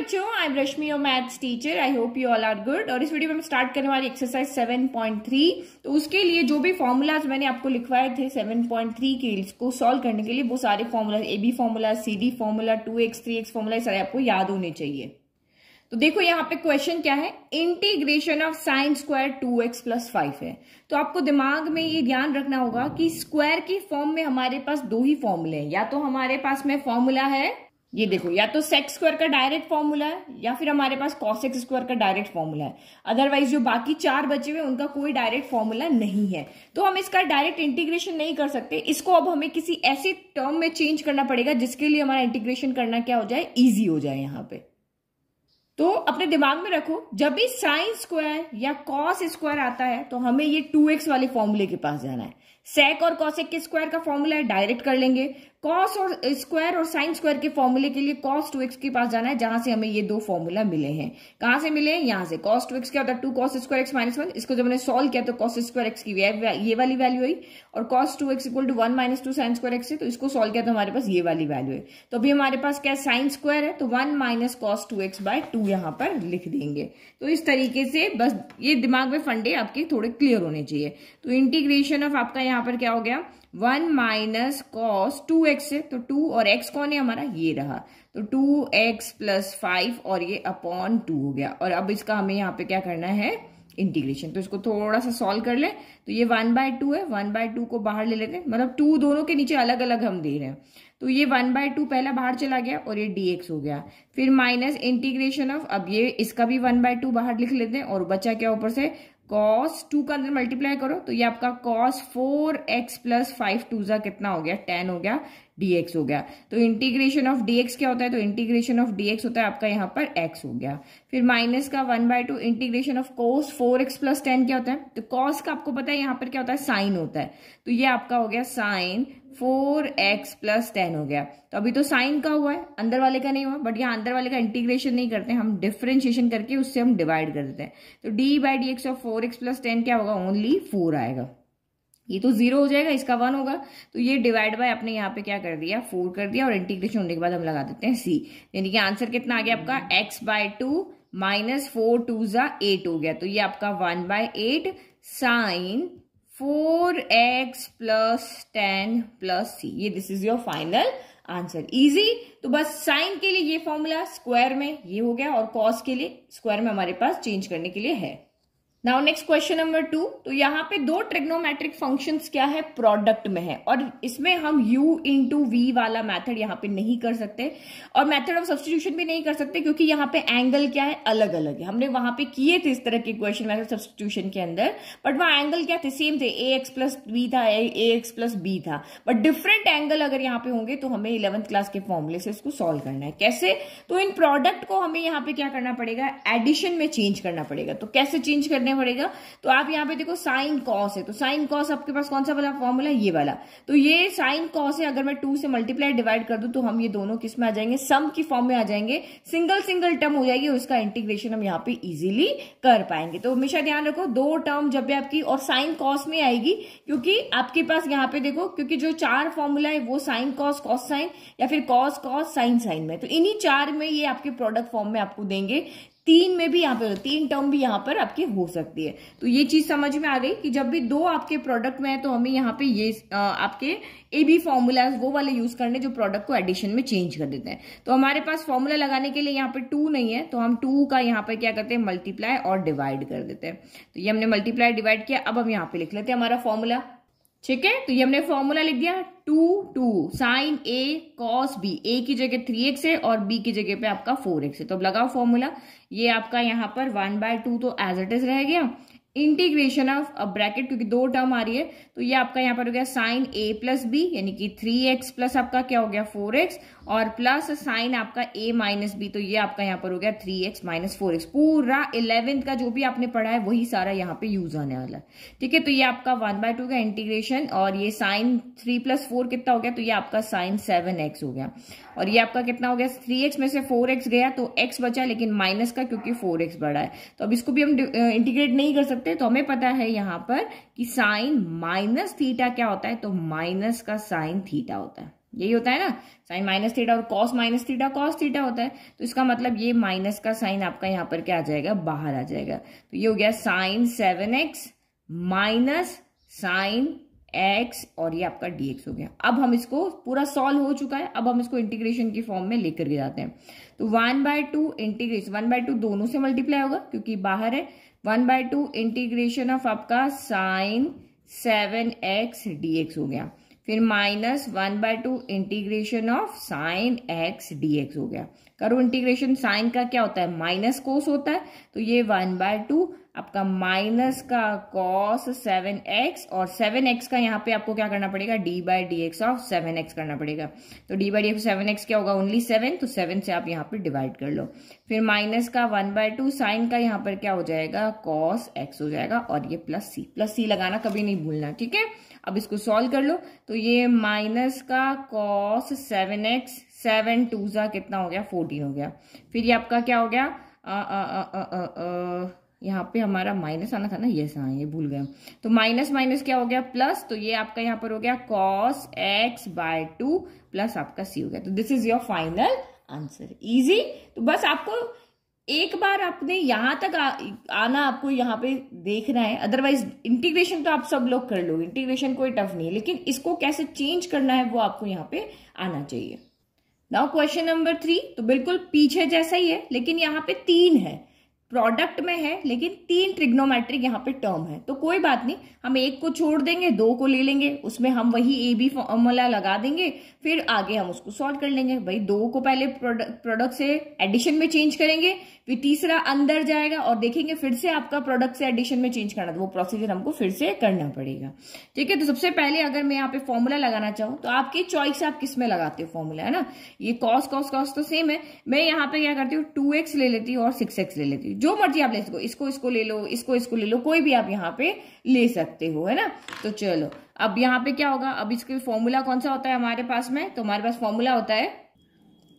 बच्चों I am Rashmi your maths teacher I hope you all are good और इस video में हम स्टार्ट करने वाली एक्सरसाइज 7.3 तो उसके लिए जो भी फॉर्मूलाज मैंने आपको लिखवाए थे 7.3 के इसको सॉल्व करने के लिए वो सारे formula a b formula c d formula two x three x formula सारे आपको याद होने चाहिए तो देखो यहाँ पे क्वेश्चन क्या है integration of sine square two x plus five है तो आपको दिमाग में ये ध्यान रखना होगा कि स्क्वायर के फॉर्म में हमारे पास दो ही फॉर्मूले हैं या तो हमारे पास में फॉर्मूला है ये देखो या तो सेक्स स्क्वायर का डायरेक्ट फॉर्मूला है या फिर हमारे पास कॉसेक्स स्क्वायर का डायरेक्ट फॉर्मूला है अदरवाइज जो बाकी चार बचे हुए उनका कोई डायरेक्ट फॉर्मूला नहीं है तो हम इसका डायरेक्ट इंटीग्रेशन नहीं कर सकते इसको अब हमें किसी ऐसे टर्म में चेंज करना पड़ेगा जिसके लिए हमारा इंटीग्रेशन करना क्या हो जाए ईजी हो जाए यहाँ पे तो अपने दिमाग में रखो जब भी साइन स्क्वायर या कॉस स्क्वायर आता है तो हमें ये टू एक्स वाले फॉर्मूले के पास जाना है सेक और कॉसेक के स्क्वायर का फॉर्मूला है डायरेक्ट कर लेंगे कॉस और स्क्वायर और साइन स्क्वायर के फॉर्मूले के लिए कॉस टू एक्स के पास जाना है जहां से हमें ये दो फॉर्मूला मिले हैं कहां से मिले हैं यहां से कॉस टू एक्स क्या होता है two cos square x minus one इसको जब हमने सॉल्व किया तो कॉस स्क्वायर एक्स की ये वाली वैल्यू आई और cos two x equal to one minus two sign square x है तो इसको सॉल्व किया तो हमारे पास ये वाली वैल्यू है तो अभी हमारे पास क्या साइन स्क्वायर है तो one minus cos two x by two यहाँ पर लिख देंगे तो इस तरीके से बस ये दिमाग में फंडे आपके थोड़े क्लियर होने चाहिए तो इंटीग्रेशन ऑफ आपका यहाँ पर क्या हो गया one minus cos two x है तो टू और एक्स कौन है हमारा ये रहा तो टू एक्स प्लस फाइव और ये अपॉन टू हो गया और अब इसका हमें यहाँ पे क्या करना है इंटीग्रेशन तो इसको थोड़ा सा सॉल्व कर ले तो ये वन बाय टू है वन बाय टू को बाहर ले लेते हैं मतलब टू दोनों के नीचे अलग अलग हम दे रहे हैं तो ये वन बाय टू पहला बाहर चला गया और ये डी एक्स हो गया फिर माइनस इंटीग्रेशन ऑफ अब ये इसका भी वन बाय टू बाहर लिख लेते हैं और बचा क्या ऊपर से कॉस टू का अंदर मल्टीप्लाई करो तो ये आपका cos four x plus five two जा कितना हो गया टेन हो गया डीएक्स हो गया तो इंटीग्रेशन ऑफ डीएक्स क्या होता है तो इंटीग्रेशन ऑफ डीएक्स होता है आपका यहाँ पर एक्स हो गया फिर माइनस का one by two integration of cos four x plus ten क्या होता है तो कॉस का आपको पता है यहाँ पर क्या होता है साइन होता है तो ये आपका हो गया sine four x plus ten हो गया तो अभी तो साइन का हुआ है अंदर वाले का नहीं हुआ बट यहाँ अंदर वाले का इंटीग्रेशन नहीं करते हम डिफ्रेंशिएशन करके उससे हम डिवाइड कर देते हैं तो d by d x of four x plus ten क्या होगा ओनली फोर आएगा ये तो जीरो हो जाएगा इसका वन होगा तो ये डिवाइड बाय आपने यहाँ पे क्या कर दिया फोर कर दिया और इंटीग्रेशन होने के बाद हम लगा देते हैं सी यानी कि आंसर कितना आ गया आपका x by two minus four two जा एट हो गया तो ये आपका one by eight sine four x plus ten plus c ये this is your final answer easy तो बस साइन के लिए ये फॉर्मूला स्क्वायर में ये हो गया और कॉस के लिए स्क्वायर में हमारे पास चेंज करने के लिए है now next question number two तो यहाँ पे दो ट्रिग्नोमेट्रिक फंक्शन क्या है प्रोडक्ट में है और इसमें हम u इंटू वी वाला मैथड यहाँ पे नहीं कर सकते और मैथड ऑफ सब्सटीट्यूशन भी नहीं कर सकते क्योंकि यहाँ पे एंगल क्या है अलग अलग है हमने वहां पे किए थे इस तरह के क्वेश्चन मैथड सब्सटीट्यूशन के अंदर बट वहां एंगल क्या थे सेम थे ए एक्स प्लस बी था ए एक्स प्लस बी था बट डिफरेंट एंगल अगर यहाँ पे होंगे तो हमें इलेवंथ क्लास के फॉर्मुले से इसको सॉल्व करना है कैसे तो इन प्रोडक्ट को हमें यहाँ पे क्या करना पड़ेगा एडिशन में चेंज करना पड़ेगा तो कैसे चेंज करने करना पड़ेगा तो आप यहाँ पे देखो साइन कॉस है तो साइन कॉस आपके पास कौन सा वाला फॉर्मूला ये वाला तो ये साइन कॉस है अगर मैं टू से मल्टीप्लाई डिवाइड कर दू तो हम ये दोनों किस में आ जाएंगे सम की फॉर्म में आ जाएंगे सिंगल सिंगल टर्म हो जाएगी उसका इंटीग्रेशन हम यहाँ पे इजिली कर पाएंगे तो हमेशा ध्यान रखो दो टर्म जब भी आपकी और साइन कॉस में आएगी क्योंकि आपके पास यहाँ पे देखो क्योंकि जो चार फॉर्मूला है वो साइन कॉस कॉस साइन या फिर कॉस कॉस साइन साइन में तो इन्हीं चार में ये आपके प्रोडक्ट फॉर्म में आपको देंगे तीन में भी यहाँ पे तीन टर्म भी यहाँ पर आपके हो सकती है तो ये चीज समझ में आ गई कि जब भी दो आपके प्रोडक्ट में है तो हमें यहाँ पे ये आपके ए बी फॉर्मूलाज वो वाले यूज करने जो प्रोडक्ट को एडिशन में चेंज कर देते हैं तो हमारे पास फॉर्मूला लगाने के लिए यहाँ पे टू नहीं है तो हम टू का यहाँ पर क्या करते हैं मल्टीप्लाई और डिवाइड कर देते हैं तो ये हमने मल्टीप्लाई डिवाइड किया अब हम यहाँ पे लिख लेते हैं हमारा फॉर्मूला ठीक है तो ये हमने फॉर्मूला लिख दिया two two sine a cos b a की जगह थ्री एक्स है और बी की जगह पे आपका फोर एक्स है तो अब लगाओ फॉर्मूला ये आपका यहाँ पर वन बाय टू तो एज इट इज रह गया इंटीग्रेशन ऑफ अब ब्रैकेट क्योंकि दो टर्म आ रही है तो ये आपका यहाँ पर हो गया साइन ए प्लस बी यानी कि थ्री एक्स प्लस आपका क्या हो गया फोर एक्स और प्लस साइन आपका ए माइनस बी तो ये आपका यहाँ पर हो गया three x minus four x पूरा इलेवेंथ का जो भी आपने पढ़ा है वही सारा यहाँ पे यूज आने वाला है ठीक है तो ये आपका वन बाय टू का इंटीग्रेशन और ये साइन थ्री प्लस फोर कितना हो गया तो ये आपका साइन सेवन एक्स हो गया और ये आपका कितना हो गया थ्री एक्स में से फोर एक्स गया तो एक्स बचा लेकिन माइनस का क्योंकि फोर एक्स बड़ा है तो अब इसको भी हम इंटीग्रेट नहीं कर सकते तो हमें पता है यहाँ पर कि साइन माइनस थीटा क्या होता है तो माइनस का साइन थीटा होता है यही होता है ना साइन माइनस थीटा और cos minus theta cos theta होता है तो इसका मतलब ये माइनस का साइन आपका यहां पर क्या आ जाएगा बाहर आ जाएगा तो ये हो गया sine seven x minus sine x और ये आपका dx हो गया अब हम इसको पूरा सॉल्व हो चुका है अब हम इसको इंटीग्रेशन की फॉर्म में लेकर के जाते हैं तो one by two integration one by two दोनों से मल्टीप्लाई होगा क्योंकि बाहर है one by two integration of आपका साइन सेवन एक्स डी हो गया फिर minus one by two integration of sine x d x हो गया करो इंटीग्रेशन साइन का क्या होता है माइनस कोस होता है तो ये वन बाय टू आपका माइनस का कॉस सेवन एक्स और सेवन एक्स का यहाँ पे आपको क्या करना पड़ेगा d by d x of seven x करना पड़ेगा तो d by d x seven x क्या होगा ओनली सेवन तो सेवन से आप यहाँ पे डिवाइड कर लो फिर माइनस का वन बाय टू साइन का यहाँ पर क्या हो जाएगा कॉस एक्स हो जाएगा और ये प्लस सी प्लस सी लगाना कभी नहीं भूलना ठीक है अब इसको सॉल्व कर लो तो ये माइनस का cos seven x seven two ज़ा कितना हो गया फोर्टीन हो गया फिर ये आपका क्या हो गया यहाँ पे हमारा माइनस आना था ना यस हाँ ये भूल गया तो माइनस माइनस क्या हो गया प्लस तो ये आपका यहाँ पर हो गया cos x by two plus आपका सी हो गया तो this is your final answer easy तो बस आपको एक बार आपने यहां तक आ, आना आपको यहाँ पे देखना है अदरवाइज इंटीग्रेशन तो आप सब लोग कर लो इंटीग्रेशन कोई टफ नहीं है लेकिन इसको कैसे चेंज करना है वो आपको यहाँ पे आना चाहिए नाउ क्वेश्चन नंबर थ्री तो बिल्कुल पीछे जैसा ही है लेकिन यहाँ पे तीन है प्रोडक्ट में है लेकिन तीन ट्रिग्नोमेट्रिक यहाँ पे टर्म है तो कोई बात नहीं हम एक को छोड़ देंगे दो को ले लेंगे उसमें हम वही ए बी फॉर्मूला लगा देंगे फिर आगे हम उसको सॉल्व कर लेंगे भाई दो को पहले प्रोडक्ट प्रोडक्ट से एडिशन में चेंज करेंगे फिर तीसरा अंदर जाएगा और देखेंगे फिर से आपका प्रोडक्ट से एडिशन में चेंज करना तो वो प्रोसीजर हमको फिर से करना पड़ेगा ठीक है तो सबसे पहले अगर मैं यहाँ पे फॉर्मूला लगाना चाहूँ तो आपकी चॉइस आप किस में लगाते हो फॉर्मूला है ना ये कॉस कॉस कॉस तो सेम है मैं यहाँ पे क्या करती हूँ टू ले लेती हूँ और सिक्स ले लेती हूँ जो मर्जी आप ले सको इसको इसको ले लो इसको इसको ले लो कोई भी आप यहाँ पे ले सकते हो है ना तो चलो अब यहाँ पे क्या होगा अब इसके फॉर्मूला कौन सा होता है हमारे पास में तो हमारे पास फॉर्मूला होता है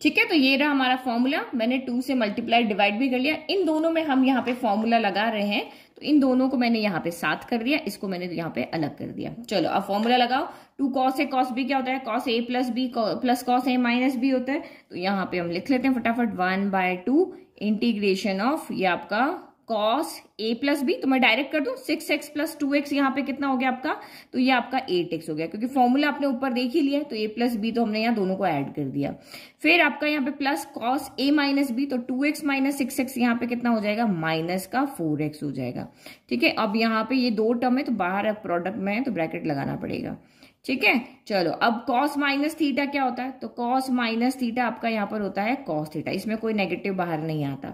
ठीक है तो ये रहा हमारा फॉर्मूला मैंने टू से मल्टीप्लाई डिवाइड भी कर लिया इन दोनों में हम यहाँ पे फॉर्मूला लगा रहे हैं तो इन दोनों को मैंने यहाँ पे साथ कर दिया इसको मैंने यहाँ पे अलग कर दिया चलो अब फॉर्मूला लगाओ two cos a cos b क्या होता है cos a plus b plus cos a minus b होता है तो यहाँ पे हम लिख लेते हैं फटाफट one by two integration of ये आपका कॉस ए प्लस बी तो मैं डायरेक्ट कर दूं six x plus two x यहाँ पे कितना हो गया आपका तो ये आपका एट एक्स हो गया क्योंकि फॉर्मूला आपने ऊपर देख ही लिया तो ए प्लस बी तो हमने यहाँ दोनों को ऐड कर दिया फिर आपका यहाँ पे plus cos a minus b तो two x minus six x यहाँ पे कितना हो जाएगा माइनस का फोर एक्स हो जाएगा ठीक है अब यहाँ पे ये दो टर्म है तो बाहर प्रोडक्ट में है तो ब्रैकेट लगाना पड़ेगा ठीक है चलो अब कॉस माइनस थीटा क्या होता है तो कॉस माइनस थीटा आपका यहाँ पर होता है कॉस थीटा इसमें कोई नेगेटिव बाहर नहीं आता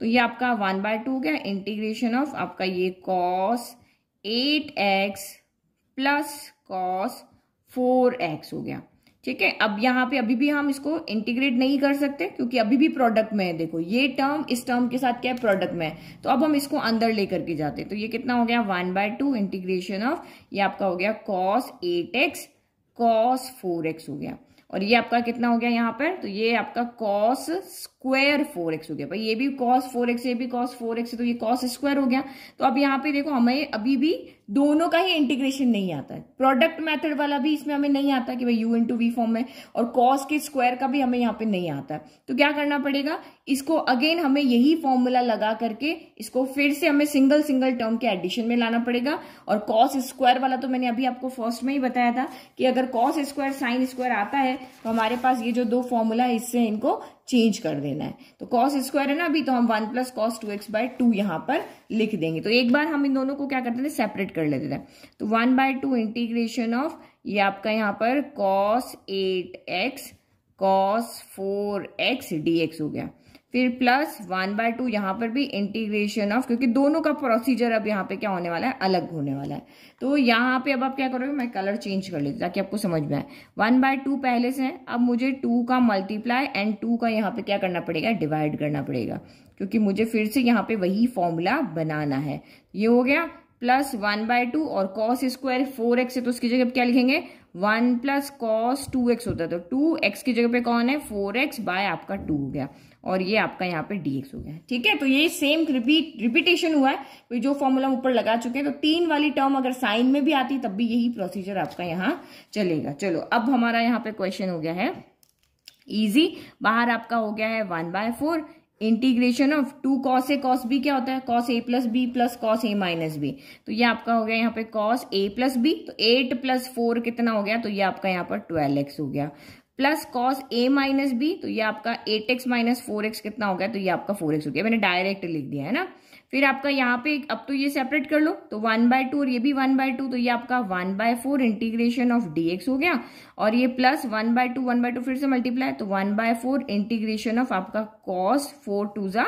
तो ये आपका वन बाय टू गया इंटीग्रेशन ऑफ आपका ये cos eight x plus cos four x हो गया ठीक है अब यहाँ पे अभी भी हम इसको इंटीग्रेट नहीं कर सकते क्योंकि अभी भी प्रोडक्ट में है देखो ये टर्म इस टर्म के साथ क्या है प्रोडक्ट में है तो अब हम इसको अंदर लेकर के जाते तो ये कितना हो गया one by two integration of ये आपका हो गया cos eight x cos four x हो गया और ये आपका कितना हो गया यहाँ पर तो ये आपका कॉस स्क्वायर फोर एक्स हो गया भाई ये भी कॉस फोर एक्स ये भी कॉस फोर एक्स तो ये कॉस स्क्वायर हो गया तो अब यहाँ पे देखो हमें अभी भी दोनों का ही इंटीग्रेशन नहीं आता है प्रोडक्ट मेथड वाला भी इसमें हमें नहीं आता कि भाई यू इंटू वी फॉर्म में और कॉस के स्क्वायर का भी हमें यहाँ पे नहीं आता तो क्या करना पड़ेगा इसको अगेन हमें यही फॉर्मूला लगा करके इसको फिर से हमें सिंगल सिंगल टर्म के एडिशन में लाना पड़ेगा और कॉस स्क्वायर वाला तो मैंने अभी आपको फर्स्ट में ही बताया था कि अगर कॉस स्क्वायर साइन स्क्वायर आता है तो हमारे पास ये जो दो फॉर्मूला है इससे इनको चेंज कर देना है तो कॉस स्क्वायर है ना अभी तो हम one plus cos two x by two यहां पर लिख देंगे तो एक बार हम इन दोनों को क्या करते थे सेपरेट कर लेते थे तो one by two integration of ये आपका यहाँ पर cos eight x cos four x d x हो गया फिर प्लस वन बाय टू यहाँ पर भी इंटीग्रेशन ऑफ क्योंकि दोनों का प्रोसीजर अब यहाँ पे क्या होने वाला है अलग होने वाला है तो यहाँ पे अब आप क्या करोगे मैं कलर चेंज कर लेती ताकि आपको समझ में आए वन बाय टू पहले से है अब मुझे टू का मल्टीप्लाई एंड टू का यहाँ पे क्या करना पड़ेगा डिवाइड करना पड़ेगा क्योंकि मुझे फिर से यहाँ पे वही फॉर्मूला बनाना है ये हो गया प्लस वन बाय टू और कॉस स्क्वायर फोर एक्स है तो उसकी जगह क्या लिखेंगे one plus cos two x होता है तो टू एक्स की जगह पे कौन है फोर एक्स बाय आपका टू हो गया और ये आपका यहाँ पे dx हो गया ठीक है तो ये सेम रिपीट रिपीटेशन हुआ है जो फॉर्मूला ऊपर लगा चुके हैं तो तीन वाली टर्म अगर साइन में भी आती तब भी यही प्रोसीजर आपका यहाँ चलेगा चलो अब हमारा यहाँ पे क्वेश्चन हो गया है इजी बाहर आपका हो गया है one by four integration of two cos a cos b क्या होता है cos a plus b plus cos a minus b तो ये आपका हो गया यहाँ पे कॉस ए प्लस बी तो एट प्लस फोर कितना हो गया तो ये आपका यहाँ पर ट्वेल्व एक्स हो गया plus cos a minus b तो ये आपका eight x minus four x कितना हो गया तो ये आपका फोर एक्स हो गया मैंने डायरेक्ट लिख दिया है ना फिर आपका यहाँ पे अब तो ये सेपरेट कर लो तो वन बाय टू और ये भी वन बाय टू तो ये आपका one by four integration of d x हो गया और ये plus one by two one by two फिर से मल्टीप्लाई तो one by four integration of आपका कॉस फोर टू जा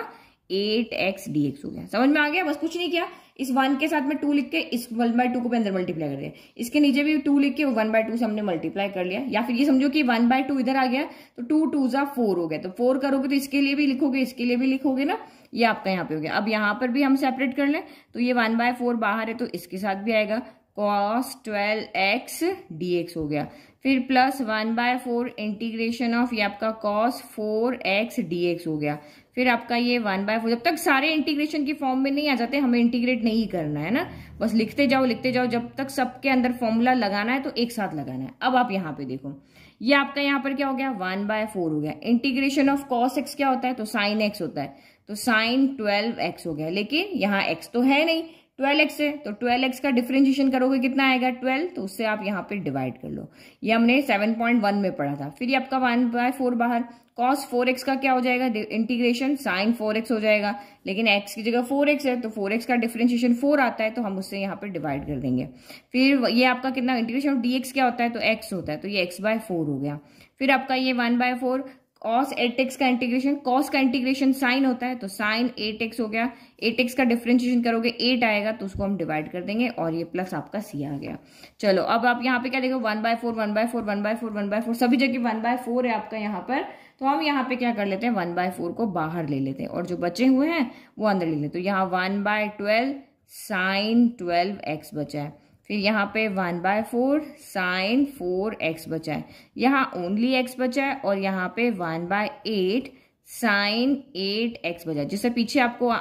एट एक्स डी एक्स हो गया समझ में आ गया बस कुछ नहीं किया इस वन के साथ में टू लिख के इस वन बाय टू को भी अंदर मल्टीप्लाई कर दिया इसके नीचे भी टू लिख के वन बाय टू से हमने मल्टीप्लाई कर लिया या फिर ये समझो कि वन बाय टू इधर आ गया तो टू टू जा फोर हो गया तो फोर करोगे तो इसके लिए भी लिखोगे इसके लिए भी लिखोगे ना ये आपका यहाँ पे हो गया अब यहाँ पर भी हम सेपरेट कर लें तो ये वन बाय फोर बाहर है तो इसके साथ भी आएगा cos twelve x d x हो गया फिर plus one by four integration of ये आपका cos four x d x हो गया फिर आपका ये वन बाय फोर जब तक सारे इंटीग्रेशन की फॉर्म में नहीं आ जाते हमें इंटीग्रेट नहीं करना है ना बस लिखते जाओ लिखते जाओ जब तक सबके अंदर फॉर्मूला लगाना है तो एक साथ लगाना है अब आप यहाँ पे देखो ये आपका यहां पर क्या हो गया वन बाय फोर हो गया इंटीग्रेशन ऑफ कॉस एक्स क्या होता है तो साइन एक्स होता है तो साइन ट्वेल्व एक्स हो गया लेकिन यहाँ एक्स तो है नहीं ट्वेल्व एक्स है तो ट्वेल्व एक्स का डिफ्रेंशिएशन करोगे कितना आएगा ट्वेल्व तो उससे आप यहाँ पे डिवाइड कर लो ये हमने सेवन पॉइंट वन में पढ़ा था फिर ये आपका वन बाय फोर बाहर कॉस फोर एक्स का क्या हो जाएगा इंटीग्रेशन साइन फोर एक्स हो जाएगा लेकिन एक्स की जगह फोर एक्स है तो फोर एक्स का डिफ्रेंशिएशन फोर आता है तो हम उससे यहाँ पर डिवाइड कर देंगे फिर ये आपका कितना इंटीग्रेशन डी एक्स क्या होता है तो एक्स होता है तो ये एक्स बाय फोर हो गया फिर आपका ये one by four cos eight x का इंटीग्रेशन कॉस का इंटीग्रेशन साइन होता है तो साइन एट एक्स हो गया एट एक्स का डिफ्रेंशिएशन करोगे एट आएगा तो उसको हम डिवाइड कर देंगे और ये प्लस आपका सी आ गया चलो अब आप यहाँ पे क्या देखो one by four one by four one by four one by four सभी जगह वन बाय फोर है आपका यहाँ पर तो हम यहाँ पे क्या कर लेते हैं वन बाय फोर को बाहर ले लेते हैं और जो बचे हुए हैं वो अंदर ले लेते हैं तो यहाँ one by twelve sine twelve x बचा है फिर यहाँ पे one by four sine four x बचा है यहाँ ओनली एक्स बचा है और यहाँ पे one by eight sine eight x है जैसे पीछे आपको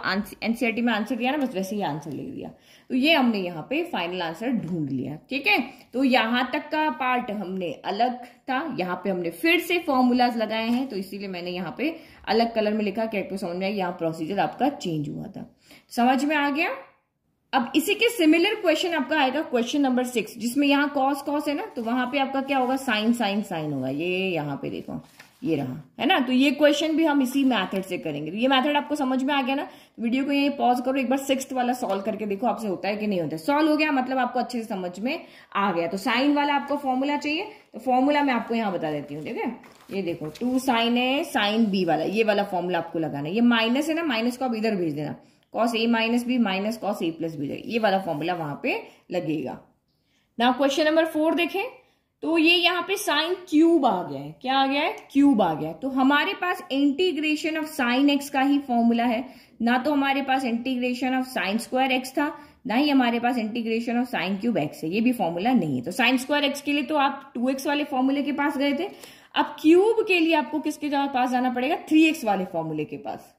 एनसीआरटी में आंसर दिया ना बस वैसे ही आंसर ले दिया तो ये हमने यहाँ पे फाइनल आंसर ढूंढ लिया ठीक है तो यहाँ तक का पार्ट हमने अलग था यहाँ पे हमने फिर से फॉर्मूलाज लगाए हैं तो इसीलिए मैंने यहाँ पे अलग कलर में लिखा क्या समझ में आया यहाँ प्रोसीजर आपका चेंज हुआ था समझ में आ गया अब इसी के सिमिलर क्वेश्चन आपका आएगा क्वेश्चन नंबर सिक्स जिसमें यहाँ कॉस कॉस है ना तो वहां पे आपका क्या होगा साइन साइन साइन होगा ये यहाँ पे देखो ये रहा है ना तो ये क्वेश्चन भी हम इसी मैथड से करेंगे तो ये मैथड आपको समझ में आ गया ना वीडियो तो को यही पॉज करो एक बार सिक्स वाला सॉल्व करके देखो आपसे होता है कि नहीं होता सॉल्व हो गया मतलब आपको अच्छे से समझ में आ गया तो साइन वाला आपको फॉर्मूला चाहिए तो फॉर्मूला मैं आपको यहाँ बता देती हूँ ठीक है ये देखो two sine a sine b वाला ये वाला फॉर्मूला आपको लगाना ये माइनस है ना माइनस को आप इधर भेज देना cos a minus b minus cos a plus b ये वाला फॉर्मूला वहां पे लगेगा ना क्वेश्चन नंबर फोर देखें तो ये यहाँ पे साइन क्यूब आ गया है क्या आ गया है क्यूब आ गया है तो हमारे पास इंटीग्रेशन ऑफ साइन एक्स का ही फॉर्मूला है ना तो हमारे पास integration of sine square x था ना ही हमारे पास integration of sine cube x है ये भी फॉर्मूला नहीं है तो साइन स्क्वायर एक्स के लिए तो आप टू एक्स वाले फॉर्मूले के पास गए थे अब क्यूब के लिए आपको किसके पास जाना पड़ेगा थ्री एक्स वाले फॉर्मूले के पास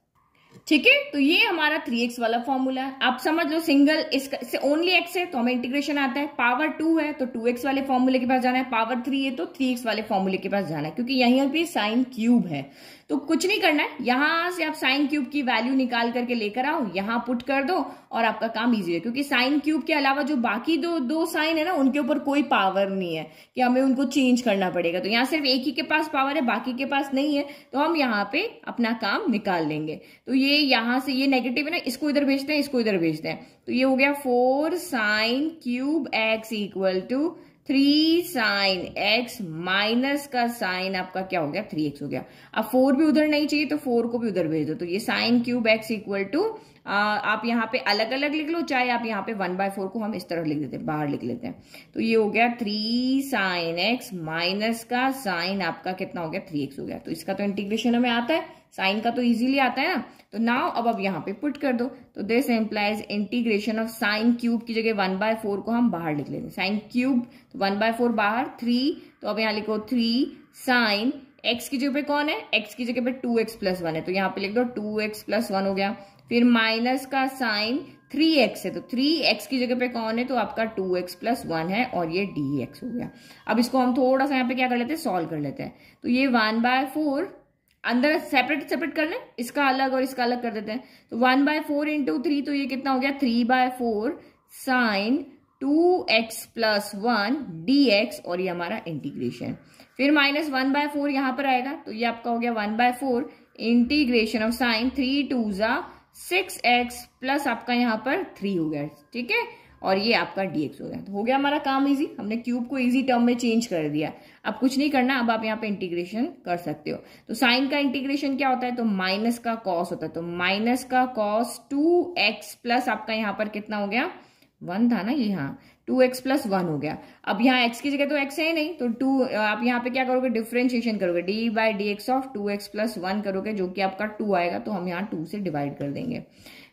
ठीक है तो ये हमारा थ्री एक्स वाला फॉर्मूला है आप समझ लो सिंगल इससे ओनली एक्स है तो हमें इंटीग्रेशन आता है पावर टू है तो टू एक्स वाले फॉर्मूले के पास जाना है पावर थ्री है तो थ्री एक्स वाले फॉर्मूले के पास जाना है क्योंकि यहीं पर साइन क्यूब है तो कुछ नहीं करना है यहां से आप साइन क्यूब की वैल्यू निकाल करके लेकर आओ यहां पुट कर दो और आपका काम इजी है क्योंकि साइन क्यूब के अलावा जो बाकी दो दो साइन है ना उनके ऊपर कोई पावर नहीं है कि हमें उनको चेंज करना पड़ेगा तो यहाँ सिर्फ एक ही के पास पावर है बाकी के पास नहीं है तो हम यहाँ पे अपना काम निकाल लेंगे तो ये यहां से ये नेगेटिव है ना इसको इधर भेजते हैं इसको इधर भेजते हैं तो ये हो गया four sine cube x equal to three sine x minus का साइन आपका क्या हो गया थ्री एक्स हो गया अब फोर भी उधर नहीं चाहिए तो फोर को भी उधर भेज दो तो ये sine cube x equal to आप यहाँ पे अलग अलग लिख लो चाहे आप यहाँ पे वन बाय फोर को हम इस तरह लिख देते हैं बाहर लिख लेते हैं तो ये हो गया थ्री साइन एक्स माइनस का साइन आपका कितना हो गया थ्री एक्स हो गया तो इसका तो इंटीग्रेशन हमें आता है साइन का तो इजीली आता है ना तो नाउ अब अब यहाँ पे पुट कर दो तो this implies integration of sine cube की जगह वन बाय फोर को हम बाहर लिख लेते हैं साइन क्यूब तो वन बाय फोर बाहर थ्री तो अब यहाँ लिखो थ्री साइन एक्स की जगह पे कौन है एक्स की जगह पे टू एक्स प्लस वन है तो यहाँ पे लिख दो टू एक्स प्लस वन हो गया फिर माइनस का साइन थ्री एक्स है तो थ्री एक्स की जगह पे कौन है तो आपका टू एक्स प्लस वन है और ये डी एक्स हो गया अब इसको हम थोड़ा सा यहाँ पे क्या कर लेते हैं सॉल्व कर लेते हैं तो ये वन बाय फोर अंदर सेपरेट सेपरेट कर लें इसका अलग और इसका अलग कर देते हैं तो one by four into three तो ये कितना हो गया three by four sine two x plus one d x और ये हमारा इंटीग्रेशन फिर माइनस वन बाय फोर यहाँ पर आएगा तो ये आपका हो गया one by four integration of sine three two जा सिक्स एक्स प्लस आपका यहाँ पर थ्री हो गया ठीक है और ये आपका डी एक्स हो गया तो हो गया हमारा काम इजी हमने क्यूब को इजी टर्म में चेंज कर दिया अब कुछ नहीं करना अब आप यहाँ पे इंटीग्रेशन कर सकते हो तो साइन का इंटीग्रेशन क्या होता है तो माइनस का कॉस होता है तो माइनस का कॉस टू एक्स प्लस आपका यहाँ पर कितना हो गया वन था ना ये हाँ टू एक्स प्लस वन हो गया अब यहाँ एक्स की जगह तो एक्स है नहीं तो टू आप यहाँ पे क्या करोगे डिफ्रेंशिएशन करोगे d by d x of two x plus one करोगे जो कि आपका टू आएगा तो हम यहाँ टू से डिवाइड कर देंगे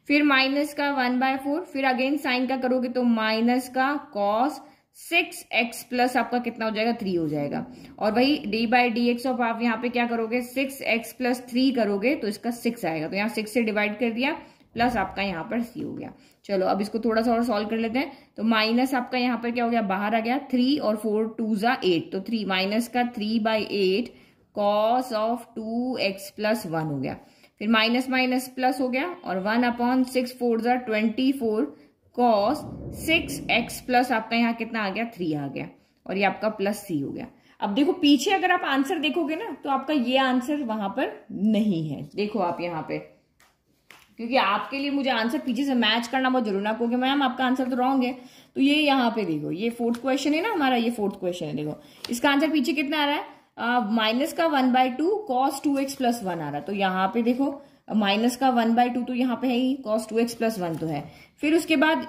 फिर माइनस का वन बाय फोर फिर अगेन साइन का करोगे तो माइनस का कॉस सिक्स एक्स प्लस आपका कितना हो जाएगा थ्री हो जाएगा और भाई d by d x of आप यहाँ पे क्या करोगे सिक्स एक्स प्लस थ्री करोगे तो इसका सिक्स आएगा तो यहाँ सिक्स से डिवाइड कर दिया प्लस आपका यहाँ पर सी हो गया चलो अब इसको थोड़ा सा और सॉल्व कर लेते हैं तो माइनस आपका यहाँ पर क्या हो गया बाहर आ गया थ्री और फोर टू ज़ा एट तो थ्री माइनस का three by eight cos of two x plus one हो गया फिर माइनस माइनस प्लस हो गया और वन अपॉन सिक्स फोर ज़ा twenty four cos six x plus आपका यहाँ कितना आ गया थ्री आ गया और ये आपका प्लस सी हो गया अब देखो पीछे अगर आप आंसर देखोगे ना तो आपका ये आंसर वहां पर नहीं है देखो आप यहाँ पे क्योंकि आपके लिए मुझे आंसर पीछे से मैच करना बहुत जरूरी ना क्योंकि मैम आपका आंसर तो रॉन्ग है तो ये यहाँ पे देखो ये फोर्थ क्वेश्चन है ना हमारा ये फोर्थ क्वेश्चन है देखो इसका आंसर पीछे कितना आ रहा है माइनस का one by two cos two x plus one आ रहा है तो यहाँ पे देखो माइनस का वन बाय टू तो यहाँ पे है ही cos two x plus one तो है फिर उसके बाद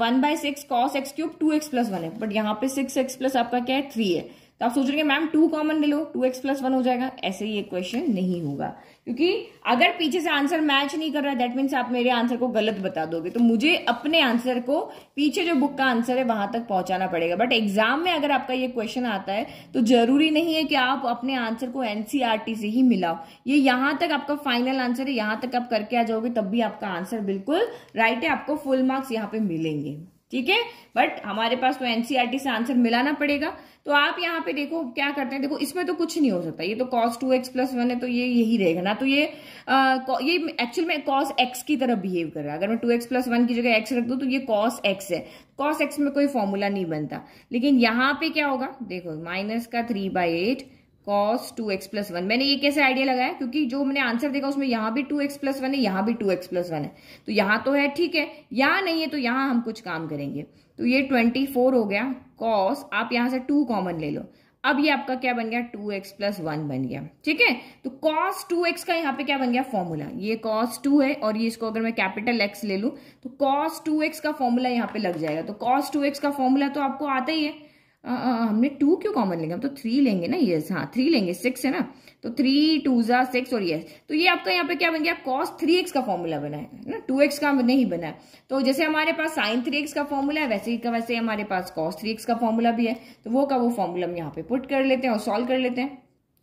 one by six cos x cube two x plus one है बट यहाँ पे सिक्स एक्स प्लस आपका क्या है थ्री है तो आप सोच रहे मैम टू कॉमन ले लो टू एक्स प्लस वन हो जाएगा ऐसे ही एक क्वेश्चन नहीं होगा क्योंकि अगर पीछे से आंसर मैच नहीं कर रहा दैट मीन्स आप मेरे आंसर को गलत बता दोगे तो मुझे अपने आंसर को पीछे जो बुक का आंसर है वहां तक पहुंचाना पड़ेगा बट एग्जाम में अगर आपका ये क्वेश्चन आता है तो जरूरी नहीं है कि आप अपने आंसर को एनसीआरटी e से ही मिलाओ ये यहां तक आपका फाइनल आंसर है यहां तक आप करके आ जाओगे तब भी आपका आंसर बिल्कुल राइट है आपको फुल मार्क्स यहाँ पे मिलेंगे ठीक है बट हमारे पास तो एनसीईआरटी e से आंसर मिलाना पड़ेगा तो आप यहाँ पे देखो क्या करते हैं देखो इसमें तो कुछ नहीं हो सकता ये तो cos two x plus one है तो ये यही रहेगा ना तो ये आ, ये एक्चुअल में कॉस एक्स की तरफ बिहेव कर रहा है अगर मैं टू एक्स प्लस वन की जगह एक्स रख दू तो ये कॉस एक्स है कॉस एक्स में कोई फॉर्मूला नहीं बनता लेकिन यहाँ पे क्या होगा देखो माइनस का three by eight cos two x plus one मैंने ये कैसे आइडिया लगाया क्योंकि जो मैंने आंसर देखा उसमें यहां भी टू एक्स प्लस वन है यहां भी टू एक्स प्लस वन है तो यहां तो है ठीक है यहां नहीं है तो यहां हम कुछ काम करेंगे तो ये ट्वेंटी फोर हो गया कॉस आप यहां से टू कॉमन ले लो अब ये आपका क्या बन गया टू एक्स प्लस वन बन गया ठीक है तो कॉस टू एक्स का यहाँ पे क्या बन गया फॉर्मूला ये कॉस टू है और ये इसको अगर मैं कैपिटल एक्स ले लू तो कॉस टू एक्स का फॉर्मूला यहाँ पे लग जाएगा तो कॉस टू एक्स का फॉर्मूला तो आपको आता ही है हमने टू क्यों कॉमन लेंगे हम तो थ्री लेंगे ना यस हाँ थ्री लेंगे सिक्स है ना तो थ्री टू जा सिक्स और यस तो ये आपका यहाँ पे क्या बन गया कॉस थ्री एक्स का फॉर्मूला बना है ना टू एक्स का नहीं बना है तो जैसे हमारे पास साइन थ्री एक्स का फॉर्मूला है वैसे ही का वैसे हमारे पास कॉस थ्री एक्स का फॉर्मूला भी है तो वो का वो फॉर्मूला हम यहाँ पे पुट कर लेते हैं और सॉल्व कर लेते हैं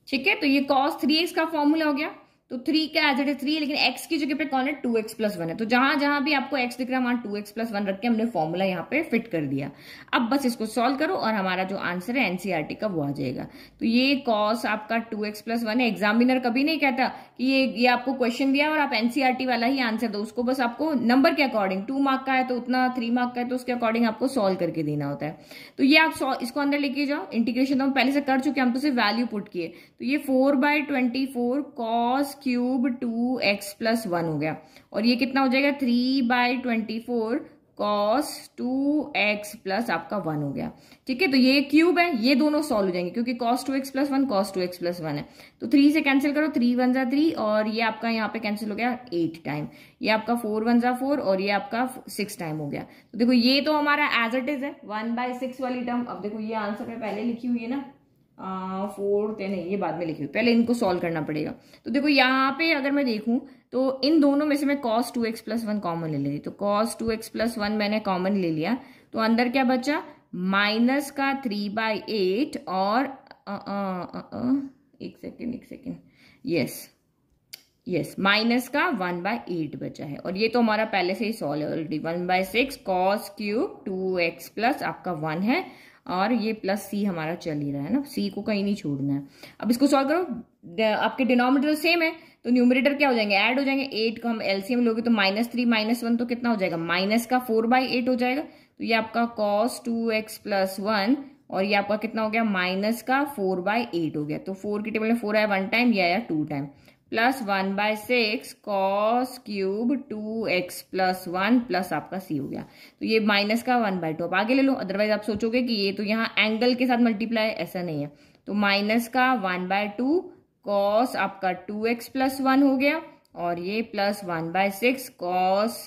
ठीक है तो ये कॉस थ्री एक्स का फॉर्मूला हो गया तो थ्री का एज इट इज थ्री लेकिन एक्स की जगह पे कौन है टू एक्स प्लस वन है तो जहां जहां भी आपको एक्स दिख रहा है वहां टू एक्स प्लस वन रख के हमने फॉर्मूला यहाँ पे फिट कर दिया अब बस इसको सॉल्व करो और हमारा जो आंसर है एनसीआरटी e का वो आ जाएगा तो ये कॉस आपका टू एक्स प्लस वन है एग्जामिनर कभी नहीं कहता कि ये ये आपको क्वेश्चन दिया और आप एनसीआरटी e वाला ही आंसर दो उसको बस आपको नंबर के अकॉर्डिंग टू मार्क का है तो उतना थ्री मार्क का है तो उसके अकॉर्डिंग आपको सोल्व करके देना होता है तो ये आप इसको अंदर लेके जाओ इंटीग्रेशन तो हम पहले से कर चुके हम तो सिर्फ वैल्यू पुट किए तो ये four by twenty four cos cube two x plus one हो गया और ये कितना हो जाएगा three by twenty four cos two x plus आपका वन हो गया ठीक है तो ये क्यूब है ये दोनों सॉल्व हो जाएंगे क्योंकि cos two x plus one cos two x plus one है तो थ्री से कैंसिल करो थ्री वन जा थ्री और ये आपका यहाँ पे कैंसिल हो गया एट टाइम ये आपका फोर वन जा फोर और ये आपका सिक्स टाइम हो गया तो देखो ये तो हमारा एज इट इज है वन बाय सिक्स वाली टर्म अब देखो ये आंसर में पहले लिखी हुई है ना फोर टेन है ये बाद में लिखी हुई पहले इनको सॉल्व करना पड़ेगा तो देखो यहाँ पे अगर मैं देखूँ तो इन दोनों में से मैं cos two x plus one common ले ली तो cos two x plus one मैंने कॉमन ले लिया तो अंदर क्या बचा माइनस का थ्री बाई एट और आ, आ, आ, एक सेकेंड एक सेकेंड यस यस माइनस का वन बाय एट बचा है और ये तो हमारा पहले से ही सॉल्व है already one by six cos cube two x plus आपका वन है और ये प्लस सी हमारा चल ही रहा है ना सी को कहीं नहीं छोड़ना है अब इसको सॉल्व करो आपके डिनोमीटर सेम है तो न्यूमरेटर क्या हो जाएंगे ऐड हो जाएंगे एट को हम एलसीएम लोगे तो माइनस थ्री माइनस वन तो कितना हो जाएगा माइनस का फोर बाई एट हो जाएगा तो ये आपका cos two x plus one और ये आपका कितना हो गया माइनस का फोर बाय एट हो गया तो फोर की टेबल में फोर आया वन टाइम ये आया two time plus one by six cos cube two x plus one plus आपका सी हो गया तो ये माइनस का वन बाय टू आप आगे ले लो अदरवाइज आप सोचोगे कि ये तो यहाँ एंगल के साथ मल्टीप्लाई ऐसा नहीं है तो माइनस का वन बाय टू कॉस आपका टू एक्स प्लस वन हो गया और ये plus one by six cos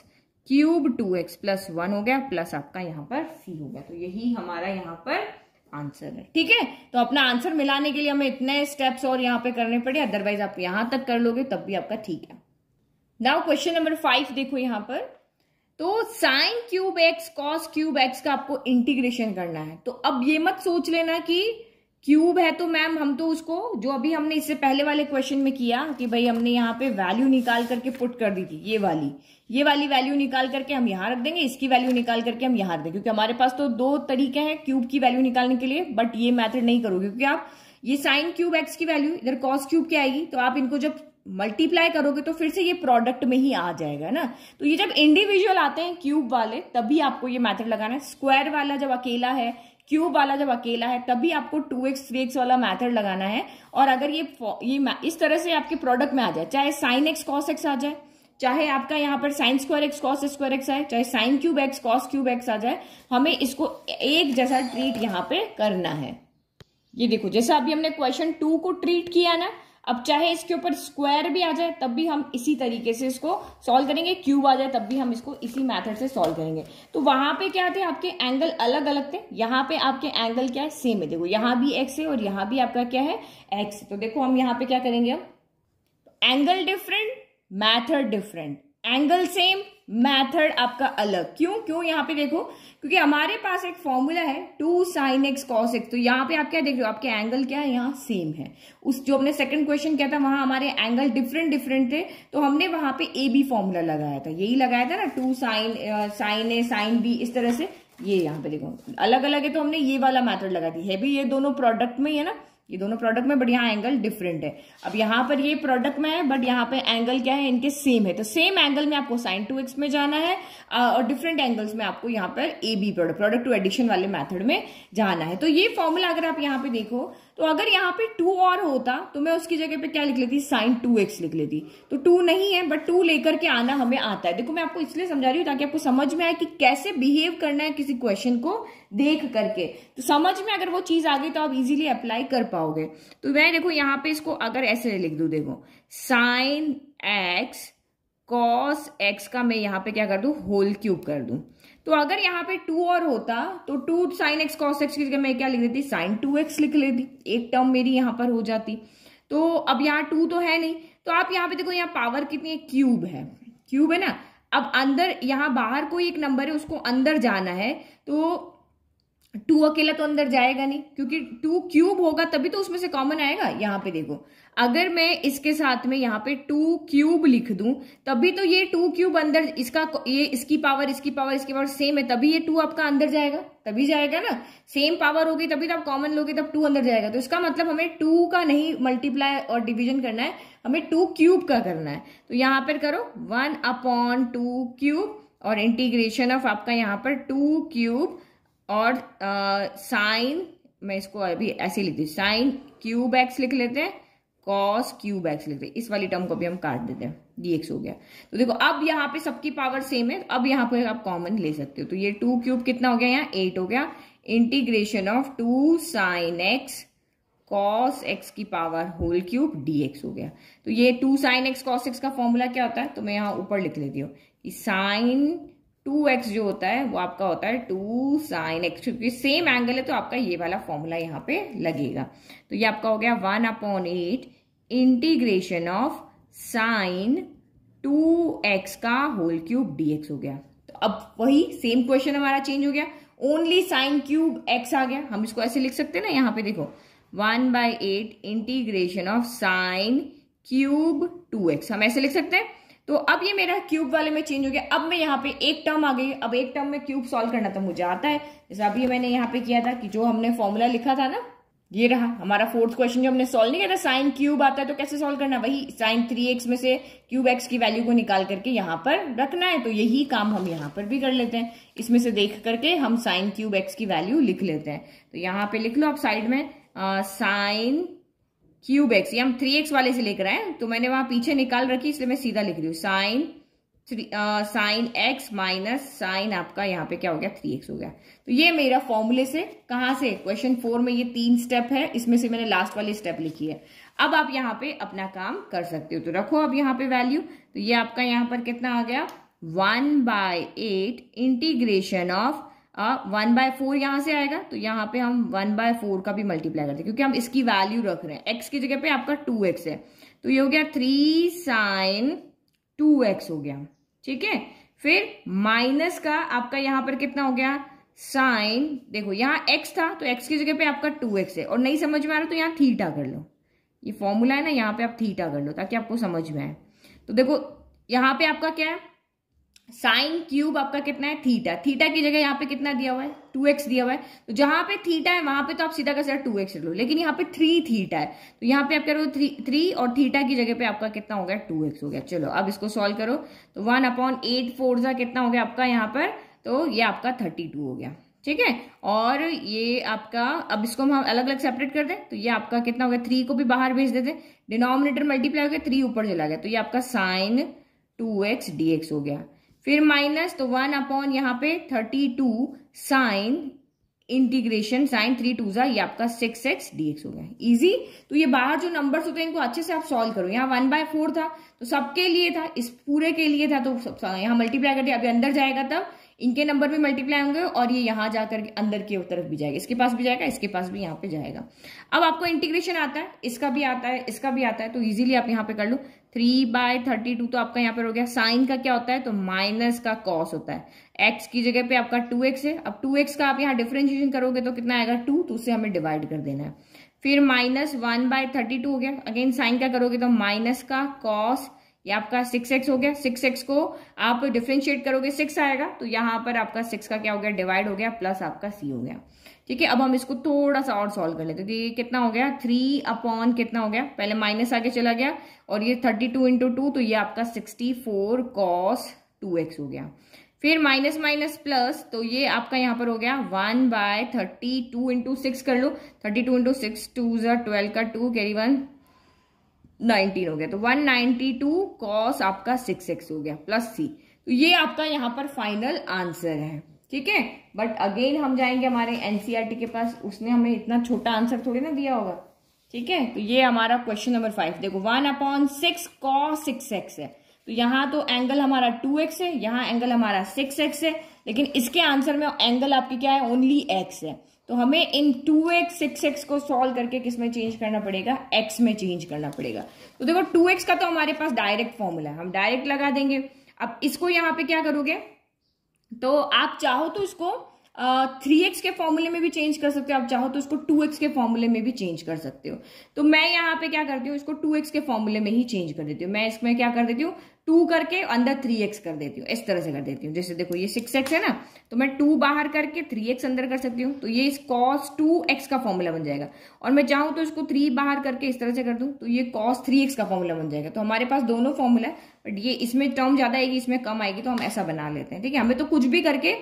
cube two x plus one हो गया प्लस आपका यहाँ पर सी हो गया तो यही हमारा यहाँ पर आंसर है ठीक है तो अपना आंसर मिलाने के लिए हमें इतने स्टेप्स और यहाँ पे करने पड़े अदरवाइज आप यहां तक कर लोगे तब भी आपका ठीक है नाउ क्वेश्चन नंबर फाइव देखो यहाँ पर तो sine cube x cos cube x का आपको इंटीग्रेशन करना है तो अब ये मत सोच लेना कि क्यूब है तो मैम हम तो उसको जो अभी हमने इससे पहले वाले क्वेश्चन में किया कि भाई हमने यहाँ पे वैल्यू निकाल करके पुट कर दी थी ये वाली ये वाली वैल्यू निकाल करके हम यहाँ रख देंगे इसकी वैल्यू निकाल करके हम यहाँ रख देंगे क्योंकि हमारे पास तो दो तरीके हैं क्यूब की वैल्यू निकालने के लिए बट ये मैथड नहीं करोगे क्योंकि आप ये साइन क्यूब एक्स की वैल्यू इधर कॉस क्यूब की आएगी तो आप इनको जब मल्टीप्लाई करोगे तो फिर से ये प्रोडक्ट में ही आ जाएगा ना तो ये जब इंडिविजुअल आते हैं क्यूब वाले तभी आपको ये मैथड लगाना है स्क्वायर वाला जब अकेला है क्यूब वाला जब अकेला है तभी आपको टू एक्स थ्री एक्स वाला मैथड लगाना है और अगर ये ये इस तरह से आपके प्रोडक्ट में आ जाए चाहे साइन एक्स कॉस एक्स आ जाए चाहे आपका यहाँ पर sine square x cos square x आए चाहे sine cube x cos cube x आ जाए हमें इसको एक जैसा ट्रीट यहाँ पे करना है ये देखो जैसा अभी हमने क्वेश्चन टू को ट्रीट किया ना अब चाहे इसके ऊपर स्क्वायर भी आ जाए तब भी हम इसी तरीके से इसको सॉल्व करेंगे क्यूब आ जाए तब भी हम इसको इसी मेथड से सॉल्व करेंगे तो वहां पे क्या थे आपके एंगल अलग अलग थे यहाँ पे आपके एंगल क्या है सेम है देखो यहाँ भी एक्स है और यहाँ भी आपका क्या है एक्स तो देखो हम यहाँ पे क्या करेंगे हम angle different method different angle same method आपका अलग क्यों क्यों यहाँ पे देखो क्योंकि हमारे पास एक फॉर्मूला है two sine x cos x तो यहाँ पे आप क्या देख रहे हो आपके एंगल क्या है यहाँ सेम है उस जो हमने सेकंड क्वेश्चन किया था वहां हमारे एंगल डिफरेंट डिफरेंट थे तो हमने वहां पे ए बी फॉर्मूला लगाया था यही लगाया था ना two sine sine a sine b इस तरह से ये यहाँ पे देखो अलग अलग है तो हमने ये वाला मैथड लगा दी है भी ये दोनों प्रोडक्ट में ही है ना ये दोनों प्रोडक्ट में बट यहाँ एंगल डिफरेंट है अब यहाँ पर ये प्रोडक्ट में है बट यहाँ पे एंगल क्या है इनके सेम है तो सेम एंगल में आपको साइन टू एक्स में जाना है और डिफरेंट एंगल्स में आपको यहाँ पर a b product product to addition वाले मैथड में जाना है तो ये फॉर्मूला अगर आप यहाँ पे देखो तो अगर यहाँ पे टू और होता तो मैं उसकी जगह पे क्या लिख लेती साइन टू एक्स लिख लेती तो टू नहीं है बट टू लेकर के आना हमें आता है देखो मैं आपको इसलिए समझा रही हूँ ताकि आपको समझ में आए कि कैसे बिहेव करना है किसी क्वेश्चन को देख करके तो समझ में अगर वो चीज आ गई तो आप इजीली अप्लाई कर पाओगे तो मैं देखो यहाँ पे इसको अगर ऐसे लिख दू देखो साइन एक्स कॉस एक्स का मैं यहाँ पे क्या कर दू होल क्यूब कर दू तो अगर यहाँ पे टू और होता तो two sine x cos x की जगह मैं क्या लिख देती साइन टू एक्स लिख लेती एक टर्म मेरी यहाँ पर हो जाती तो अब यहाँ टू तो है नहीं तो आप यहाँ पे देखो यहाँ पावर कितनी है क्यूब है क्यूब है ना अब अंदर यहाँ बाहर कोई एक नंबर है उसको अंदर जाना है तो टू अकेला तो अंदर जाएगा नहीं क्योंकि टू क्यूब होगा तभी तो उसमें से कॉमन आएगा यहाँ पे देखो अगर मैं इसके साथ में यहाँ पे टू क्यूब लिख दूं तभी तो ये टू क्यूब अंदर इसका ये इसकी पावर इसकी पावर इसकी पावर सेम है तभी ये टू आपका अंदर जाएगा तभी जाएगा ना सेम पावर होगी तभी तो आप कॉमन लोगे तब टू अंदर जाएगा तो इसका मतलब हमें टू का नहीं मल्टीप्लाई और डिविजन करना है हमें टू क्यूब का करना है तो यहाँ पर करो वन अपॉन टू क्यूब और इंटीग्रेशन ऑफ आपका यहाँ पर टू क्यूब और साइन मैं इसको अभी ऐसे लिख दी साइन क्यूब एक्स लिख लेते हैं कॉस क्यूब एक्स लिख रहे इस वाली टर्म को भी हम काट देते हैं डी हो गया तो देखो अब यहाँ पे सबकी पावर सेम है तो अब यहाँ पे आप कॉमन ले सकते हो तो ये टू क्यूब कितना हो गया यहाँ एट हो गया integration of two sine x cos x की पावर होल क्यूब डी हो गया तो ये two sine x cos x का फॉर्मूला क्या होता है तो मैं यहाँ ऊपर लिख लेती हूँ कि साइन टू एक्स जो होता है वो आपका होता है टू साइन एक्स क्योंकि सेम एंगल है तो आपका ये वाला फॉर्मूला यहाँ पे लगेगा तो ये आपका हो गया one upon eight integration of sine two x का होल क्यूब एक्स हो गया तो अब वही सेम क्वेश्चन हमारा चेंज हो गया ओनली साइन क्यूब एक्स आ गया हम इसको ऐसे लिख सकते हैं ना यहाँ पे देखो one by eight integration of sine cube two x हम ऐसे लिख सकते हैं तो अब ये मेरा क्यूब वाले में चेंज हो गया अब मैं यहाँ पे एक टर्म आ गई अब एक टर्म में क्यूब सॉल्व करना तो मुझे आता है जैसे अभी मैंने यहाँ पे किया था कि जो हमने फॉर्मूला लिखा था ना ये रहा हमारा फोर्थ क्वेश्चन जो हमने सॉल्व नहीं किया था साइन क्यूब आता है तो कैसे सॉल्व करना वही साइन थ्री एक्स में से क्यूब एक्स की वैल्यू को निकाल करके यहाँ पर रखना है तो यही काम हम यहाँ पर भी कर लेते हैं इसमें से देख करके हम साइन क्यूब एक्स की वैल्यू लिख लेते हैं तो यहाँ पे लिख लो आप साइड में साइन क्यूब एक्स ये हम थ्री एक्स वाले से लेकर आए तो मैंने वहां पीछे निकाल रखी इसलिए मैं सीधा लिख रही हूँ sine three sine x minus sine आपका यहाँ पे क्या हो गया थ्री एक्स हो गया तो ये मेरा फॉर्मूले से कहा से क्वेश्चन फोर में ये तीन स्टेप है इसमें से मैंने लास्ट वाली स्टेप लिखी है अब आप यहाँ पे अपना काम कर सकते हो तो रखो अब यहाँ पे वैल्यू तो ये आपका यहाँ पर कितना आ गया one by eight integration of one by four यहाँ से आएगा तो यहाँ पे हम वन बाय फोर का भी मल्टीप्लाई करते हैं क्योंकि हम इसकी वैल्यू रख रहे हैं एक्स की जगह पे आपका टू एक्स है तो ये हो गया थ्री साइन टू एक्स हो गया ठीक है फिर माइनस का आपका यहाँ पर कितना हो गया साइन देखो यहाँ एक्स था तो एक्स की जगह पे आपका टू एक्स है और नहीं समझ में आ रहा तो यहाँ थीटा कर लो ये फॉर्मूला है ना यहाँ पे आप थीटा कर लो ताकि आपको समझ में आए तो देखो यहाँ पे आपका क्या है साइन क्यूब आपका कितना है थीटा थीटा की जगह यहाँ पे कितना दिया हुआ है टू एक्स दिया हुआ है तो जहां पे थीटा है वहां पे तो आप सीधा का सीधा टू एक्स लो लेकिन यहाँ पे थ्री थीटा है तो यहाँ पे आप करो थ्री थ्री और थीटा की जगह पे आपका कितना हो गया टू एक्स हो गया चलो अब इसको सॉल्व करो तो वन अपॉन एट फोर सा कितना हो गया आपका यहाँ पर तो ये आपका थर्टी टू हो गया ठीक है और ये आपका अब इसको हम अलग अलग सेपरेट कर दे तो ये आपका कितना हो गया थ्री को भी बाहर भेज देते डिनोमिनेटर मल्टीप्लाई हो गया थ्री ऊपर चला गया तो ये आपका sine two x d x हो गया फिर माइनस तो वन अपॉन यहाँ पे thirty two sine integration sine three two जा आपका सिक्स एक्स डी एक्स हो गया इजी तो ये बाहर जो नंबर्स होते हैं इनको अच्छे से आप सॉल्व करो यहाँ वन बाय फोर था तो सबके लिए था इस पूरे के लिए था तो यहाँ मल्टीप्लाई कर दिया अभी अंदर जाएगा तब इनके नंबर भी मल्टीप्लाई होंगे और ये यहाँ जाकर अंदर की तरफ भी जाएगा इसके पास भी जाएगा इसके पास भी यहाँ पे जाएगा अब आपको इंटीग्रेशन आता है इसका भी आता है इसका भी आता है तो इजीली आप यहाँ पे कर लो थ्री बाय थर्टी टू तो आपका यहाँ पर हो गया साइन का क्या होता है तो माइनस का कॉस होता है एक्स की जगह पे आपका टू एक्स है अब टू एक्स का आप यहाँ डिफ्रेंशिएशन करोगे तो कितना आएगा टू तो उसे हमें डिवाइड कर देना है फिर minus one by thirty two हो गया अगेन साइन का करोगे तो माइनस का कॉस या आपका सिक्स एक्स हो गया सिक्स एक्स को आप डिफ्रेंशिएट करोगे सिक्स आएगा तो यहाँ पर आपका सिक्स का क्या हो गया डिवाइड हो गया प्लस आपका सी हो गया ठीक है अब हम इसको थोड़ा सा और सॉल्व कर लेते हैं ये कितना हो गया थ्री अपॉन कितना हो गया पहले माइनस आगे चला गया और ये थर्टी टू इंटू टू तो ये आपका sixty four cos two x हो गया फिर माइनस माइनस प्लस तो ये आपका यहाँ पर हो गया one by thirty two into six कर लो thirty two into six two जर ट्वेल्व का टू कैरी वन नाइनटीन हो गया तो वन नाइनटी टू कॉस आपका सिक्स एक्स हो गया प्लस सी तो ये आपका यहाँ पर फाइनल आंसर है ठीक है बट अगेन हम जाएंगे हमारे एनसीईआरटी e के पास उसने हमें इतना छोटा आंसर थोड़ी ना दिया होगा ठीक है तो ये हमारा क्वेश्चन नंबर फाइव देखो one upon six cos six x है तो यहाँ तो एंगल हमारा टू एक्स है यहाँ एंगल हमारा सिक्स एक्स है लेकिन इसके आंसर में एंगल आपकी क्या है ओनली एक्स है तो हमें इन टू एक्स सिक्स एक्स को सॉल्व करके किस में चेंज करना पड़ेगा एक्स में चेंज करना पड़ेगा तो देखो टू एक्स का तो हमारे पास डायरेक्ट फॉर्मूला है हम डायरेक्ट लगा देंगे अब इसको यहाँ पे क्या करोगे तो आप चाहो तो इसको थ्री एक्स के फॉर्मूले में भी चेंज कर सकते हो आप चाहो तो इसको टू एक्स के फॉर्मूले में भी चेंज कर सकते हो तो मैं यहाँ पे क्या करती हूँ इसको टू एक्स के फॉर्मूले में ही चेंज कर देती हूँ मैं इसमें क्या कर देती हूँ टू करके अंदर थ्री एक्स कर देती हूँ इस तरह से कर देती हूँ जैसे देखो ये सिक्स एक्स है ना तो मैं टू बाहर करके थ्री एक्स अंदर कर सकती हूँ तो ये इस कॉस टू एक्स का फॉर्मूला बन जाएगा और मैं चाहूँ तो इसको थ्री बाहर करके इस तरह से कर दूँ तो ये कॉस थ्री एक्स का फॉर्मूला बन जाएगा तो हमारे पास दोनों फॉर्मूला है बट ये इसमें टर्म ज्यादा आएगी इसमें कम आएगी तो हम ऐसा बना लेते हैं ठीक है हमें तो कुछ भी करके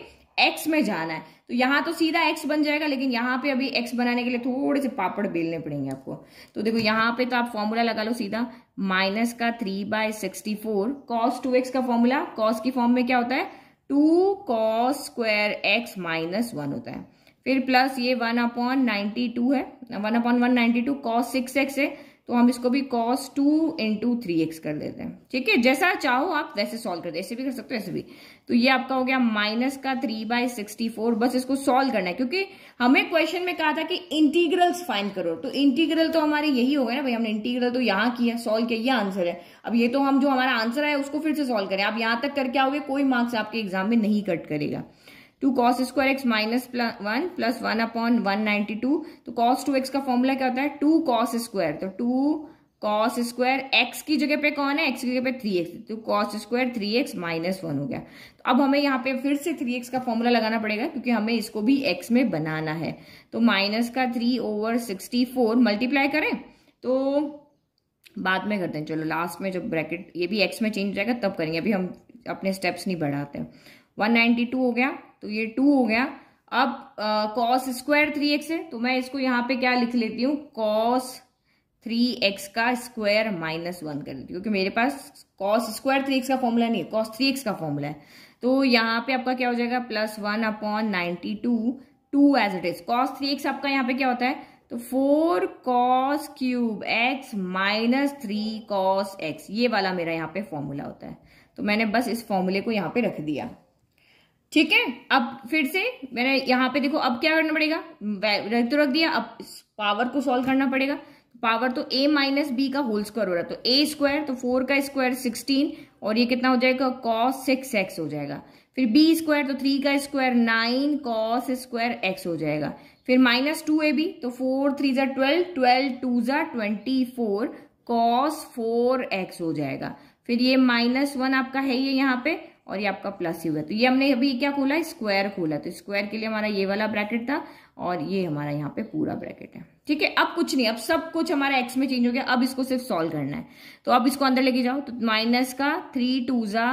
एक्स में जाना है तो यहाँ तो सीधा एक्स बन जाएगा लेकिन यहाँ पे अभी एक्स बनाने के लिए थोड़े से पापड़ बेलने पड़ेंगे आपको तो देखो यहाँ पे तो आप फॉर्मूला लगा लो सीधा माइनस का three by sixty four cos two x का फॉर्मूला कॉस की फॉर्म में क्या होता है two cos square x minus one होता है फिर प्लस ये वन अपॉन नाइनटी टू है one upon one ninety two cos six x है तो हम इसको भी cos two into three x कर देते हैं ठीक है जैसा चाहो आप वैसे सॉल्व कर दे ऐसे भी कर सकते हो ऐसे भी तो ये आपका हो गया माइनस का थ्री बाय सिक्सटी फोर बस इसको सॉल्व करना है क्योंकि हमें क्वेश्चन में कहा था कि इंटीग्रल्स फाइंड करो तो इंटीग्रल तो हमारे यही हो गए ना भाई हमने इंटीग्रल तो यहाँ किया सॉल्व किया ये आंसर है अब ये तो हम जो हमारा आंसर है उसको फिर से सॉल्व करें आप यहां तक करके आओगे कोई मार्क्स आपके एग्जाम में नहीं कट करेगा two cos square x minus one plus one upon one ninety two तो कॉस टू एक्स का फॉर्मूला क्या होता है टू कॉस स्क्वायर तो टू कॉस स्क्वायर एक्स की जगह पे कौन है एक्स की जगह पे थ्री एक्स तो cos square three x minus one हो गया तो अब हमें यहाँ पे फिर से थ्री एक्स का फॉर्मूला लगाना पड़ेगा क्योंकि हमें इसको भी एक्स में बनाना है तो माइनस का three over sixty four multiply करें तो बाद में करते हैं चलो लास्ट में जब ब्रैकेट ये भी एक्स में चेंज हो जाएगा तब करेंगे अभी हम अपने स्टेप्स नहीं बढ़ाते हैं 192 हो गया तो ये टू हो गया अब कॉस स्क्वायर थ्री एक्स है तो मैं इसको यहाँ पे क्या लिख लेती हूँ कॉस थ्री एक्स का स्क्वायर माइनस वन कर लेती हूँ क्योंकि मेरे पास कॉस स्क्वायर थ्री एक्स का फॉर्मूला नहीं है कॉस थ्री एक्स का फॉर्मूला है तो यहाँ पे आपका क्या हो जाएगा plus one upon ninety two two as it is cos three x आपका यहाँ पे क्या होता है तो four cos cube x minus three cos x ये वाला मेरा यहाँ पे फॉर्मूला होता है तो मैंने बस इस फॉर्मूले को यहाँ पे रख दिया ठीक है अब फिर से मैंने यहाँ पे देखो अब क्या करना पड़ेगा रख तो रख दिया अब पावर को सॉल्व करना पड़ेगा पावर तो a माइनस बी का होल स्क्वायर हो रहा है तो a स्क्वायर तो फोर का स्क्वायर सिक्सटीन और ये कितना हो जाएगा कॉस सिक्स एक्स हो जाएगा फिर b स्क्वायर तो थ्री का square nine cos square x हो जाएगा फिर माइनस टू ए बी तो फोर थ्री ज़ा ट्वेल्व ट्वेल्व टू ज़ा twenty four cos four x हो जाएगा फिर ये माइनस वन आपका है ये यहाँ पे और ये आपका प्लस ही होगा तो ये हमने अभी क्या खोला स्क्वायर खोला तो स्क्वायर के लिए हमारा ये वाला ब्रैकेट था और ये हमारा यहाँ पे पूरा ब्रैकेट है ठीक है अब कुछ नहीं अब सब कुछ हमारा एक्स में चेंज हो गया अब इसको सिर्फ सॉल्व करना है तो अब इसको अंदर लेके जाओ तो माइनस का थ्री टू जा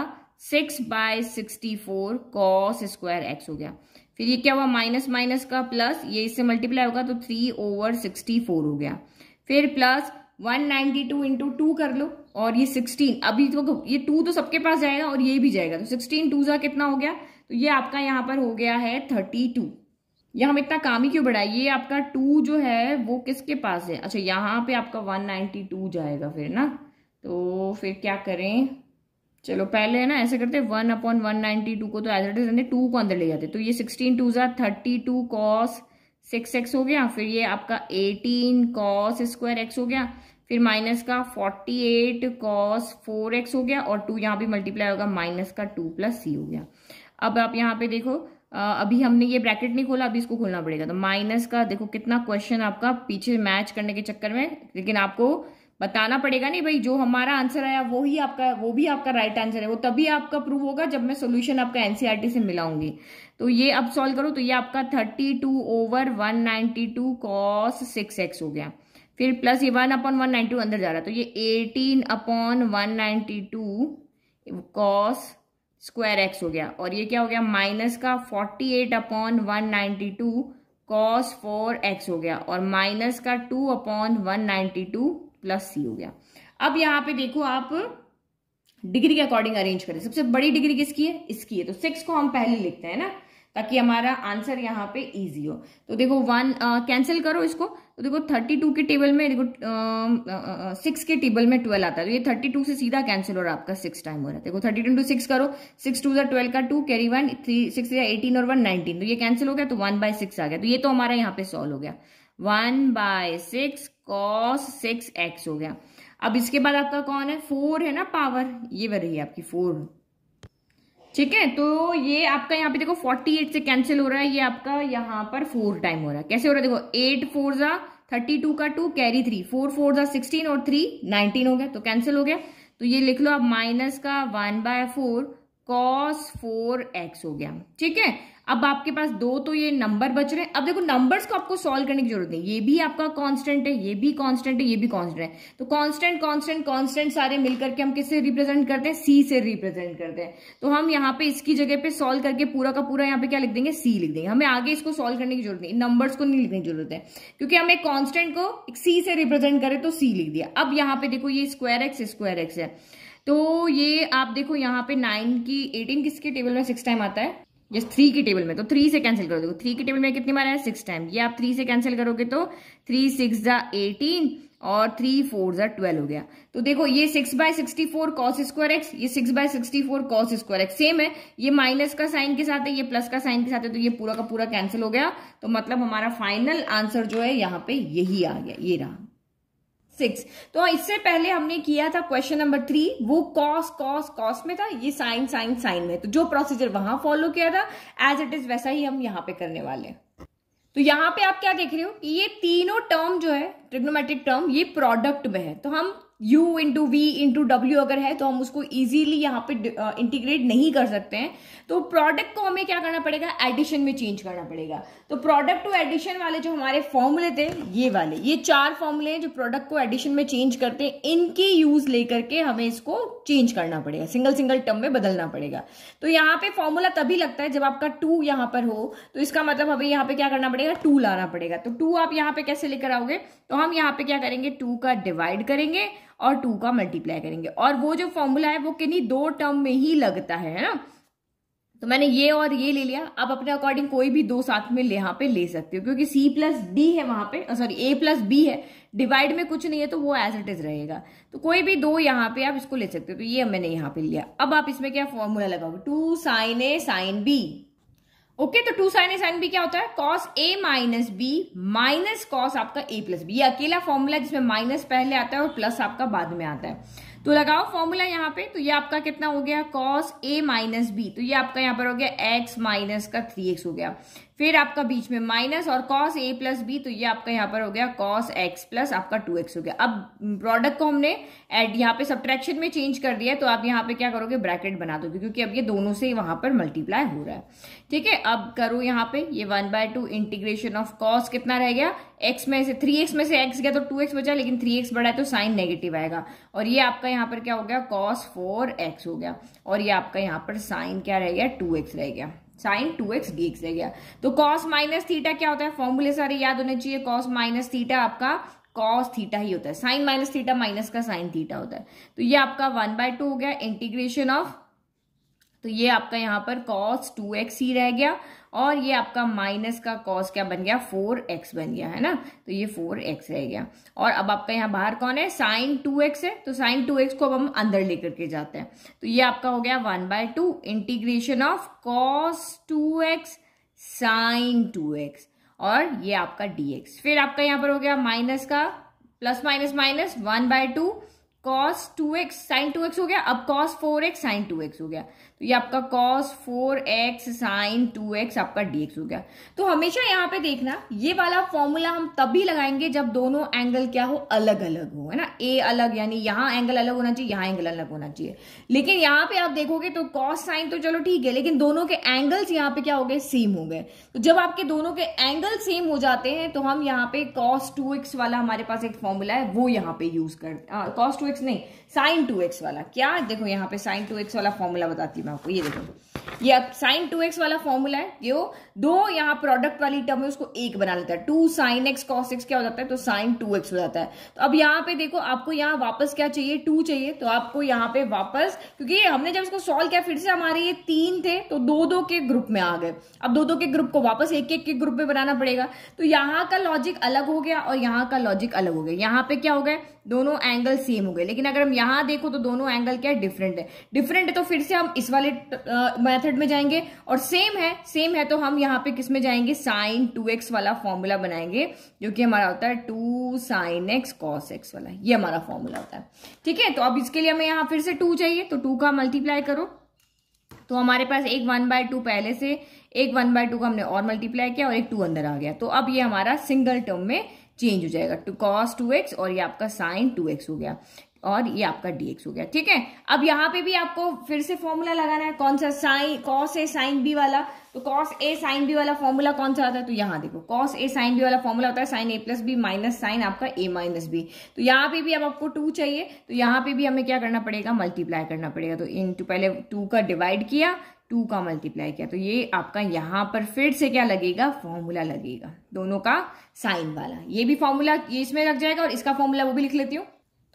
six by sixty four cos square x हो गया फिर ये क्या हुआ माइनस माइनस का प्लस ये इससे मल्टीप्लाई होगा तो थ्री ओवर सिक्सटी फोर हो गया फिर plus one ninety two into two कर लो और ये सिक्सटीन अभी तो ये टू तो सबके पास जाएगा और ये भी जाएगा तो सिक्सटीन टू जा कितना हो गया तो ये आपका यहाँ पर हो गया है थर्टी टू यहाँ हम इतना काम ही क्यों बढ़ाए ये आपका टू जो है वो किसके पास है अच्छा यहाँ पे आपका वन टू जाएगा फिर ना तो फिर क्या करें चलो पहले है ना ऐसे करते one upon one ninety two को तो एज इज टू को अंदर ले जाते तो ये सिक्सटीन टू जा thirty two cos six x हो गया फिर ये आपका एटीन कॉस स्क्वायर एक्स हो गया फिर माइनस का 48 एट कॉस फोर हो गया और टू यहाँ पे मल्टीप्लाई होगा माइनस का टू प्लस सी हो गया अब आप यहाँ पे देखो अभी हमने ये ब्रैकेट नहीं खोला अभी इसको खोलना पड़ेगा तो माइनस का देखो कितना क्वेश्चन आपका पीछे मैच करने के चक्कर में लेकिन आपको बताना पड़ेगा नहीं भाई जो हमारा आंसर आया वो ही आपका वो भी आपका राइट आंसर है वो तभी आपका प्रूव होगा जब मैं सोल्यूशन आपका एनसीईआरटी e से मिलाऊंगी तो ये अब सॉल्व करो तो ये आपका thirty two over one ninety two cos six x हो गया फिर प्लस ये one upon one ninety two अंदर जा रहा है तो ये eighteen upon one ninety two cos square x हो गया और ये क्या हो गया माइनस का forty eight upon one ninety two cos four x हो गया और माइनस का two upon one ninety two plus c हो गया अब यहाँ पे देखो आप डिग्री के अकॉर्डिंग अरेंज करें सबसे बड़ी डिग्री किसकी है इसकी है तो सिक्स को हम पहले लिखते हैं ना ताकि हमारा आंसर यहाँ पे इजी हो तो देखो वन कैंसिल uh, करो इसको तो देखो थर्टी टू के टेबल में देखो सिक्स um, uh, uh, के टेबल में ट्वेल्व आता है तो ये थर्टी टू से सीधा कैंसिल हो रहा है आपका सिक्स टाइम हो रहा है देखो थर्टी टू सिक्स करो सिक्स टू जर ट्वेल्व का two carry one three six eighteen और वन नाइनटीन तो ये कैंसिल हो गया तो वन बाय सिक्स आ गया तो ये तो हमारा यहाँ पे सॉल्व हो गया one by six cos six x हो गया अब इसके बाद आपका कौन है फोर है ना पावर ये बढ़ रही है आपकी फोर ठीक है तो ये आपका यहाँ पे देखो 48 से कैंसिल हो रहा है ये आपका यहाँ पर फोर टाइम हो रहा है कैसे हो रहा है देखो एट फोर जा थर्टी टू का two carry three four four जा सिक्सटीन और थ्री नाइनटीन हो गया तो कैंसिल हो गया तो ये लिख लो आप माइनस का one by four cos four x हो गया ठीक है अब आपके पास दो तो ये नंबर बच रहे हैं अब देखो नंबर्स को आपको सॉल्व करने की जरूरत नहीं ये भी आपका कांस्टेंट है ये भी कांस्टेंट है ये भी कांस्टेंट है तो कांस्टेंट कांस्टेंट कांस्टेंट सारे मिलकर के हम किससे रिप्रेजेंट करते हैं सी से रिप्रेजेंट करते हैं तो हम यहाँ पे इसकी जगह पे सॉल्व करके पूरा का पूरा यहाँ पे क्या लिख देंगे सी लिख देंगे हमें आगे इसको सॉल्व करने की जरूरत नहीं नंबर्स को नहीं लिखने की जरूरत है क्योंकि हम एक कॉन्स्टेंट को सी से रिप्रेजेंट करें तो सी लिख दिया अब यहाँ पे देखो ये स्क्वायर एक्स स्क्वायर एक्स है तो ये आप देखो यहाँ पे नाइन की एटीन किसके टेबल में सिक्स टाइम आता है जस्ट थ्री की टेबल में तो थ्री से कैंसिल कर दोगे थ्री की टेबल में कितनी बार है सिक्स टाइम ये आप थ्री से कैंसिल करोगे तो थ्री सिक्स जा एटीन और थ्री फोर जा ट्वेल्व हो गया तो देखो ये six by sixty four cos square x ये six by sixty four cos square x same है ये माइनस का साइन के साथ है ये प्लस का साइन के साथ है तो ये पूरा का पूरा कैंसिल हो गया तो मतलब हमारा फाइनल आंसर जो है यहाँ पे यही आ गया ये रहा सिक्स तो इससे पहले हमने किया था क्वेश्चन नंबर थ्री वो कॉस कॉस कॉस में था ये साइन साइन साइन में तो जो प्रोसीजर वहां फॉलो किया था एज इट इज वैसा ही हम यहाँ पे करने वाले हैं तो यहाँ पे आप क्या देख रहे हो कि ये तीनों टर्म जो है ट्रिग्नोमेट्रिक टर्म ये प्रोडक्ट में है तो हम u इंटू वी इंटू डब्ल्यू अगर है तो हम उसको इजीली यहाँ पे इंटीग्रेट uh, नहीं कर सकते हैं तो प्रोडक्ट को हमें क्या करना पड़ेगा एडिशन में चेंज करना पड़ेगा तो प्रोडक्ट टू एडिशन वाले जो हमारे फॉर्मूले थे ये वाले ये चार फॉर्मूले हैं जो प्रोडक्ट को एडिशन में चेंज करते हैं इनके यूज लेकर के हमें इसको चेंज करना पड़ेगा सिंगल सिंगल टर्म में बदलना पड़ेगा तो यहाँ पे फॉर्मूला तभी लगता है जब आपका टू यहाँ पर हो तो इसका मतलब हमें यहाँ पे क्या करना पड़ेगा टू लाना पड़ेगा तो टू आप यहाँ पे कैसे लेकर आओगे तो हम यहाँ पे क्या करेंगे टू का डिवाइड करेंगे और टू का मल्टीप्लाई करेंगे और वो जो फॉर्मूला है वो किन्हीं दो टर्म में ही लगता है ना तो मैंने ये और ये ले लिया अब अपने अकॉर्डिंग कोई भी दो साथ में यहाँ पे ले सकते हो क्योंकि सी प्लस डी है वहां पे सॉरी ए प्लस बी है डिवाइड में कुछ नहीं है तो वो एज इट इज रहेगा तो कोई भी दो यहाँ पे आप इसको ले सकते हो तो ये मैंने यहाँ पे लिया अब आप इसमें क्या फॉर्मूला लगाओगे two sine a sine b okay तो two sine a sine b क्या होता है cos a minus b minus cos आपका ए प्लस बी ये अकेला फॉर्मूला जिसमें माइनस पहले आता है और प्लस आपका बाद में आता है तो लगाओ फॉर्मूला यहाँ पे तो ये आपका कितना हो गया कॉस ए माइनस बी तो ये आपका यहाँ पर हो गया एक्स माइनस का थ्री एक्स हो गया फिर आपका बीच में माइनस और कॉस ए प्लस बी तो ये आपका यहाँ पर हो गया कॉस एक्स प्लस आपका टू एक्स हो गया अब प्रोडक्ट को हमने एड यहाँ पे सब्ट्रैक्शन में चेंज कर दिया तो आप यहाँ पे क्या करोगे ब्रैकेट बना दोगे क्योंकि अब ये दोनों से वहां पर मल्टीप्लाई हो रहा है ठीक है अब करो यहाँ पे ये one by two integration of cos कितना रह गया एक्स में से थ्री एक्स में से एक्स गया तो टू एक्स बचा लेकिन थ्री एक्स बढ़ा है तो साइन नेगेटिव आएगा और ये आपका यहाँ पर क्या हो गया कॉस फोर एक्स हो गया और ये आपका यहाँ पर साइन क्या रह गया टू एक्स रह गया sine two x d x रह गया तो कॉस माइनस थीटा क्या होता है फॉर्मूले सारे याद होने चाहिए कॉस माइनस थीटा आपका कॉस थीटा ही होता है साइन माइनस थीटा माइनस का साइन थीटा होता है तो ये आपका वन बाय टू हो गया इंटीग्रेशन ऑफ तो ये आपका यहाँ पर कॉस टू एक्स ही रह गया और ये आपका माइनस का कॉस क्या बन गया फोर एक्स बन गया है ना तो ये फोर एक्स रह गया और अब आपका यहाँ बाहर कौन है साइन टू एक्स है तो साइन टू एक्स को अब हम अंदर लेकर के जाते हैं तो ये आपका हो गया one by two integration of cos two x sine two x और ये आपका एक्स फिर आपका यहाँ पर हो गया माइनस का plus minus minus one by two cos two x sine two x हो गया अब cos four x sine two x हो गया तो ये आपका cos four x sine two x आपका dx हो गया तो हमेशा यहाँ पे देखना ये वाला फॉर्मूला हम तभी लगाएंगे जब दोनों एंगल क्या हो अलग अलग हो है ना ए अलग यानी यहाँ एंगल अलग होना चाहिए यहाँ एंगल अलग होना चाहिए लेकिन यहाँ पे आप देखोगे तो कॉस साइन तो चलो ठीक है लेकिन दोनों के एंगल्स यहाँ पे क्या हो गए सेम हो गए तो जब आपके दोनों के एंगल सेम हो जाते हैं तो हम यहाँ पे कॉस टू एक्स वाला हमारे पास एक फॉर्मूला है वो यहाँ पे यूज कर कॉस टू एक्स नहीं साइन टू एक्स वाला क्या देखो यहाँ पे साइन टू एक्स वाला फॉर्मूला बताती हूँ मैं आपको ये देखो ये अब साइन टू एक्स वाला फॉर्मूला है जो दो यहाँ प्रोडक्ट वाली टर्म है उसको एक बना लेता है two sine x cos x क्या हो जाता है तो साइन टू एक्स हो जाता है तो अब यहाँ पे देखो आपको यहाँ वापस क्या चाहिए टू चाहिए तो आपको यहाँ पे वापस क्योंकि हमने जब इसको सॉल्व किया फिर से हमारे ये तीन थे तो दो दो के ग्रुप में आ गए अब दो दो के ग्रुप को वापस एक एक के ग्रुप में बनाना पड़ेगा तो यहाँ का लॉजिक अलग हो गया और यहाँ का लॉजिक अलग हो गया यहाँ पे क्या हो गया दोनों एंगल सेम हो गए लेकिन अगर हम यहाँ देखो तो दोनों एंगल क्या डिफरेंट है डिफरेंट है तो फिर से हम इस वाले मेथड में जाएंगे और सेम है सेम है तो हम यहाँ पे किस में जाएंगे साइन टू एक्स वाला फॉर्मूला बनाएंगे जो कि हमारा होता है two sine x cos x वाला ये हमारा फॉर्मूला होता है ठीक है तो अब इसके लिए हमें यहाँ फिर से टू चाहिए तो टू का मल्टीप्लाई करो तो हमारे पास एक वन बाय टू पहले से एक वन बाय टू का हमने और मल्टीप्लाई किया और एक टू अंदर आ गया तो अब ये हमारा सिंगल टर्म में चेंज हो जाएगा टू कॉस टू एक्स और ये आपका साइन टू एक्स हो गया और ये आपका dx हो गया ठीक है अब यहाँ पे भी आपको फिर से फॉर्मूला लगाना है कौन सा sine cos a sine b वाला तो कॉस ए साइन बी वाला फॉर्मूला कौन सा आता है तो यहाँ देखो कॉस ए साइन बी वाला फॉर्मूला होता है sine a plus b minus sine आपका ए माइनस बी तो यहाँ पे भी अब आपको टू चाहिए तो यहाँ पे भी हमें क्या करना पड़ेगा मल्टीप्लाई करना पड़ेगा तो इन टू पहले टू का डिवाइड किया टू का मल्टीप्लाई किया तो ये आपका यहाँ पर फिर से क्या लगेगा फॉर्मूला लगेगा दोनों का साइन वाला ये भी फॉर्मूला ये इसमें लग जाएगा और इसका फॉर्मूला वो भी लिख लेती हूँ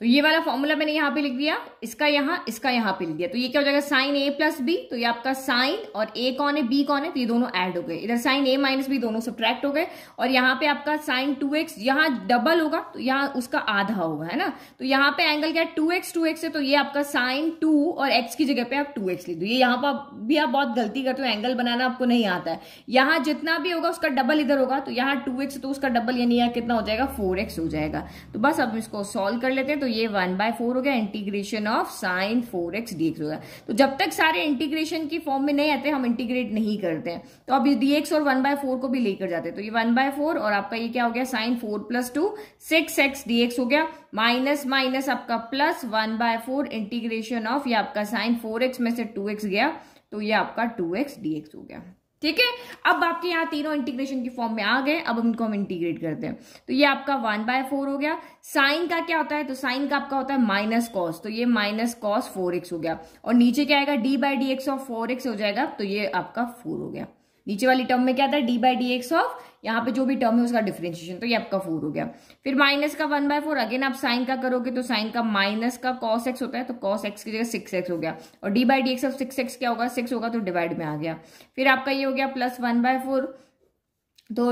तो ये वाला फॉर्मूला मैंने यहां पे लिख दिया इसका यहां इसका यहां पे लिख दिया तो ये क्या हो जाएगा साइन ए प्लस बी तो ये आपका साइन और ए कौन है बी कौन है तो ये दोनों ऐड हो गए इधर साइन ए माइनस बी दोनों सब्ट्रैक्ट हो गए और यहां पे आपका साइन टू एक्स यहाँ डबल होगा तो यहां उसका आधा होगा है ना तो यहां पर एंगल क्या टू एक्स टू एक्स है तो ये आपका साइन टू और एक्स की जगह पे आप टू एक्स लिख दो ये यहाँ पर भी आप बहुत गलती करते हो एंगल बनाना आपको नहीं आता है यहां जितना भी होगा उसका डबल इधर होगा तो यहाँ टू एक्स तो उसका डबल यानी यहाँ कितना हो जाएगा फोर एक्स हो जाएगा तो बस अब इसको सॉल्व कर लेते हैं तो ये वन बाय फोर हो गया integration of sine four x d x हो गया तो जब तक सारे इंटीग्रेशन की फॉर्म में नहीं आते हम इंटीग्रेट नहीं करते हैं तो अब डी एक्स और वन बाय फोर को भी लेकर जाते हैं तो ये वन बाय फोर और आपका ये क्या हो गया sine four plus two six x d x हो गया माइनस माइनस आपका plus one by four integration of ये आपका साइन फोर एक्स में से टू एक्स गया तो ये आपका टू एक्स डी एक्स हो गया ठीक है अब आपके यहाँ तीनों इंटीग्रेशन की फॉर्म में आ गए अब इनको हम इंटीग्रेट करते हैं तो ये आपका वन बाय फोर हो गया साइन का क्या होता है तो साइन का आपका होता है माइनस कॉस तो ये माइनस कॉस फोर एक्स हो गया और नीचे क्या आएगा d by d x of four x हो जाएगा तो ये आपका फोर हो गया नीचे वाली टर्म में क्या था d by d x of यहाँ पे जो भी टर्म है उसका डिफ्रेंशिएशन तो ये आपका फोर हो गया फिर माइनस का वन बाय फोर अगेन आप साइन का करोगे तो साइन का माइनस का कॉस एक्स होता है तो कॉस एक्स की जगह सिक्स एक्स हो गया और d by d x of six x क्या होगा सिक्स होगा तो डिवाइड में आ गया फिर आपका ये हो गया प्लस वन बाय फोर तो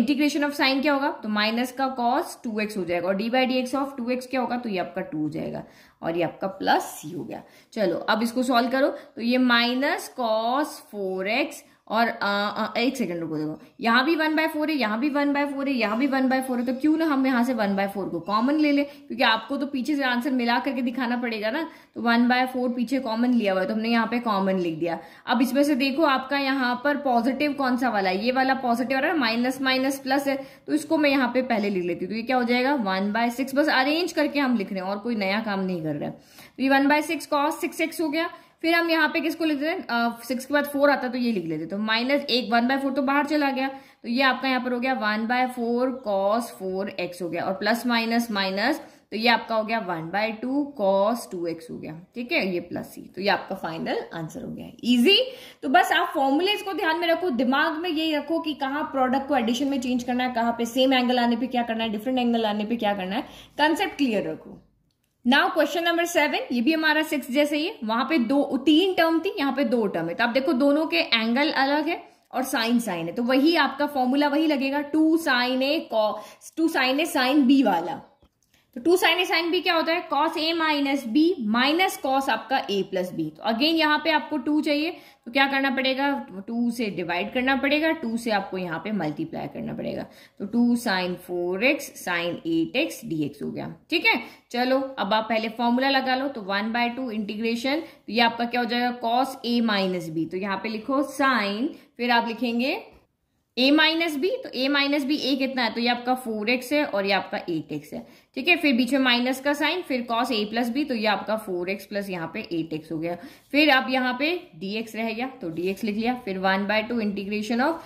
इंटीग्रेशन ऑफ साइन क्या होगा तो माइनस का कॉस टू एक्स हो जाएगा और d by d x of two x क्या होगा तो ये आपका टू हो जाएगा और ये आपका प्लस सी हो गया चलो अब इसको सॉल्व करो तो ये माइनस कॉस फोर एक्स और आ, आ, एक सेकंड रुको देखो यहाँ भी वन बाय फोर है यहाँ भी वन बाय फोर है यहाँ भी वन बाय फोर है तो क्यों ना हम यहाँ से वन बाय फोर को कॉमन ले ले क्योंकि आपको तो पीछे से आंसर मिला करके दिखाना पड़ेगा ना तो वन बाय फोर पीछे कॉमन लिया हुआ है तो हमने यहाँ पे कॉमन लिख दिया अब इसमें से देखो आपका यहाँ पर पॉजिटिव कौन सा वाला है ये वाला पॉजिटिव वाला माइनस माइनस प्लस है तो इसको मैं यहाँ पे पहले लिख लेती हूँ तो ये क्या हो जाएगा वन बाय सिक्स बस अरेंज करके हम लिख रहे हैं और कोई नया काम नहीं कर रहे हैं तो ये one by six cos six x हो गया फिर हम यहाँ पे किसको लिख देते हैं सिक्स के बाद फोर आता है तो ये लिख लेते तो माइनस एक वन बाय फोर तो बाहर चला गया तो ये आपका यहाँ पर हो गया one by four cos four x हो गया और प्लस माइनस माइनस तो ये आपका हो गया one by two cos two x हो गया ठीक है ये प्लस सी तो ये आपका फाइनल आंसर हो गया इजी तो बस आप फॉर्मूले इसको ध्यान में रखो दिमाग में ये रखो कि कहाँ प्रोडक्ट को एडिशन में चेंज करना है कहाँ पे सेम एंगल आने पे क्या करना है डिफरेंट एंगल आने पे क्या करना है कंसेप्ट क्लियर रखो नाउ क्वेश्चन नंबर सेवन ये भी हमारा सिक्स जैसे ही वहां पे दो तीन टर्म थी यहाँ पे दो टर्म है तो आप देखो दोनों के एंगल अलग है और साइन साइन है तो वही आपका फॉर्मूला वही लगेगा two sine a two sine a sine b वाला तो two sine a sine b क्या होता है cos a minus b minus cos आपका ए प्लस बी तो अगेन यहाँ पे आपको टू चाहिए तो क्या करना पड़ेगा टू से डिवाइड करना पड़ेगा टू से आपको यहाँ पे मल्टीप्लाई करना पड़ेगा तो two sine four x sine eight x d x हो गया ठीक है चलो अब आप पहले फॉर्मूला लगा लो तो वन बाय टू इंटीग्रेशन तो ये आपका क्या हो जाएगा कॉस ए माइनस बी तो यहाँ पे लिखो साइन फिर आप लिखेंगे ए माइनस बी तो ए माइनस बी ए कितना है तो ये आपका फोर एक्स है और ये आपका एट एक्स है ठीक है फिर बीच में माइनस का साइन फिर कॉस ए प्लस बी तो ये आपका फोर एक्स प्लस यहाँ पे एट एक्स हो गया फिर आप यहाँ पे डी एक्स रह गया तो डी एक्स लिख लिया फिर one by two integration of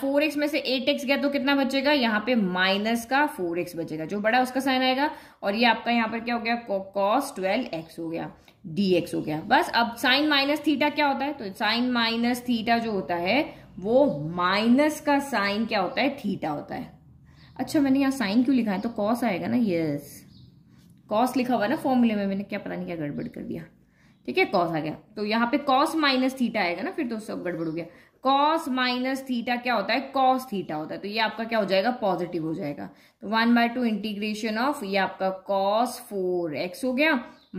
four x में से एट एक्स गया तो कितना बचेगा यहाँ पे माइनस का फोर एक्स बचेगा जो बड़ा उसका साइन आएगा और ये आपका यहाँ पर क्या हो गया कॉस ट्वेल्व एक्स हो गया डी एक्स हो गया बस अब साइन माइनस थीटा क्या होता है तो साइन माइनस थीटा जो होता है वो माइनस का साइन क्या होता है थीटा होता है अच्छा मैंने यहाँ साइन क्यों लिखा है तो कॉस आएगा ना यस कॉस लिखा हुआ ना फॉर्मूले में मैंने क्या पता नहीं क्या गड़बड़ कर दिया ठीक है कॉस आ गया तो यहाँ पे कॉस माइनस थीटा आएगा ना फिर तो सब गड़बड़ हो गया कॉस माइनस थीटा क्या होता है कॉस थीटा होता है तो ये आपका क्या हो जाएगा पॉजिटिव हो जाएगा तो one by two integration of ये आपका कॉस फोर एक्स हो गया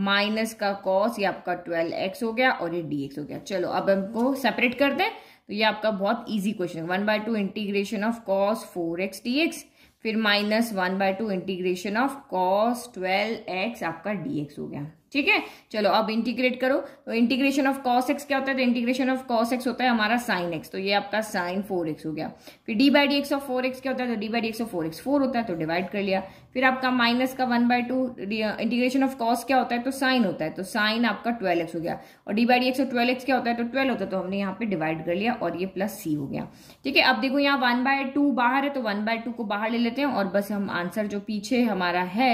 माइनस का कॉस ये आपका ट्वेल्व एक्स हो गया और ये डी एक्स हो गया चलो अब हमको सेपरेट कर दें तो ये आपका बहुत easy question one by two integration of cos four x d x फिर minus one by two integration of cos twelve x आपका डी एक्स हो गया ठीक है चलो अब इंटीग्रेट करो तो इंटीग्रेशन ऑफ कॉस एक्स क्या होता है तो इंटीग्रेशन ऑफ कॉस एक्स होता है हमारा साइन एक्स तो ये आपका साइन फोर एक्स हो गया फिर d by d x of four x क्या होता है तो d by d x of four x four होता है तो डिवाइड कर लिया फिर आपका माइनस का one by two integration of cos क्या होता है तो साइन होता है तो साइन आपका ट्वेल्व एक्स हो गया और d by d x of twelve x क्या होता है तो ट्वेल्व होता है तो हमने यहाँ पे डिवाइड कर लिया और ये प्लस सी हो गया ठीक है अब देखो यहाँ वन बाय टू बाहर है तो वन बाय टू को बाहर ले लेते हैं और बस हम आंसर जो पीछे हमारा है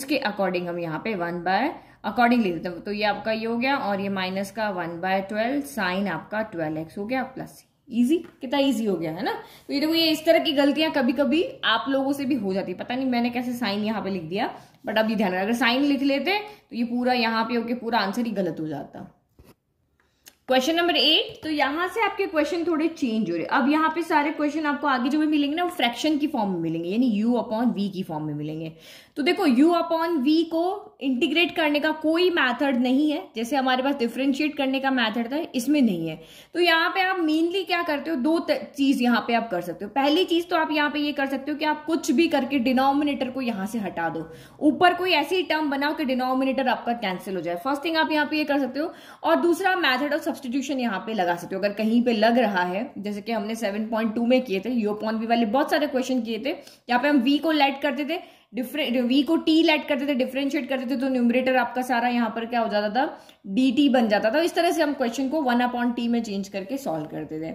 उसके अकॉर्डिंग हम यहाँ पे वन बाय अकॉर्डिंगली तो, तो ये आपका ये हो गया और ये माइनस का वन बाय ट्वेल्व साइन आपका ट्वेल्व एक्स हो गया प्लस इजी कितना इजी हो गया है ना तो ये देखो ये इस तरह की गलतियां कभी कभी आप लोगों से भी हो जाती है पता नहीं मैंने कैसे साइन यहाँ पे लिख दिया बट अभी ध्यान अगर साइन लिख लेते तो ये पूरा यहाँ पे होके पूरा आंसर ही गलत हो जाता क्वेश्चन नंबर एट तो यहाँ से आपके क्वेश्चन थोड़े चेंज हो रहे अब यहाँ पे सारे क्वेश्चन आपको आगे जो भी मिलेंगे ना वो फ्रैक्शन की फॉर्म में मिलेंगे यानी यू अपॉन वी की फॉर्म में मिलेंगे तो देखो u अपॉन v को इंटीग्रेट करने का कोई मैथड नहीं है जैसे हमारे पास डिफ्रेंशिएट करने का मैथड था इसमें नहीं है तो यहाँ पे आप मेनली क्या करते हो दो चीज यहाँ पे आप कर सकते हो पहली चीज तो आप यहाँ पे ये कर सकते हो कि आप कुछ भी करके डिनोमिनेटर को यहाँ से हटा दो ऊपर कोई ऐसी टर्म बनाओ कि डिनोमिनेटर आपका कैंसिल हो जाए फर्स्ट थिंग आप यहाँ पे ये कर सकते हो और दूसरा मैथड ऑफ सब्सटीट्यूशन यहाँ पे लगा सकते हो अगर कहीं पे लग रहा है जैसे कि हमने सेवन में किए थे यू अपॉन वी वाले बहुत सारे क्वेश्चन किए थे यहाँ पे हम वी को लेट करते थे डिफरेंट वी को टी लेट करते थे डिफ्रेंशिएट करते थे तो न्यूमरेटर आपका सारा यहाँ पर क्या हो जाता था डी टी बन जाता था तो इस तरह से हम क्वेश्चन को वन अपॉन टी में चेंज करके सॉल्व करते थे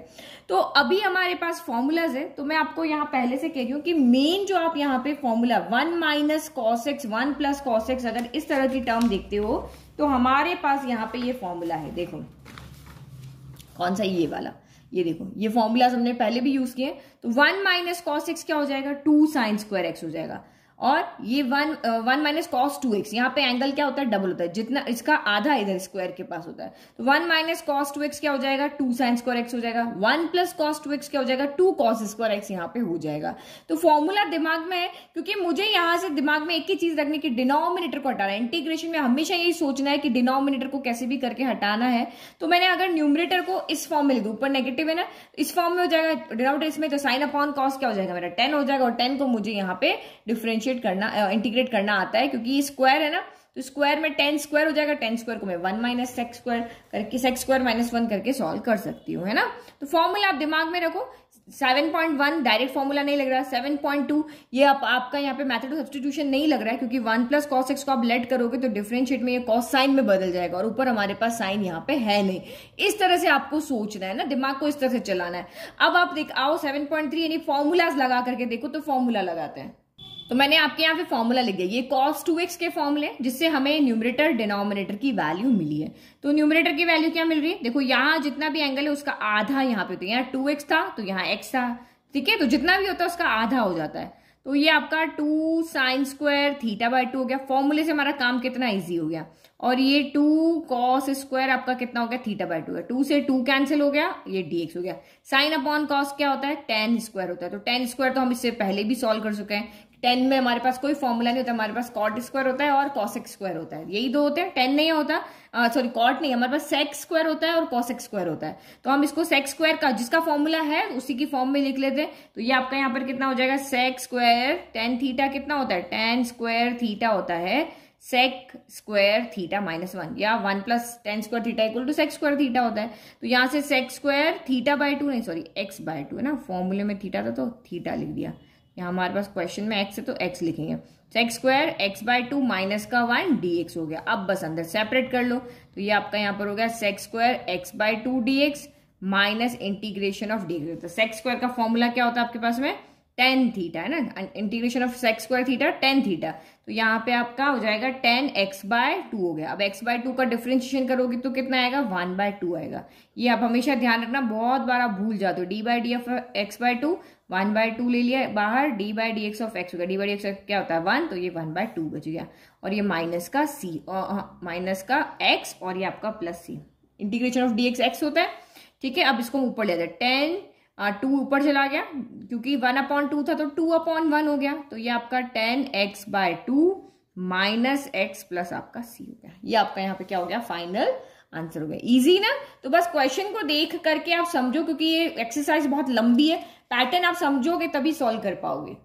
तो अभी हमारे पास फॉर्मूलाज है तो मैं आपको यहाँ पहले से कह रही हूँ कि मेन जो आप यहाँ पे formula one minus cos x one plus cos x अगर इस तरह की टर्म देखते हो तो हमारे पास यहाँ पे ये फॉर्मूला है देखो कौन सा ये वाला ये देखो ये फॉर्मूलाज हमने पहले भी यूज किए तो वन माइनस कॉस एक्स क्या हो जाएगा टू साइन स्क्वायर एक्स हो जाएगा और ये one one minus cos two x यहाँ पे एंगल क्या होता है डबल होता है जितना इसका आधा इधर स्क्वायर के पास होता है तो one minus cos two x क्या हो जाएगा टू साइन स्क्वायर एक्स हो जाएगा one plus cos two x क्या हो जाएगा टू कॉस स्क्वायर एक्स यहाँ पे हो जाएगा तो फॉर्मूला दिमाग में है क्योंकि मुझे यहाँ से दिमाग में एक ही चीज रखनी की डिनोमिनेटर को हटाना है इंटीग्रेशन में हमेशा यही सोचना है कि डिनोमिनेटर को कैसे भी करके हटाना है तो मैंने अगर न्यूमरेटर को इस फॉर्म में लिख ऊपर नेगेटिव है ना इस फॉर्म में हो जाएगा डिनोमिनेटर इसमें तो साइन अपॉन कॉस क्या हो जाएगा मेरा टेन हो जाएगा और टेन को मुझे यहाँ पे डिफ्रेंशिएट डिफ्रेंशिएट करना इंटीग्रेट uh, करना आता है क्योंकि स्क्वायर है ना तो स्क्वायर में टेन स्क्वायर हो जाएगा टेन स्क्वायर को मैं वन माइनस सेक्स स्क्वायर करके सेक्स स्क्वायर माइनस वन करके सॉल्व कर सकती हूँ है ना तो फॉर्मूला आप दिमाग में रखो 7.1 डायरेक्ट फॉर्मूला नहीं लग रहा 7.2 ये आप, आपका यहाँ पे मैथड ऑफ सब्सटीट्यूशन नहीं लग रहा है क्योंकि वन प्लस कॉस एक्स को आप लेट करोगे तो डिफरेंशिएट में ये कॉस साइन में बदल जाएगा और ऊपर हमारे पास साइन यहाँ पे है नहीं इस तरह से आपको सोचना है ना दिमाग को इस तरह से चलाना है अब आप देख आओ 7.3 यानी फॉर्मूलाज लगा करके देखो तो फॉर्मूला लगाते हैं तो मैंने आपके यहाँ पे फॉर्मूला लिख दिया ये कॉस टू एक्स के फॉर्मूले जिससे हमें न्यूमरेटर डिनोमिनेटर की वैल्यू मिली है तो न्यूमरेटर की वैल्यू क्या मिल रही है देखो यहाँ जितना भी एंगल है उसका आधा यहाँ पे होता है यहाँ टू एक्स था तो यहाँ एक्स था ठीक है तो जितना भी होता है उसका आधा हो जाता है तो ये आपका two sign square theta by two हो गया फॉर्मूले से हमारा काम कितना इजी हो गया और ये टू कॉस स्क्वायर आपका कितना हो गया थीटा बाय टू है टू से टू कैंसिल हो गया ये डीएक्स हो गया साइन अपॉन कॉस क्या होता है टेन स्क्वायर होता है तो टेन स्क्वायर तो हम इससे पहले भी सॉल्व कर चुके हैं टेन में हमारे पास कोई फॉर्मूला नहीं होता हमारे पास कॉट स्क्वायर होता है और कॉसेक स्क्वायर होता है यही दो होते हैं टेन नहीं होता सॉरी कॉट नहीं हमारे पास सेक्स स्क्वायर होता है और कॉसेक स्क्वायर होता है तो हम इसको सेक्स स्क्वायर का जिसका फॉर्मूला है उसी की फॉर्म में लिख लेते हैं तो ये आपका यहाँ पर कितना हो जाएगा सेक्स स्क्वायर टेन थीटा कितना होता है टेन स्क्वायर थीटा होता है sec square theta minus one या one plus tan square theta equal to sec square theta होता है तो यहाँ से sec square theta by two नहीं सॉरी एक्स बाय टू है ना फॉर्मूले में थीटा था तो थीटा लिख दिया यहाँ हमारे पास क्वेश्चन में एक्स है तो एक्स लिखेंगे तो x square x by two minus का वन डी एक्स हो गया अब बस अंदर सेपरेट कर लो तो ये आपका यहाँ पर हो गया sec square x by two d x minus integration of d तो सेक्स स्क्वायर का फॉर्मूला क्या होता है आपके पास में टेन थीटा है ना integration of sec square theta tan theta तो यहाँ पे आपका हो जाएगा टेन एक्स बाय टू हो गया अब एक्स बाय टू का डिफ्रेंशिएशन करोगे तो कितना आएगा वन बाय टू आएगा ये आप हमेशा ध्यान रखना बहुत बार आप भूल जाते हो d by d f x by two one by two ले लिया बाहर d by d x of x होगा डी बाई डी एक्स क्या होता है वन तो ये वन बाय टू बच गया और ये माइनस का सी माइनस का एक्स और ये आपका plus c integration of d x x होता है ठीक है अब इसको हम ऊपर ले जाए टेन टू ऊपर चला गया क्योंकि वन अपॉन टू था तो टू अपॉन वन हो गया तो ये आपका tan x by two minus x plus आपका सी हो गया ये आपका यहाँ पे क्या हो गया फाइनल आंसर हो गया इजी ना तो बस क्वेश्चन को देख करके आप समझो क्योंकि ये एक्सरसाइज बहुत लंबी है पैटर्न आप समझोगे तभी सॉल्व कर पाओगे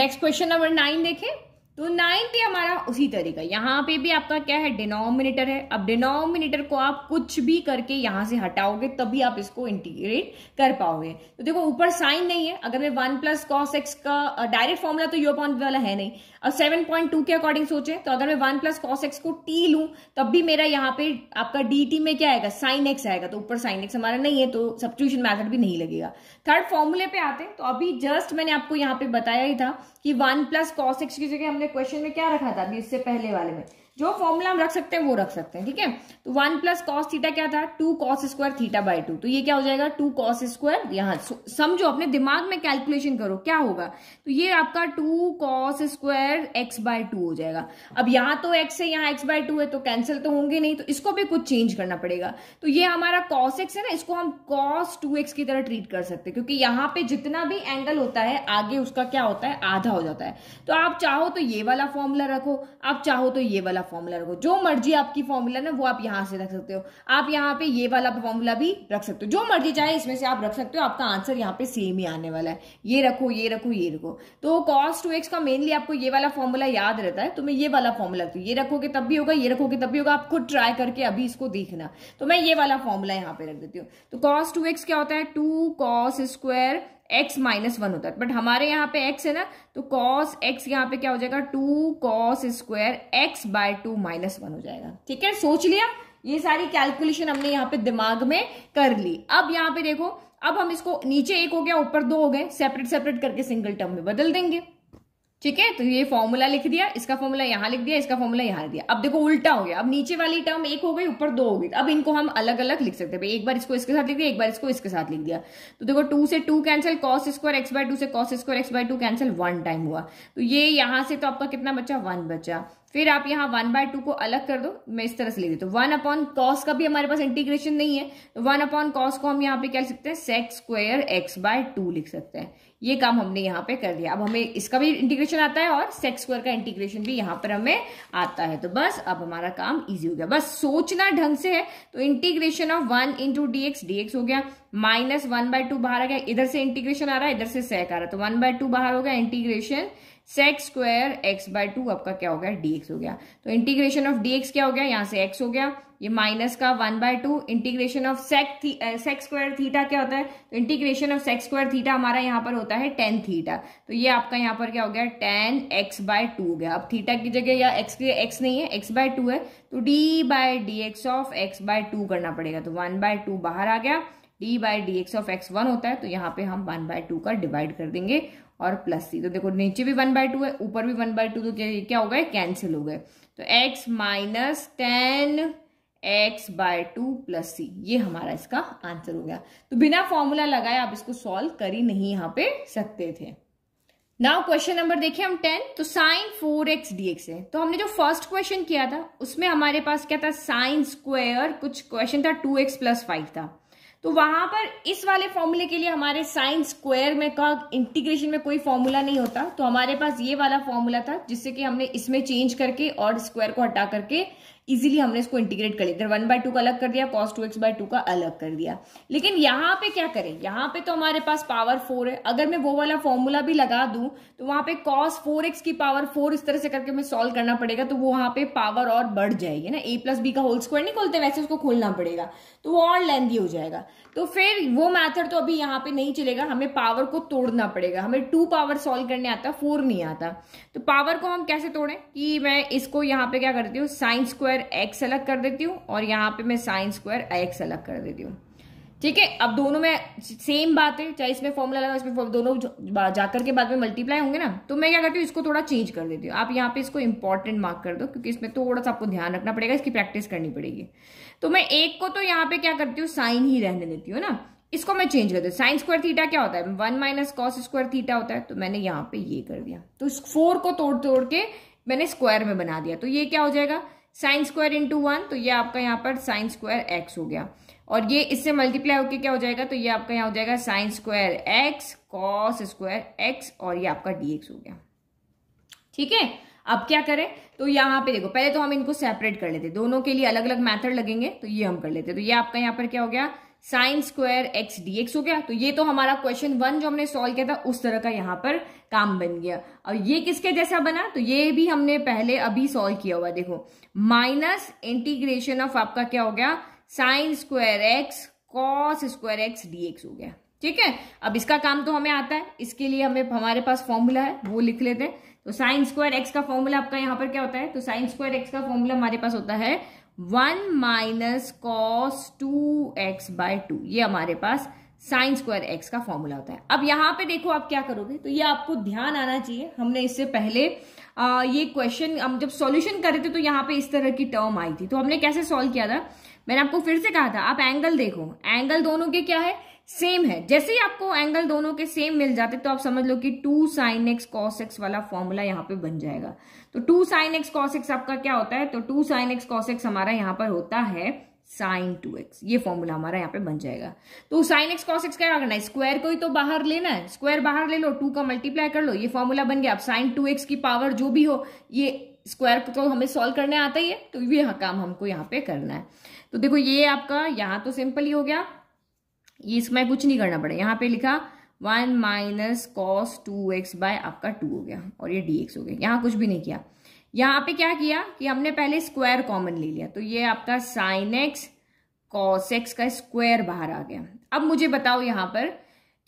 नेक्स्ट क्वेश्चन नंबर नाइन देखें तो नाइन पे हमारा उसी तरीका यहाँ पे भी आपका क्या है डिनोमिनेटर है अब डिनोमिनेटर को आप कुछ भी करके यहाँ से हटाओगे तभी आप इसको इंटीग्रेट कर पाओगे तो देखो ऊपर साइन नहीं है अगर मैं वन प्लस कॉस एक्स का डायरेक्ट फॉर्मूला तो यू अपॉन वाला है नहीं और 7.2 के अकॉर्डिंग सोचे तो अगर मैं वन प्लस कॉस एक्स को टी लू तब भी मेरा यहाँ पे आपका डी टी में क्या आएगा साइन एक्स आएगा तो ऊपर साइन एक्स हमारा नहीं है तो सब्सिट्यूशन मैथड भी नहीं लगेगा थर्ड फॉर्मूले पे आते तो अभी जस्ट मैंने आपको यहाँ पे बताया ही था कि वन प्लस कॉस एक्स की जगह हमने क्वेश्चन में क्या रखा था अभी इससे पहले वाले में जो फॉर्मूला हम रख सकते हैं वो रख सकते हैं ठीक है तो वन प्लस कॉस थीटा क्या था two cos square theta by two तो ये क्या हो जाएगा टू कॉस स्क्वायर यहाँ समझो अपने दिमाग में कैलकुलेशन करो क्या होगा तो ये आपका two cos square x by two हो जाएगा अब यहाँ तो एक्स है यहाँ एक्स बाय टू है तो कैंसिल तो होंगे नहीं तो इसको भी कुछ चेंज करना पड़ेगा तो ये हमारा कॉस एक्स है ना इसको हम कॉस टू एक्स की तरह ट्रीट कर सकते क्योंकि यहाँ पे जितना भी एंगल होता है आगे उसका क्या होता है आधा हो जाता है तो आप चाहो तो ये वाला फॉर्मूला रखो आप चाहो तो ये वाला वाला फॉर्मूला रखो जो मर्जी आपकी फॉर्मूला ना वो आप यहाँ से रख सकते हो आप यहाँ पे ये वाला फॉर्मूला भी रख सकते हो जो मर्जी चाहे इसमें से आप रख सकते हो आपका आंसर यहाँ पे सेम ही आने वाला है ये रखो ये रखो ये रखो तो कॉस टू एक्स का मेनली आपको ये वाला फॉर्मूला याद रहता है तो मैं ये वाला फॉर्मूला रखती हूँ ये रखोगे तब भी होगा ये रखोगे तब भी होगा आप खुद ट्राई करके अभी इसको देखना तो मैं ये वाला फॉर्मूला यहाँ पे रख देती हूँ तो कॉस टू एक्स क्या होता है two cos square x minus one होता है बट हमारे यहाँ पे एक्स है ना तो कॉस एक्स यहाँ पे क्या हो जाएगा two cos square x by two minus one हो जाएगा ठीक है सोच लिया ये सारी कैलकुलेशन हमने यहाँ पे दिमाग में कर ली अब यहाँ पे देखो अब हम इसको नीचे एक हो गया ऊपर दो हो गए सेपरेट सेपरेट करके सिंगल टर्म में बदल देंगे ठीक है तो ये फॉर्मूला लिख दिया इसका फॉर्मूला यहाँ लिख दिया इसका फॉर्मूला यहाँ दिया अब देखो उल्टा हो गया अब नीचे वाली टर्म एक हो गई ऊपर दो हो गई अब इनको हम अलग अलग लिख सकते हैं एक बार इसको इसके साथ लिख दिया एक बार इसको इसके साथ लिख दिया तो देखो टू से two cancel cos square x by two से cos square x by two cancel one time हुआ तो ये यहाँ से तो आपका कितना बचा वन बचा फिर आप यहाँ वन बाय टू को अलग कर दो मैं इस तरह से ले देती हूँ वन अपॉन कॉस का भी हमारे पास इंटीग्रेशन नहीं है तो वन अपॉन कॉस को हम यहाँ पे क्या लिख सकते हैं sec square x by two लिख सकते हैं ये काम हमने यहाँ पे कर दिया अब हमें इसका भी इंटीग्रेशन आता है और सेक्स स्क्वायर का इंटीग्रेशन भी यहाँ पर हमें आता है तो बस अब हमारा काम इजी हो गया बस सोचना ढंग से है तो integration of one into d x हो गया माइनस वन बाय टू बाहर आ गया इधर से इंटीग्रेशन आ रहा है इधर से सेक आ रहा है तो वन बाय टू बाहर हो गया integration sec square x by two आपका क्या हो गया dx हो गया तो इंटीग्रेशन ऑफ dx क्या हो गया यहाँ से x हो गया ये माइनस का one by two integration of sec sec square theta क्या होता है तो integration of sec square theta हमारा यहाँ पर होता है टेन थीटा तो ये आपका यहाँ पर क्या हो गया टेन एक्स बाय टू हो गया अब थीटा की जगह या एक्स की एक्स नहीं है एक्स बाय टू है तो d by d x of x by two करना पड़ेगा तो वन बाय टू बाहर आ गया d by d x of x one होता है तो यहाँ पे हम वन बाय टू का डिवाइड कर देंगे और प्लस सी तो देखो नीचे भी वन बाय टू है ऊपर भी वन बाय टू तो क्या क्या हो गए कैंसिल हो गए तो x minus tan x by two plus c ये हमारा इसका आंसर हो गया तो बिना फॉर्मूला लगाए आप इसको सॉल्व कर ही नहीं यहाँ पे सकते थे नाउ क्वेश्चन नंबर देखिए हम टेन तो sine four x d x है तो हमने जो फर्स्ट क्वेश्चन किया था उसमें हमारे पास क्या था साइन स्क्वायर कुछ क्वेश्चन था टू एक्स प्लस फाइव था तो वहां पर इस वाले फॉर्मूले के लिए हमारे साइन स्क्वायर में का इंटीग्रेशन में कोई फॉर्मूला नहीं होता तो हमारे पास ये वाला फॉर्मूला था जिससे कि हमने इसमें चेंज करके और स्क्वायर को हटा करके इजीली हमने इसको इंटीग्रेट कर लिया इधर वन बाय टू का अलग कर दिया cos two x by two का अलग कर दिया लेकिन यहाँ पे क्या करें यहाँ पे तो हमारे पास पावर फोर है अगर मैं वो वाला फॉर्मूला भी लगा दूं तो वहां पे कॉस फोर एक्स की पावर फोर इस तरह से करके मैं सॉल्व करना पड़ेगा तो वो वहां पे पावर और बढ़ जाएगी ना ए प्लस बी का होल स्क्वायर नहीं खोलते वैसे उसको खोलना पड़ेगा तो वो और लेंदी हो जाएगा तो फिर वो मैथड तो अभी यहाँ पे नहीं चलेगा हमें पावर को तोड़ना पड़ेगा हमें टू पावर सोल्व करने आता फोर नहीं आता तो पावर को हम कैसे तोड़े कि मैं इसको यहाँ पे क्या करती हूँ साइंस स्क्वायर स्क्वायर एक्स अलग कर देती हूँ और यहाँ पे मैं साइन स्क्वायर एक्स अलग कर देती हूँ ठीक है अब दोनों में सेम बात है चाहे इसमें फॉर्मूला लगा इसमें दोनों जाकर के बाद में मल्टीप्लाई होंगे ना तो मैं क्या करती हूँ इसको थोड़ा चेंज कर देती हूँ आप यहाँ पे इसको इंपॉर्टेंट मार्क कर दो क्योंकि इसमें थोड़ा सा आपको ध्यान रखना पड़ेगा इसकी प्रैक्टिस करनी पड़ेगी तो मैं एक को तो यहाँ पे क्या करती हूँ साइन ही रहने देती हूँ ना इसको मैं चेंज कर देती साइन स्क्वायर थीटा क्या होता है one minus cos square theta होता है तो मैंने यहाँ पे ये कर दिया तो फोर को तोड़ तोड़ के मैंने स्क्वायर में बना दिया तो ये क्या हो जाएगा साइन स्क्वायर इंटू वन तो ये आपका यहाँ पर साइन स्क्वायर एक्स हो गया और ये इससे मल्टीप्लाई होकर क्या हो जाएगा तो ये आपका यहाँ हो जाएगा sine square x cos square x और ये आपका डी हो गया ठीक है अब क्या करें तो यहाँ पे देखो पहले तो हम इनको सेपरेट कर लेते दोनों के लिए अलग अलग मैथड लगेंगे तो ये हम कर लेते तो ये आपका यहाँ पर क्या हो गया साइन स्क्वायर एक्स डी हो गया तो ये तो हमारा क्वेश्चन वन जो हमने सॉल्व किया था उस तरह का यहाँ पर काम बन गया और ये किसके जैसा बना तो ये भी हमने पहले अभी सॉल्व किया हुआ देखो माइनस इंटीग्रेशन ऑफ आपका क्या हो गया sign square x cos square x d हो गया ठीक है अब इसका काम तो हमें आता है इसके लिए हमें हमारे पास फॉर्मूला है वो लिख लेते हैं तो साइन स्क्वायर एक्स का फॉर्मूला आपका यहाँ पर क्या होता है तो साइन स्क्वायर एक्स का फॉर्मूला हमारे पास होता है one minus cos two x by two ये हमारे पास साइन स्क्वायर एक्स का फॉर्मूला होता है अब यहां पे देखो आप क्या करोगे तो ये आपको ध्यान आना चाहिए हमने इससे पहले आ, ये क्वेश्चन हम जब सॉल्यूशन कर रहे थे तो यहाँ पे इस तरह की टर्म आई थी तो हमने कैसे सॉल्व किया था मैंने आपको फिर से कहा था आप एंगल देखो एंगल दोनों के क्या है सेम है जैसे ही आपको एंगल दोनों के सेम मिल जाते तो आप समझ लो कि two sine x cos x वाला फॉर्मूला यहाँ पे बन जाएगा तो two sine x cos x आपका क्या होता है तो two sine x cos x हमारा यहाँ पर होता है साइन टू एक्स ये फॉर्मूला हमारा यहाँ पे बन जाएगा तो साइन एक्स कॉस एक्स क्या करना है स्क्वायर को ही तो बाहर लेना है स्क्वायर बाहर ले लो टू का मल्टीप्लाई कर लो ये फॉर्मूला बन गया अब साइन टू एक्स की पावर जो भी हो ये स्क्वायर तो हमें सॉल्व करने आता ही है तो ये काम हमको यहाँ पे करना है तो देखो ये आपका यहाँ तो सिंपल ही हो गया ये इसमें कुछ नहीं करना पड़ेगा यहाँ पे लिखा one minus cos two x by आपका टू हो गया और ये डी एक्स हो गया यहाँ कुछ भी नहीं किया यहाँ पे क्या किया कि हमने पहले स्क्वायर कॉमन ले लिया तो ये आपका साइन एक्स कॉस एक्स का स्क्वायर बाहर आ गया अब मुझे बताओ यहाँ पर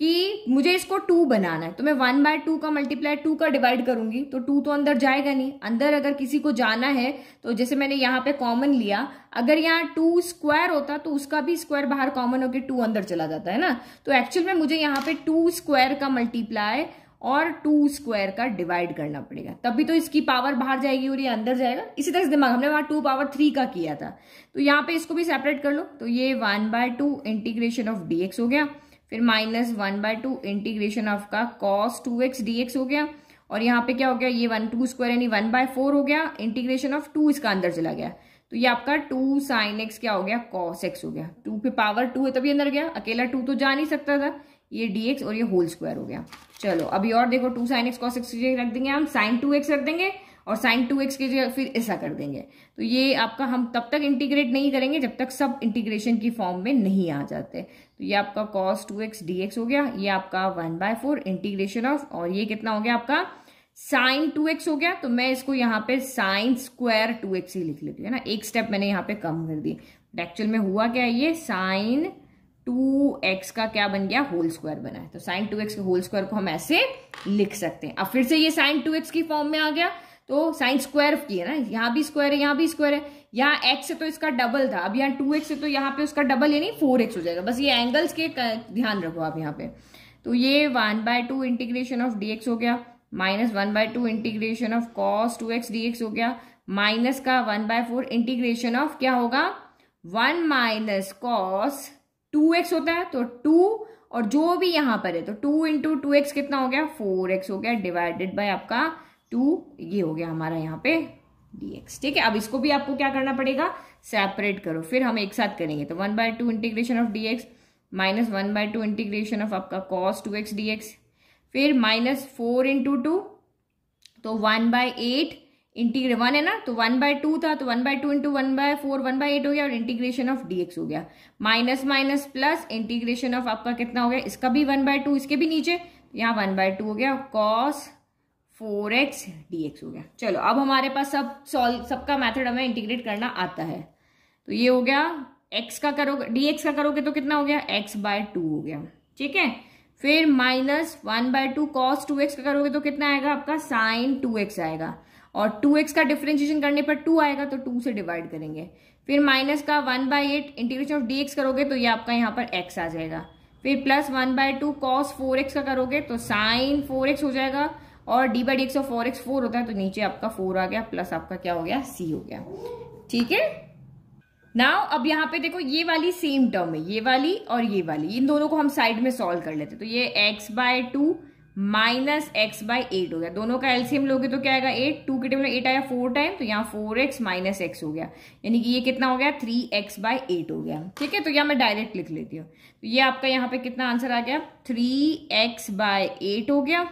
कि मुझे इसको टू बनाना है तो मैं वन बाय टू का मल्टीप्लाई टू का डिवाइड करूंगी तो टू तो अंदर जाएगा नहीं अंदर अगर किसी को जाना है तो जैसे मैंने यहाँ पे कॉमन लिया अगर यहाँ टू स्क्वायर होता तो उसका भी स्क्वायर बाहर कॉमन होकर टू अंदर चला जाता है ना तो एक्चुअल में मुझे यहाँ पे टू स्क्वायर का मल्टीप्लाई और टू स्क्वायर का डिवाइड करना पड़ेगा तभी तो इसकी पावर बाहर जाएगी और ये अंदर जाएगा इसी तरह से दिमाग हमने वहां टू पावर थ्री का किया था तो यहाँ पे इसको भी सेपरेट कर लो तो ये one by two integration of dx हो गया फिर minus one by two integration of का cos two x d x हो गया और यहाँ पे क्या हो गया ये वन टू स्क्वायर यानी वन बाय फोर हो गया इंटीग्रेशन ऑफ टू इसका अंदर चला गया तो ये आपका टू साइन एक्स क्या हो गया कॉस एक्स हो गया टू पे पावर टू है तभी अंदर गया अकेला टू तो जा नहीं सकता था ये डी एक्स और ये होल स्क्वायर हो गया चलो अभी और देखो two sine x cos x रख देंगे हम साइन टू एक्स रख देंगे और साइन टू एक्स के जगह फिर ऐसा कर देंगे तो ये आपका हम तब तक इंटीग्रेट नहीं करेंगे जब तक सब इंटीग्रेशन की फॉर्म में नहीं आ जाते तो ये आपका कॉस टू एक्स डी हो गया ये आपका one by four integration of और ये कितना हो गया आपका साइन टू एक्स हो गया तो मैं इसको यहाँ पे साइन स्क्वायर टू एक्स ही लिख लेती हूँ ना एक स्टेप मैंने यहाँ पे कम कर दी एक्चुअल तो में हुआ क्या है ये साइन टू एक्स का क्या बन गया होल स्क्वायर बना है तो साइन टू एक्स के होल स्क्वायर को हम ऐसे लिख सकते हैं अब फिर से ये साइन टू एक्स की फॉर्म में आ गया तो साइन स्क्वायर की है ना यहाँ भी स्क्वायर है यहाँ भी स्क्वायर है यहाँ एक्स से तो इसका डबल था अब यहाँ टू एक्स है तो यहाँ पे उसका डबल यानी फोर एक्स हो जाएगा बस ये एंगल्स के ध्यान रखो आप यहाँ पे तो ये one by two integration of d हो गया minus one by two integration of cos two x d हो गया माइनस का one by four integration of क्या होगा one minus cos two x होता है तो टू और जो भी यहाँ पर है तो टू इंटू टू एक्स कितना हो गया फोर एक्स हो गया डिवाइडेड बाय आपका टू ये हो गया हमारा यहाँ पे dx ठीक है अब इसको भी आपको क्या करना पड़ेगा सेपरेट करो फिर हम एक साथ करेंगे तो one by two integration of dx minus one by two integration of आपका cos 2x dx फिर माइनस फोर इंटू टू तो one by eight integration one है ना तो वन बाय टू था तो one by two into one by four one by eight हो गया और इंटीग्रेशन ऑफ डीएक्स हो गया minus minus plus integration of आपका कितना हो गया इसका भी वन बाय टू इसके भी नीचे यहाँ वन बाय टू हो गया cos four x d x हो गया चलो अब हमारे पास सब सॉल्व सबका मेथड हमें इंटीग्रेट करना आता है तो ये हो गया एक्स का करोगे डी एक्स का करोगे तो कितना हो गया एक्स बाय टू हो गया ठीक है फिर minus one by two cos two x का करोगे तो कितना आएगा आपका साइन टू एक्स आएगा और टू एक्स का डिफ्रेंशिएशन करने पर टू आएगा तो टू से डिवाइड करेंगे फिर माइनस का one by eight integration of d x करोगे तो ये आपका यहाँ पर एक्स आ जाएगा फिर plus one by two cos four x का करोगे तो साइन फोर एक्स हो जाएगा और d by d x four x four होता है तो नीचे आपका फोर आ गया प्लस आपका क्या हो गया सी हो गया ठीक है नाउ अब यहाँ पे देखो ये वाली सेम टर्म है ये वाली और ये वाली इन दोनों को हम साइड में सॉल्व कर लेते तो ये x by two minus x by eight हो गया दोनों का एलसीएम लोगे तो क्या आएगा एट टू के टेबल में एट आया फोर टाइम तो यहाँ फोर एक्स माइनस एक्स हो गया यानी कि ये कितना हो गया थ्री एक्स बाय एट हो गया ठीक है तो यहाँ मैं डायरेक्ट लिख लेती हूँ तो ये आपका यहाँ पे कितना आंसर आ गया थ्री एक्स बाय एट हो गया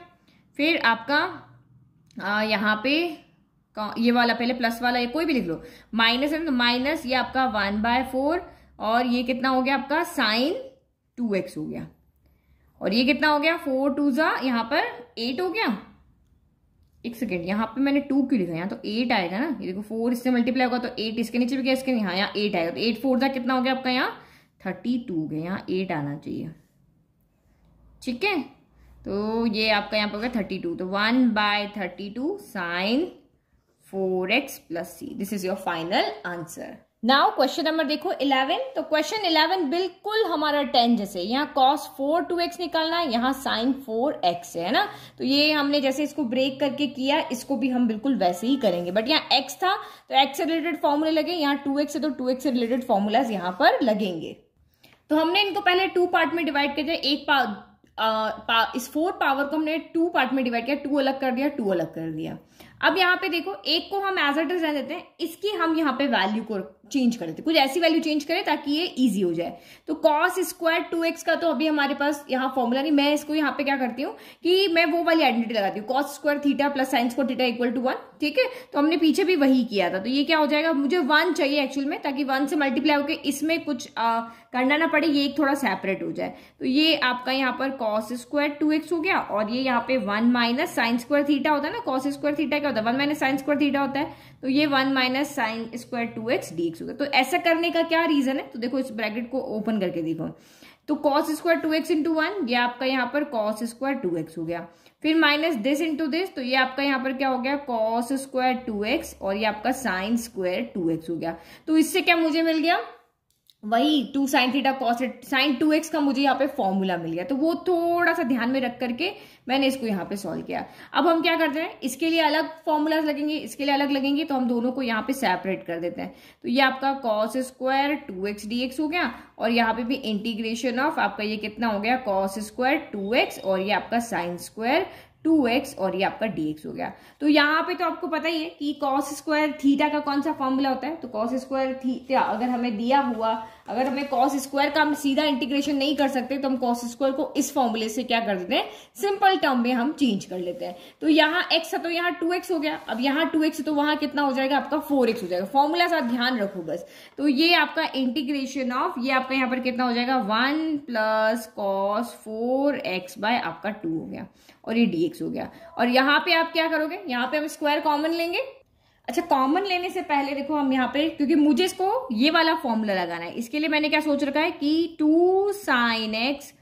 फिर आपका यहाँ पे ये वाला पहले प्लस वाला ये कोई भी लिख लो माइनस है तो माइनस ये आपका वन बाय फोर और ये कितना हो गया आपका साइन टू एक्स हो गया और ये कितना हो गया फोर टू ज़ा यहाँ पर एट हो गया एक सेकेंड यहाँ पे मैंने टू क्यों लिखा यहाँ तो एट आएगा ना ये देखो फोर इससे मल्टीप्लाई होगा तो एट इसके नीचे भी गया इसके यहाँ यहाँ एट आएगा तो एट फोर ज़ा कितना हो गया आपका यहाँ थर्टी टू हो गया यहाँ एट आना चाहिए ठीक है तो ये आपका यहाँ पर होगा थर्टी टू तो one by thirty two sine four x plus C this is your final answer now question number देखो इलेवन तो क्वेश्चन इलेवन बिल्कुल हमारा टेन जैसे यहाँ कॉस फोर टू एक्स निकालना है यहाँ साइन फोर एक्स है ना तो ये हमने जैसे इसको ब्रेक करके किया इसको भी हम बिल्कुल वैसे ही करेंगे बट यहाँ एक्स था तो एक्स से रिलेटेड फॉर्मूले लगे यहाँ टू एक्स है तो टू एक्स से रिलेटेड फॉर्मूलाज यहाँ पर लगेंगे तो हमने इनको पहले टू पार्ट में डिवाइड कर दिया एक पार्ट इस फोर पावर को हमने टू पार्ट में डिवाइड किया टू अलग कर दिया टू अलग कर दिया अब यहाँ पे देखो एक को हम एज एट इज देते हैं इसकी हम यहाँ पे वैल्यू को चेंज कर देते हैं कुछ ऐसी वैल्यू चेंज करें ताकि ये इजी हो जाए तो कॉस स्क्वायर टू एक्स का तो अभी हमारे पास यहाँ फॉर्मूला नहीं मैं इसको यहाँ पे क्या करती हूँ कि मैं वो वाली आइडेंटिटी लगाती हूँ cos square theta plus sines को थीटा इक्वल टू वन ठीक है तो हमने पीछे भी वही किया था तो ये क्या हो जाएगा मुझे वन चाहिए एक्चुअल में ताकि वन से मल्टीप्लाई होकर इसमें कुछ आ, करना ना पड़े ये एक थोड़ा सेपरेट हो जाए तो ये आपका यहाँ पर कॉस स्क्वायर टू एक्स हो गया और ये यहाँ पे one minus sines square theta होता है ना कॉस स्क्वायर थीटा क्या होता है one minus sign square theta होता है तो ये one minus sign square two x d x होगा तो ऐसा करने का क्या रीजन है तो देखो इस ब्रैकेट को ओपन करके देखो तो cos square two x into one ये आपका यहाँ पर कॉस स्क्वायर टू एक्स हो गया फिर माइनस दिस इंटू दिस तो ये आपका यहाँ पर क्या हो गया कॉस स्क्वायर टू एक्स और ये आपका साइन स्क्वायर टू एक्स हो गया तो इससे क्या मुझे मिल गया वही two sine theta cos sine two x का मुझे यहाँ पे फॉर्मूला मिल गया तो वो थोड़ा सा ध्यान में रख करके मैंने इसको यहाँ पे सॉल्व किया अब हम क्या करते हैं इसके लिए अलग फॉर्मूलाज लगेंगे इसके लिए अलग लगेंगे तो हम दोनों को यहाँ पे सेपरेट कर देते हैं तो ये आपका cos square two x d x हो गया और यहाँ पे भी इंटीग्रेशन ऑफ आपका ये कितना हो गया कॉस स्क्वायर टू एक्स और ये आपका साइन स्क्वायर टू एक्स और ये आपका dx हो गया तो यहाँ पे तो आपको पता ही है कि कॉस स्क्वायर थीटा का कौन सा फॉर्मूला होता है तो कॉस स्क्वायर थीटा अगर हमें दिया हुआ अगर हमें कॉस स्क्वायर का हम सीधा इंटीग्रेशन नहीं कर सकते तो हम कॉस स्क्वायर को इस फॉर्मूले से क्या कर देते हैं सिंपल टर्म में हम चेंज कर लेते हैं तो यहाँ एक्स है तो यहाँ टू एक्स हो गया अब यहाँ टू एक्स तो वहां कितना हो जाएगा आपका फोर एक्स हो जाएगा फॉर्मूला साथ ध्यान रखो बस तो ये आपका इंटीग्रेशन ऑफ ये आपका यहाँ पर कितना हो जाएगा one plus cos four x by आपका टू हो गया और ये डी एक्स हो गया और यहाँ पे आप क्या करोगे यहाँ पे हम स्क्वायर कॉमन लेंगे अच्छा कॉमन लेने से पहले देखो हम यहाँ पे क्योंकि मुझे इसको ये वाला फॉर्मूला लगाना है इसके लिए मैंने क्या सोच रखा है कि two sine x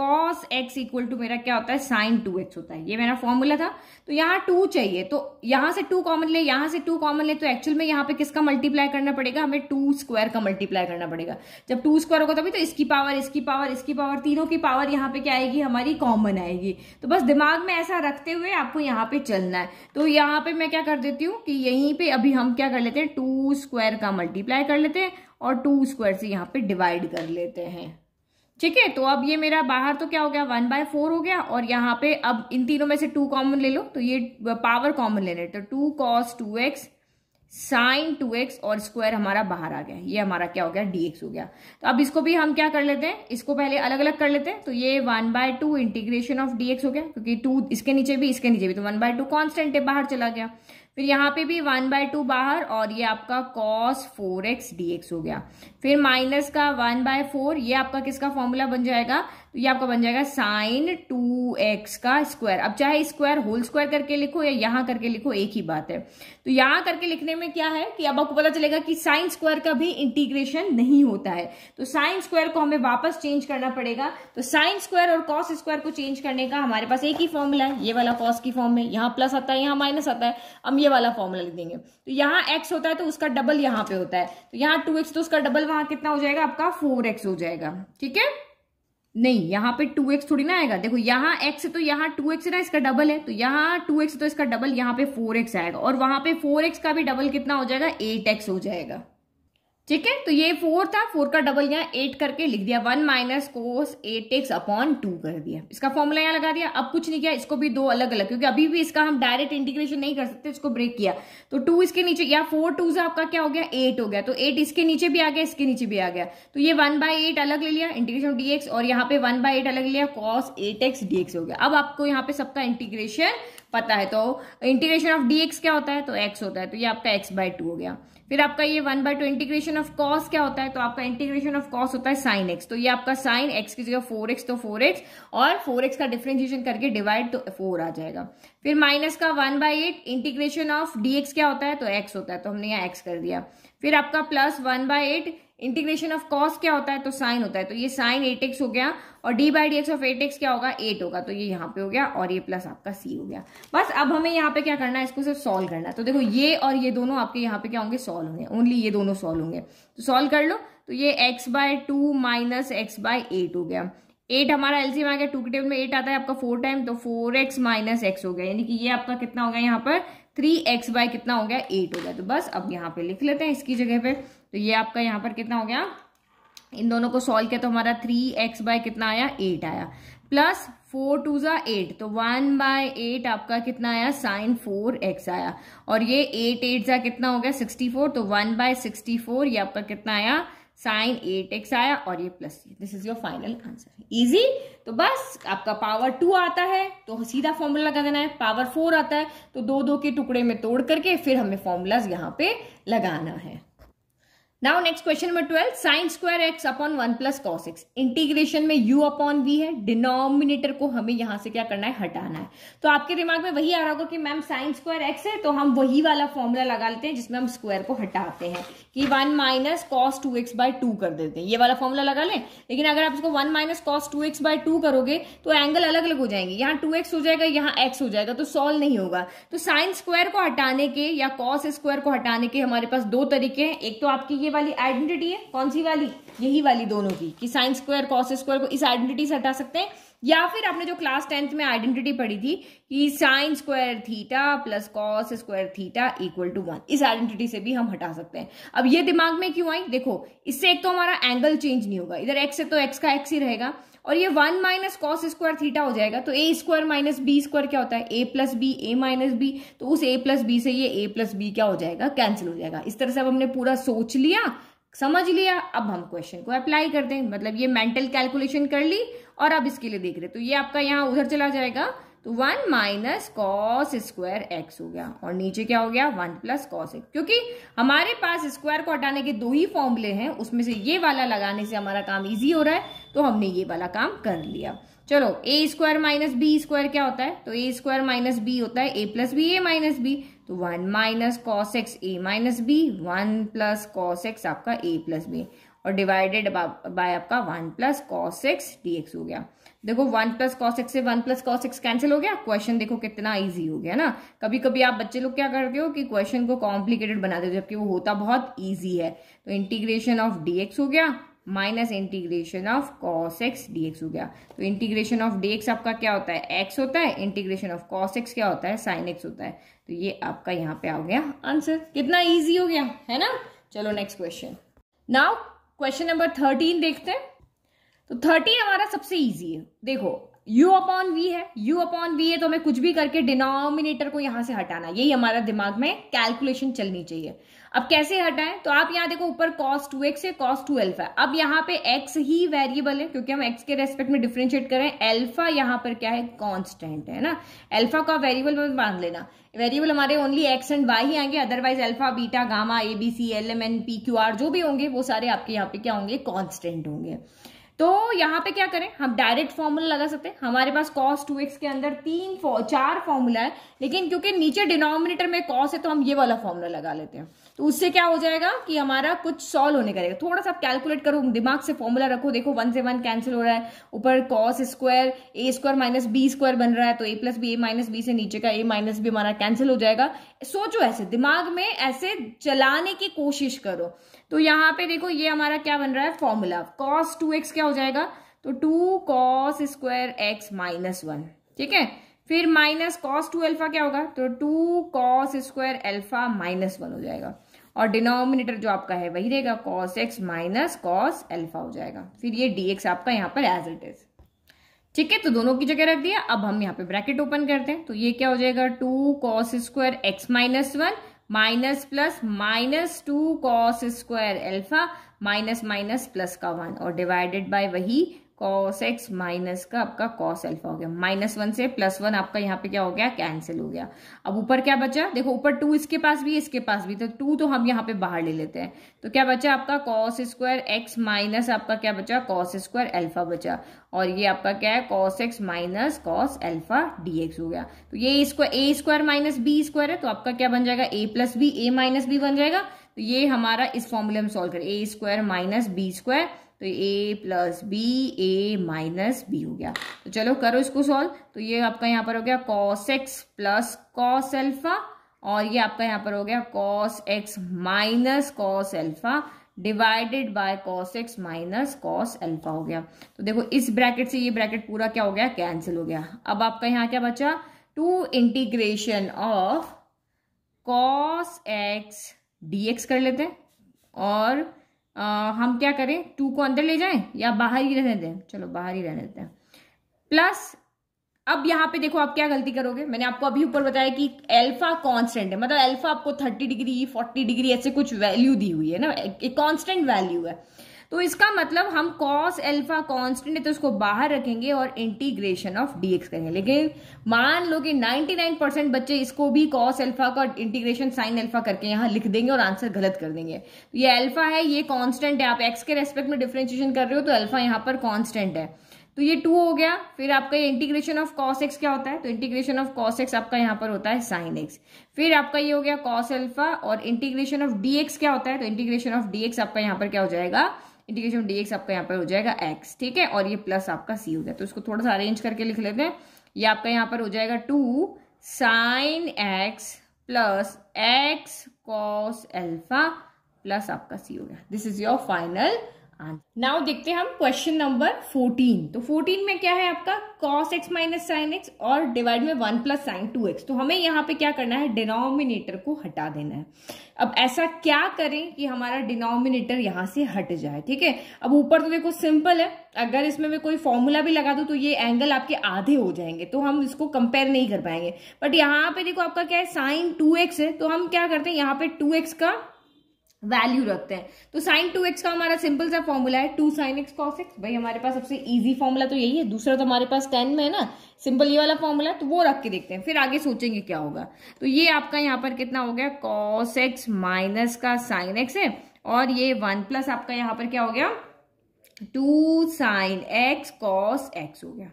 cos x equal to मेरा क्या होता है साइन टू एक्स होता है ये मेरा फॉर्मूला था तो यहाँ टू चाहिए तो यहाँ से टू कॉमन ले यहाँ से टू कॉमन ले तो एक्चुअल में यहाँ पे किसका मल्टीप्लाई करना पड़ेगा हमें टू स्क्वायर का मल्टीप्लाई करना पड़ेगा जब टू स्क्वायर होगा तभी तो इसकी पावर इसकी पावर इसकी पावर तीनों की पावर यहाँ पे क्या आएगी हमारी कॉमन आएगी तो बस दिमाग में ऐसा रखते हुए आपको यहाँ पे चलना है तो यहाँ पे मैं क्या कर देती हूँ कि यहीं पर अभी हम क्या कर लेते हैं टू स्क्वायर का मल्टीप्लाई कर लेते हैं और टू स्क्वायर से यहाँ पे डिवाइड कर लेते हैं ठीक है तो अब ये मेरा बाहर तो क्या हो गया वन बाय फोर हो गया और यहाँ पे अब इन तीनों में से टू कॉमन ले लो तो ये पावर uh, कॉमन ले तो two cos two x sine two x और स्क्वायर हमारा बाहर आ गया ये हमारा क्या हो गया डीएक्स हो गया तो अब इसको भी हम क्या कर लेते हैं इसको पहले अलग अलग कर लेते हैं तो ये one by two integration of dx हो गया क्योंकि टू इसके नीचे भी इसके नीचे भी तो वन बाय टू कॉन्स्टेंट है बाहर चला गया फिर यहाँ पे भी वन बाय टू बाहर और ये आपका cos four x d x हो गया फिर माइनस का वन बाय फोर ये आपका किसका फॉर्मूला बन जाएगा तो ये आपका बन जाएगा साइन टू एक्स का स्क्वायर अब चाहे स्क्वायर होल स्क्वायर करके लिखो या यहां करके लिखो एक ही बात है तो यहां करके लिखने में क्या है कि अब आपको पता चलेगा कि साइन स्क्वायर का भी इंटीग्रेशन नहीं होता है तो साइन स्क्वायर को हमें वापस चेंज करना पड़ेगा तो साइन स्क्वायर और कॉस स्क्वायर को चेंज करने का हमारे पास एक ही फॉर्मूला है ये वाला कॉस की फॉर्म में यहां प्लस आता है यहां माइनस आता है हम ये वाला फॉर्मूला लिख देंगे तो यहां एक्स होता है तो उसका डबल यहां पे होता है तो यहां टू एक्स तो उसका डबल वहां कितना हो जाएगा आपका फोर एक्स हो जाएगा ठीक है नहीं यहाँ पे टू एक्स थोड़ी ना आएगा देखो यहाँ एक्स है तो यहाँ टू एक्स है ना इसका डबल है तो यहाँ टू एक्स तो इसका डबल यहाँ पे फोर एक्स आएगा और वहां पे फोर एक्स का भी डबल कितना हो जाएगा एट एक्स हो जाएगा ठीक है तो ये फोर था फोर का डबल यहाँ एट करके लिख दिया one minus cos eight x upon two कर दिया इसका फॉर्मूला यहाँ लगा दिया अब कुछ नहीं किया इसको भी दो अलग अलग क्योंकि अभी भी इसका हम डायरेक्ट इंटीग्रेशन नहीं कर सकते इसको ब्रेक किया तो टू इसके नीचे या फोर टू से आपका क्या हो गया एट हो गया तो एट इसके नीचे भी आ गया इसके नीचे भी आ गया तो ये वन बाय एट अलग ले लिया इंटीग्रेशन डी एक्स और यहाँ पे वन बाय एट अलग लिया cos eight x d x हो गया अब आपको यहाँ पे सबका इंटीग्रेशन पता है तो इंटीग्रेशन ऑफ डी एक्स क्या होता है तो एक्स होता है तो ये आपका एक्स बाय टू हो गया फिर आपका ये one by two integration of cos क्या होता है तो आपका इंटीग्रेशन ऑफ कॉस होता है साइन एक्स तो ये आपका साइन एक्स की जगह फोर एक्स तो फोर एक्स और फोर एक्स का डिफ्रेंशिएशन करके डिवाइड तो फोर आ जाएगा फिर माइनस का one by eight integration of d x क्या होता है तो एक्स होता है तो हमने यहाँ एक्स कर दिया फिर आपका plus one by eight integration of cos क्या होता है तो साइन होता है तो ये साइन एट एक्स हो गया और d by d x of eight x क्या होगा एट होगा तो ये यहाँ पे हो गया और ये प्लस आपका सी हो गया बस अब हमें यहाँ पे क्या करना है इसको सिर्फ सॉल्व करना है तो देखो ये और ये दोनों आपके यहाँ पे क्या होंगे सॉल्व होंगे ओनली ये दोनों सॉल्व होंगे तो सॉल्व कर लो तो ये x by two minus x by eight हो गया एट हमारा एलसीएम आ गया टू के टेबल में एट आता है आपका फोर टाइम तो फोर एक्स माइनस एक्स हो गया यानी कि ये आपका कितना हो गया यहाँ पर थ्री एक्स बाय कितना हो गया एट हो गया तो बस अब यहाँ पे लिख लेते हैं इसकी जगह पे तो ये आपका यहाँ पर कितना हो गया इन दोनों को सॉल्व किया तो हमारा थ्री एक्स बाय कितना आया एट आया प्लस फोर टू ज़ा एट तो वन बाय एट आपका कितना आया साइन फोर एक्स आया और ये एट एट ज़ा कितना हो गया सिक्सटी फोर तो वन बाय सिक्सटी फोर ये आपका कितना आया साइन एट एक्स आया और ये plus this is your final answer easy तो बस आपका पावर टू आता है तो सीधा फॉर्मूला लगा देना है पावर फोर आता है तो दो दो के टुकड़े में तोड़ करके फिर हमें फॉर्मूलाज यहाँ पे लगाना है now next question number twelve sine square x upon one plus cos x integration में यू अपॉन वी है डिनोमिनेटर को हमें यहां से क्या करना है हटाना है तो आपके दिमाग में वही आ रहा होगा कि मैम साइन स्क्वायर एक्स है तो हम वही वाला फॉर्मूला लगा लेते हैं जिसमें हम स्क्वायर को हटाते हैं कि one minus cos two x by two कर देते हैं ये वाला फॉर्मूला लगा लें लेकिन अगर आप इसको one minus cos two x by two करोगे तो एंगल अलग अलग हो जाएंगे यहाँ टू एक्स हो जाएगा यहाँ एक्स हो जाएगा तो सॉल्व नहीं होगा तो साइन स्क्वायर को हटाने के या कॉस स्क्वायर को हटाने के हमारे पास दो तरीके हैं एक तो आपकी ये ये वाली आइडेंटिटी है कौन सी वाली यही वाली दोनों की कि साइन स्क्वायर कॉस स्क्वायर को इस आइडेंटिटी से हटा सकते हैं या फिर आपने जो क्लास टेंथ में आइडेंटिटी पढ़ी थी कि sine square theta plus cos square theta equal to one इस आइडेंटिटी से भी हम हटा सकते हैं अब ये दिमाग में क्यों आई देखो इससे एक तो हमारा एंगल चेंज नहीं होगा इधर एक्स है तो एक्स का एक्स ही रहेगा और ये one minus cos square theta हो जाएगा तो a square minus b square क्या होता है a plus b a minus b तो उस ए प्लस बी से ये ए प्लस बी क्या हो जाएगा कैंसिल हो जाएगा इस तरह से अब हमने पूरा सोच लिया समझ लिया अब हम क्वेश्चन को अप्लाई कर दें मतलब ये मेंटल कैलकुलेशन कर ली और अब इसके लिए देख रहे तो ये आपका यहाँ उधर चला जाएगा तो one minus cos square x हो गया और नीचे क्या हो गया वन प्लस कॉस एक्स क्योंकि हमारे पास स्क्वायर को हटाने के दो ही फॉर्मूले हैं उसमें से ये वाला लगाने से हमारा काम इजी हो रहा है तो हमने ये वाला काम कर लिया चलो a square minus b square क्या होता है तो ए स्क्वायर माइनस बी होता है a plus b a minus b तो one minus cos x a minus b one plus cos x आपका ए प्लस बी और डिवाइडेड बाय आपका one plus cos x d x हो गया देखो one plus cos x से one plus cos x cancel हो गया question देखो कितना इजी हो गया ना कभी कभी आप बच्चे लोग क्या करते हो कि क्वेश्चन को कॉम्प्लिकेटेड बना देते हो जबकि वो होता बहुत ईजी है तो इंटीग्रेशन ऑफ डी हो गया minus integration of cos x d हो गया तो इंटीग्रेशन ऑफ डी एक्स आपका क्या होता है एक्स होता है इंटीग्रेशन ऑफ कॉस एक्स क्या होता है साइन एक्स होता है तो ये आपका यहाँ पे आ गया आंसर कितना ईजी हो गया है ना चलो next question now question number thirteen देखते हैं तो थर्टी हमारा सबसे ईजी है देखो u अपॉन वी है u अपॉन वी है तो हमें कुछ भी करके डिनोमिनेटर को यहां से हटाना यही हमारा दिमाग में कैलकुलेशन चलनी चाहिए अब कैसे हटाएं तो आप यहाँ देखो ऊपर cos टू एक्स है कॉस टू एल्फा अब यहाँ पे x ही वेरिएबल है क्योंकि हम x के रेस्पेक्ट में डिफ्रेंशिएट करें अल्फा यहां पर क्या है कॉन्स्टेंट है ना अल्फा का वेरिएबल हमें बांध लेना वेरिएबल हमारे ओनली एक्स एंड वाई ही आएंगे otherwise alpha beta gamma a b c l m n p q r जो भी होंगे वो सारे आपके यहाँ पे क्या होंगे कॉन्स्टेंट होंगे तो यहाँ पे क्या करें हम डायरेक्ट फॉर्मूला लगा सकते हैं हमारे पास कॉस टू एक्स के अंदर तीन फौ, चार फॉर्मूला है लेकिन क्योंकि नीचे डिनोमिनेटर में कॉस है तो हम ये वाला फॉर्मूला लगा लेते हैं तो उससे क्या हो जाएगा कि हमारा कुछ सॉल्व होने करेगा थोड़ा सा कैलकुलेट करो दिमाग से फॉर्मूला रखो देखो वन से वन कैंसिल हो रहा है ऊपर cos square a square minus b square बन रहा है तो a plus b a minus b से नीचे का ए माइनस बी हमारा कैंसिल हो जाएगा सोचो ऐसे दिमाग में ऐसे चलाने की कोशिश करो तो यहाँ पे देखो ये हमारा क्या बन रहा है फॉर्मूला कॉस टू एक्स क्या हो जाएगा तो two cos square x minus one ठीक है फिर माइनस कॉस टू एल्फा क्या होगा तो two cos square alpha minus one हो जाएगा और डिनोमिनेटर जो आपका है वही रहेगा cos x minus cos alpha हो जाएगा फिर ये डी एक्स आपका यहाँ पर एज इट इज ठीक है तो दोनों की जगह रख दिया अब हम यहाँ पे ब्रैकेट ओपन करते हैं तो ये क्या हो जाएगा two cos square x minus one minus plus minus two cos square alpha minus minus plus का वन और डिवाइडेड बाय वही कॉस एक्स माइनस का आपका कॉस अल्फा हो गया माइनस वन से प्लस वन आपका यहाँ पे क्या हो गया कैंसिल हो गया अब ऊपर क्या बचा देखो ऊपर टू इसके पास भी इसके पास भी तो टू तो हम यहाँ पे बाहर ले लेते हैं तो क्या बचा आपका कॉस स्क्वायर एक्स माइनस आपका क्या बचा कॉस स्क्वायर एल्फा बचा और ये आपका क्या है cos x minus cos alpha d x हो गया तो ये square a square minus b square है तो आपका क्या बन जाएगा a plus b a minus b बन जाएगा तो ये हमारा इस फॉर्मूले में सॉल्व करें a square minus b square तो a plus b a minus b हो गया तो चलो करो इसको सॉल्व तो ये आपका यहाँ पर हो गया cos x plus cos alpha और ये आपका यहाँ पर हो गया cos x minus cos alpha divided by cos x minus cos alpha हो गया तो देखो इस ब्रैकेट से ये ब्रैकेट पूरा क्या हो गया कैंसिल हो गया अब आपका यहाँ क्या बचा two integration of cos x d कर लेते हैं और आ, हम क्या करें टू को अंदर ले जाएं या बाहर ही रहने दें चलो बाहर ही रहने देते हैं प्लस अब यहाँ पे देखो आप क्या गलती करोगे मैंने आपको अभी ऊपर बताया कि अल्फा कांस्टेंट है मतलब अल्फा आपको 30 डिग्री 40 डिग्री ऐसे कुछ वैल्यू दी हुई है ना एक कांस्टेंट वैल्यू है तो इसका मतलब हम कॉस एल्फा कॉन्स्टेंट है तो इसको बाहर रखेंगे और इंटीग्रेशन ऑफ डीएक्स करेंगे लेकिन मान लो कि 99 परसेंट बच्चे इसको भी कॉस एल्फा का इंटीग्रेशन साइन एल्फा करके यहाँ लिख देंगे और आंसर गलत कर देंगे तो ये एल्फा है ये कॉन्स्टेंट है आप एक्स के रेस्पेक्ट में डिफ्रेंशिएशन कर रहे हो तो एल्फा यहाँ पर कॉन्स्टेंट है तो ये टू हो गया फिर आपका ये इंटीग्रेशन ऑफ कॉस एक्स क्या होता है तो इंटीग्रेशन ऑफ कॉस एक्स आपका यहाँ पर होता है साइन एक्स फिर आपका ये हो गया कॉस एल्फा और इंटीग्रेशन ऑफ डी एक्स क्या होता है तो इंटीग्रेशन ऑफ डी एक्स आपका यहाँ पर क्या हो जाएगा इंटीग्रेशन डी एक्स आपका यहाँ पर हो जाएगा एक्स ठीक है और ये प्लस आपका सी हो गया तो इसको थोड़ा सा अरेंज करके लिख लेते हैं ये आपका यहाँ पर हो जाएगा two sine x plus x cos alpha plus आपका सी हो गया this is your final now देखते हैं हम क्वेश्चन नंबर 14 तो 14 में क्या है आपका cos x minus sine x और डिवाइड में one plus sine two x तो हमें यहाँ पे क्या करना है डिनोमिनेटर को हटा देना है अब ऐसा क्या करें कि हमारा डिनोमिनेटर यहाँ से हट जाए ठीक है अब ऊपर तो देखो सिंपल है अगर इसमें मैं कोई फॉर्मूला भी लगा दूं तो ये एंगल आपके आधे हो जाएंगे तो हम इसको कंपेयर नहीं कर पाएंगे बट यहाँ पे देखो आपका क्या है साइन टू है तो हम क्या करते हैं यहाँ पे टू का वैल्यू रखते हैं तो साइन टू एक्स का हमारा सिंपल सा फॉर्मूला है two sine x cos x भाई हमारे पास सबसे इजी फॉर्मूला तो यही है दूसरा तो हमारे पास टेन में है ना सिंपल ये वाला फॉर्मूला तो वो रख के देखते हैं फिर आगे सोचेंगे क्या होगा तो ये आपका यहाँ पर कितना हो गया कॉस एक्स माइनस का साइन एक्स है और ये वन प्लस आपका यहाँ पर क्या हो गया two sine x cos x हो गया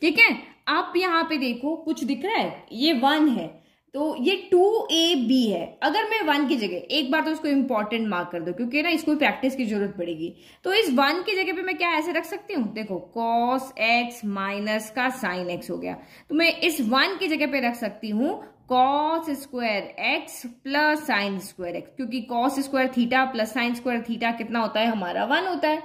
ठीक है आप यहाँ पे देखो कुछ दिख रहा है ये वन है तो ये टू ए बी है अगर मैं वन की जगह एक बार तो इसको इंपॉर्टेंट मार्क कर दो क्योंकि ना इसको प्रैक्टिस की जरूरत पड़ेगी तो इस वन की जगह पे मैं क्या ऐसे रख सकती हूँ देखो कॉस एक्स माइनस का साइन एक्स हो गया तो मैं इस वन की जगह पे रख सकती हूँ cos square x plus sine square x क्योंकि cos square theta plus sine square theta कितना होता है हमारा वन होता है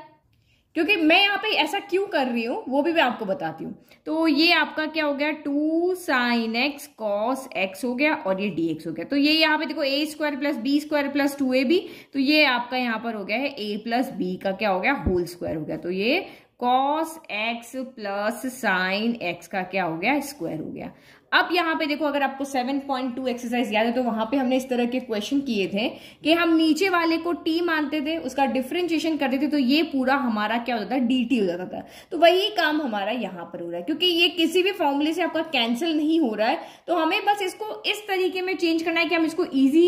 क्योंकि मैं यहाँ पे ऐसा क्यों कर रही हूँ वो भी मैं आपको बताती हूँ तो ये आपका क्या हो गया two sine x cos x हो गया और ये डी एक्स हो गया तो ये यहाँ पे देखो a square plus b square plus two a b तो ये आपका यहाँ पर हो गया है ए प्लस बी का क्या हो गया होल स्क्वायर हो गया तो ये cos x plus sine x का क्या हो गया स्क्वायर हो गया अब यहाँ पे देखो अगर आपको 7.2 एक्सरसाइज याद है तो वहां पे हमने इस तरह के क्वेश्चन किए थे कि हम नीचे वाले को टी मानते थे उसका डिफ्रेंशिएशन करते थे तो ये पूरा हमारा क्या होता था डी टी हो जाता था तो वही काम हमारा यहाँ पर हो रहा है क्योंकि ये किसी भी फॉर्मूले से आपका कैंसिल नहीं हो रहा है तो हमें बस इसको इस तरीके में चेंज करना है कि हम इसको ईजी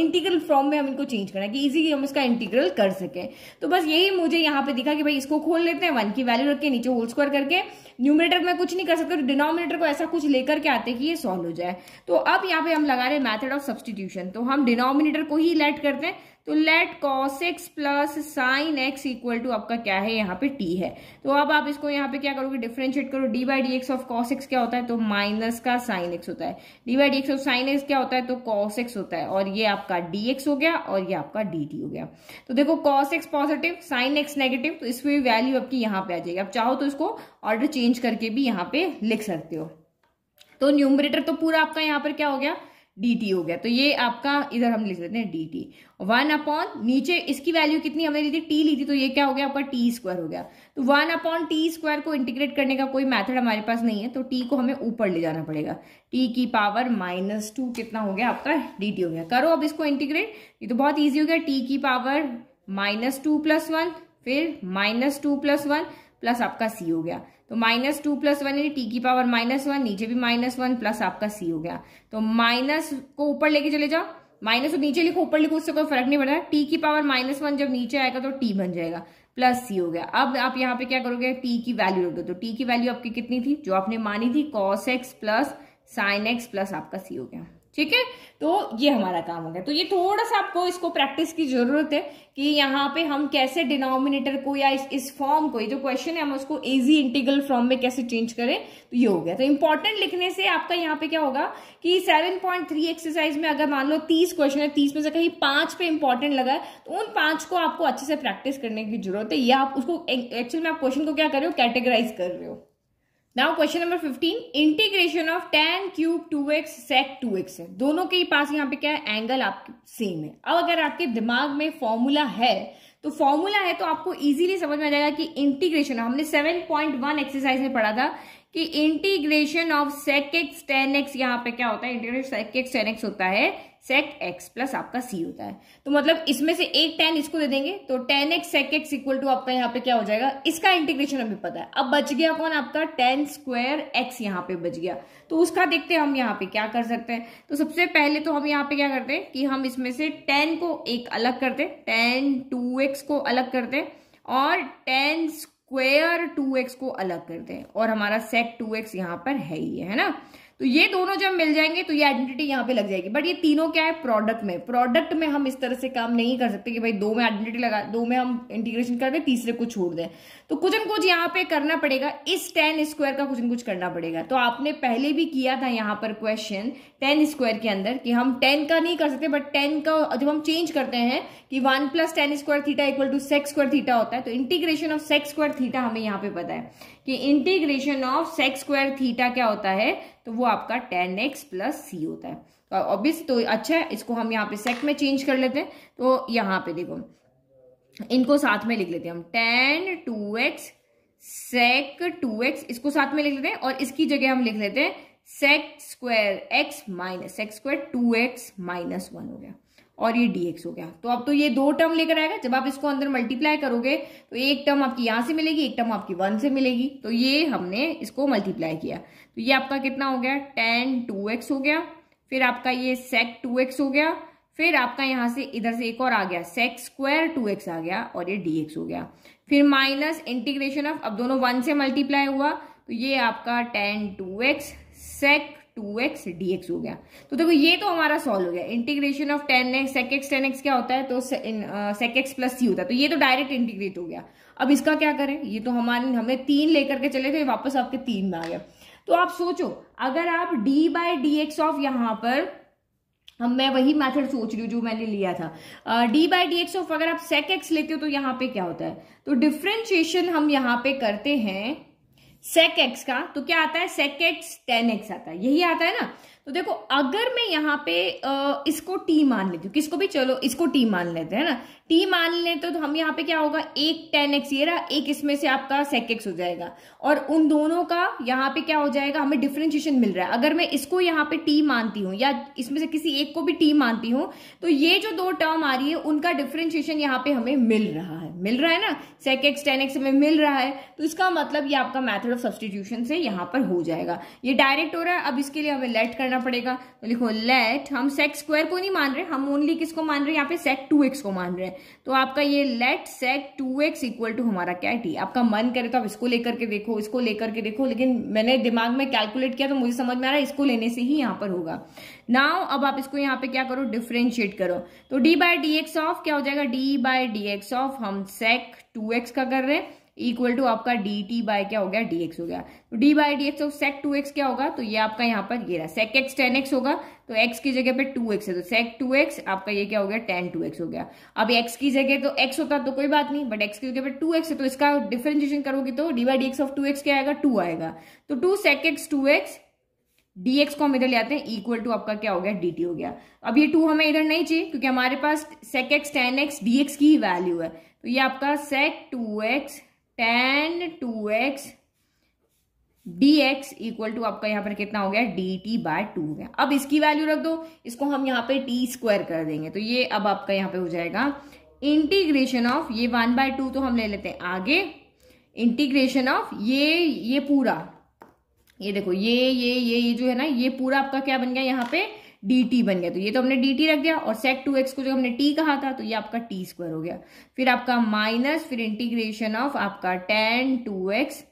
इंटीग्रल फॉर्म में हम इनको चेंज करना है कि ईजी हम इसका इंटीग्रल कर सकें तो बस यही मुझे यहाँ पे दिखा कि भाई इसको खोल लेते हैं वन की वैल्यू रख के नीचे होल स्क्वायर करके न्यूमिनेटर में कुछ नहीं कर सकते तो डिनोमिनेटर को ऐसा कुछ लेकर के आते कि ये सॉल्व हो जाए तो अब यहाँ पे हम लगा रहे हैं मैथड ऑफ सब्सटीट्यूशन तो हम डिनोमिनेटर को ही इलेक्ट करते हैं तो let cos x plus sine x equal to आपका क्या है यहाँ पे टी है तो अब आप इसको यहाँ पे क्या करोगे डिफ्रेंशिएट करो d by d x of cos x क्या होता है तो माइनस का साइन एक्स होता है d by d x of sine x क्या होता है तो कॉस एक्स होता है और ये आपका डी एक्स हो गया और ये आपका डी टी हो गया तो देखो cos x positive sine x negative तो इसमें भी वैल्यू आपकी यहाँ पे आ जाएगी आप चाहो तो इसको ऑर्डर चेंज करके भी यहाँ पे लिख सकते हो तो न्यूमरेटर तो पूरा आपका यहाँ पर क्या हो गया dt हो गया तो ये आपका इधर हम लिख लेते हैं dt वन अपॉन नीचे इसकी वैल्यू कितनी हमने ली थी टी ली थी तो ये क्या हो गया आपका टी स्क्वायर हो गया तो वन अपॉन टी स्क्वायर को इंटीग्रेट करने का कोई मेथड हमारे पास नहीं है तो t को हमें ऊपर ले जाना पड़ेगा t की पावर माइनस टू कितना हो गया आपका dt हो गया करो अब इसको इंटीग्रेट ये तो बहुत ईजी हो गया t की power minus two plus one फिर minus two plus one plus आपका सी हो गया तो माइनस टू प्लस वन यानी टी की पावर माइनस वन नीचे भी माइनस वन प्लस आपका सी हो गया तो माइनस को ऊपर लेके चले जाओ माइनस को नीचे लिखो ऊपर लिखो उससे कोई फर्क नहीं पड़ता टी की पावर माइनस वन जब नीचे आएगा तो टी बन जाएगा प्लस सी हो गया अब आप यहाँ पे क्या करोगे टी की वैल्यू रख दो तो टी की वैल्यू आपकी कितनी थी जो आपने मानी थी cos x plus sine x plus आपका सी हो गया ठीक है तो ये हमारा काम हो गया तो ये थोड़ा सा आपको इसको प्रैक्टिस की जरूरत है कि यहाँ पे हम कैसे डिनोमिनेटर को या इस इस फॉर्म को ये जो क्वेश्चन है हम उसको इजी इंटीग्रल फॉर्म में कैसे चेंज करें तो ये हो गया तो इंपॉर्टेंट लिखने से आपका यहाँ पे क्या होगा कि 7.3 एक्सरसाइज में अगर मान लो 30 क्वेश्चन है 30 में से कहीं पांच पे इंपॉर्टेंट लगा है तो उन पांच को आपको अच्छे से प्रैक्टिस करने की जरूरत है या आप उसको एक्चुअल में आप क्वेश्चन को क्या कर रहे हो कैटेगराइज कर रहे हो now question number 15 integration of tan cube two x sec two x है दोनों के ही पास यहाँ पे क्या है एंगल आपके सेम है अब अगर आपके दिमाग में फॉर्मूला है तो फॉर्मूला है तो आपको इजीली समझ में आ जाएगा कि इंटीग्रेशन हमने 7.1 एक्सरसाइज में पढ़ा था कि integration of sec x tan x यहाँ पे क्या होता है integration sec x tan x होता है सेक एक्स प्लस आपका सी होता है तो मतलब इसमें से एक टेन इसको दे देंगे तो tan x sec x equal to आपका यहाँ पे क्या हो जाएगा इसका इंटीग्रेशन हमें पता है अब बच गया कौन आपका टेन स्क्वायर एक्स यहाँ पे बच गया तो उसका देखते हैं हम यहाँ पे क्या कर सकते हैं तो सबसे पहले तो हम यहाँ पे क्या करते हैं कि हम इसमें से टेन को एक अलग करते हैं टेन टू एक्स को अलग करते हैं और टेन स्क्वेयर टू एक्स को अलग करते हैं और हमारा सेक टू एक्स यहाँ पर है ही है ना तो ये दोनों जब मिल जाएंगे तो ये आइडेंटिटी यहाँ पे लग जाएगी बट ये तीनों क्या है प्रोडक्ट में प्रोडक्ट में हम इस तरह से काम नहीं कर सकते कि भाई दो में आइडेंटिटी लगा दो में हम इंटीग्रेशन कर दें तीसरे को छोड़ दें तो कुछ न कुछ यहाँ पे करना पड़ेगा इस टेन स्क्वायर का कुछ न कुछ करना पड़ेगा तो आपने पहले भी किया था यहाँ पर क्वेश्चन टेन स्क्वायर के अंदर कि हम टेन का नहीं कर सकते बट टेन का जब हम चेंज करते हैं कि one plus tan square theta equal to sec square theta होता है तो integration of sec square theta हमें यहाँ पे पता है कि integration of sec square theta क्या होता है तो वो आपका टेन एक्स प्लस सी होता है ऑब्वियस तो, तो अच्छा है इसको हम यहाँ पे सेक में चेंज कर लेते हैं तो यहाँ पे देखो इनको साथ में लिख लेते हैं हम tan two x sec two x इसको साथ में लिख लेते हैं और इसकी जगह हम लिख लेते हैं sec square x minus sec square two x minus one हो गया और ये डी एक्स हो गया तो अब तो ये दो टर्म लेकर आएगा जब आप इसको अंदर मल्टीप्लाई करोगे तो एक टर्म आपकी यहां से मिलेगी एक टर्म आपकी वन से मिलेगी तो ये हमने इसको मल्टीप्लाई किया तो ये आपका कितना हो गया टेन टू एक्स हो गया फिर आपका ये सेक टू एक्स हो गया फिर आपका यहाँ से इधर से एक और आ गया सेक्स स्क्वायर टू एक्स आ गया और ये डी एक्स हो गया फिर माइनस इंटीग्रेशन ऑफ अब दोनों वन से मल्टीप्लाई हुआ तो ये आपका tan two x sec two x d x हो गया तो देखो तो ये तो हमारा सॉल्व हो गया integration of tan x sec x tan x क्या होता है तो सेक एक्स प्लस सी होता है तो ये तो डायरेक्ट इंटीग्रेट हो गया अब इसका क्या करें ये तो हमारे हमने तीन लेकर के चले थे वापस आपके तीन में आ गया तो आप सोचो अगर आप d by d x of यहाँ पर अब मैं वही मेथड सोच रही हूँ जो मैंने लिया था d by d x of अगर आप सेक एक्स लेते हो तो यहाँ पे क्या होता है तो डिफ्रेंशिएशन हम यहाँ पे करते हैं सेक एक्स का तो क्या आता है सेक एक्स टेन एक्स आता है यही आता है ना तो देखो अगर मैं यहाँ पे आ, इसको टी मान लेती हूँ किसको भी चलो इसको टी मान लेते हैं ना टी मान ले तो, हम यहाँ पे क्या होगा एक टेन एक्स ये रहा एक इसमें से आपका सेक एक्स हो जाएगा और उन दोनों का यहाँ पे क्या हो जाएगा हमें डिफ्रेंशिएशन मिल रहा है अगर मैं इसको यहाँ पे टी मानती हूँ या इसमें से किसी एक को भी टी मानती हूँ तो ये जो दो टर्म आ रही है उनका डिफ्रेंशिएशन यहाँ पे हमें मिल रहा है मिल रहा है ना सेक एक्स टेन एक्स हमें मिल रहा है तो इसका मतलब ये आपका मैथड ऑफ सब्सटीट्यूशन से यहाँ पर हो जाएगा ये डायरेक्ट हो रहा है अब इसके लिए हमें लेट करना पड़ेगा तो लिखो लेट हम सेक्स स्क्वायर को नहीं मान रहे हम ओनली किसको मान रहे हैं यहाँ पे सेक टू एक्स को मान रहे हैं तो आपका ये let sec two x equal to हमारा क्या है टी आपका मन करे तो आप इसको लेकर के देखो इसको लेकर के देखो लेकिन मैंने दिमाग में कैलकुलेट किया तो मुझे समझ में आ रहा है इसको लेने से ही यहाँ पर होगा नाउ अब आप इसको यहाँ पे क्या करो डिफ्रेंशिएट करो तो d by d x of क्या हो जाएगा d by d x of हम सेक टू एक्स का कर रहे हैं इक्वल टू आपका डी टी बाय क्या हो गया डी एक्स हो गया तो d by d x sec two x क्या होगा तो ये आपका यहाँ पर ये रहा सेक एक्स टेन एक्स होगा तो एक्स की जगह पे टू एक्स है तो सेक टू एक्स आपका ये क्या हो गया टेन टू एक्स हो गया अब एक्स की जगह तो एक्स होता तो कोई बात नहीं बट एक्स की जगह पे टू एक्स है तो इसका डिफ्रेंशिएशन करोगे तो d by d x of two x क्या आएगा टू आएगा तो two sec x two x d x को हम इधर ले आते हैं इक्वल टू आपका क्या हो गया डी हो गया अब ये टू हमें इधर नहीं चाहिए क्योंकि हमारे पास sec x tan x d x की ही वैल्यू है तो ये आपका sec two x tan two x d x equal to आपका यहां पर कितना हो गया डी टी बाय टू हो गया अब इसकी वैल्यू रख दो इसको हम यहाँ पे टी स्क्वायर कर देंगे तो ये अब आपका यहाँ पे हो जाएगा इंटीग्रेशन ऑफ ये वन बाय टू तो हम ले लेते हैं आगे इंटीग्रेशन ऑफ ये ये पूरा ये देखो ये ये ये ये जो है ना ये पूरा आपका क्या बन गया यहाँ पे डी बन गया तो ये तो हमने डी रख दिया और sec 2x को जो हमने t कहा था तो ये आपका टी स्क्वायर हो गया फिर आपका माइनस फिर इंटीग्रेशन ऑफ आपका tan two x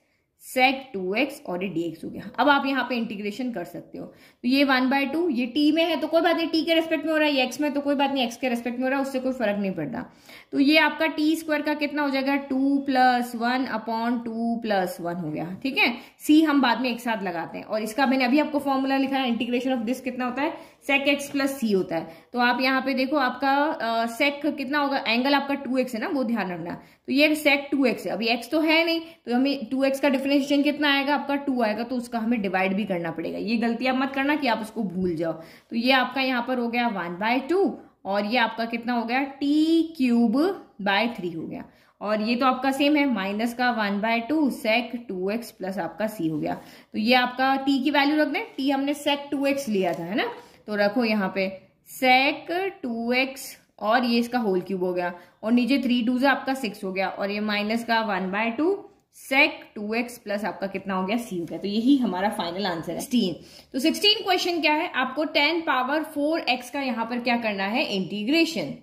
sec two x और ये डी हो गया अब आप यहाँ पे इंटीग्रेशन कर सकते हो तो ये वन बाय टू ये टी में है तो कोई बात नहीं टी के रेस्पेक्ट में हो रहा है एक्स में तो कोई बात नहीं एक्स के रेस्पेक्ट में हो रहा है उससे कोई फर्क नहीं पड़ता तो ये आपका टी स्क्वायर का कितना हो जाएगा two plus one upon two plus one हो गया ठीक है सी हम बाद में एक साथ लगाते हैं और इसका मैंने अभी आपको फॉर्मूला लिखा है इंटीग्रेशन ऑफ दिस कितना होता है सेक एक्स प्लस सी होता है तो आप यहाँ पे देखो आपका सेक सेक कितना होगा एंगल आपका टू एक्स है ना वो ध्यान रखना तो ये सेक टू एक्स है अभी एक्स तो है नहीं तो हमें टू एक्स का डिफ्रेंशिएशन कितना आएगा आपका टू आएगा तो उसका हमें डिवाइड भी करना पड़ेगा ये गलती आप मत करना कि आप उसको भूल जाओ तो ये आपका यहाँ पर हो गया वन बाय टू और ये आपका कितना हो गया टी क्यूब बाय थ्री हो गया और ये तो आपका सेम है माइनस का one by two sec two x plus आपका सी हो गया तो ये आपका टी की वैल्यू रख दें टी हमने सेक टू एक्स लिया था है ना तो रखो यहाँ पे सेक टू एक्स और ये इसका होल क्यूब हो गया और नीचे थ्री टू से आपका सिक्स हो गया और ये माइनस का one by two sec two x plus आपका कितना हो गया सी हो गया तो यही हमारा फाइनल आंसर है सिक्सटीन तो सिक्सटीन क्वेश्चन क्या है आपको टेन पावर फोर एक्स का यहां पर क्या करना है इंटीग्रेशन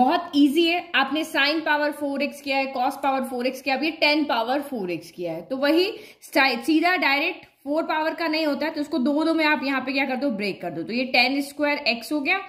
बहुत इजी है आपने साइन पावर फोर एक्स किया है कॉस पावर फोर एक्स किया अभी टेन पावर फोर एक्स किया है तो वही सीधा डायरेक्ट फोर पावर का नहीं होता है तो उसको दो दो में आप यहाँ पे क्या कर दो ब्रेक कर दो तो ये टेन स्क्वायर एक्स हो गया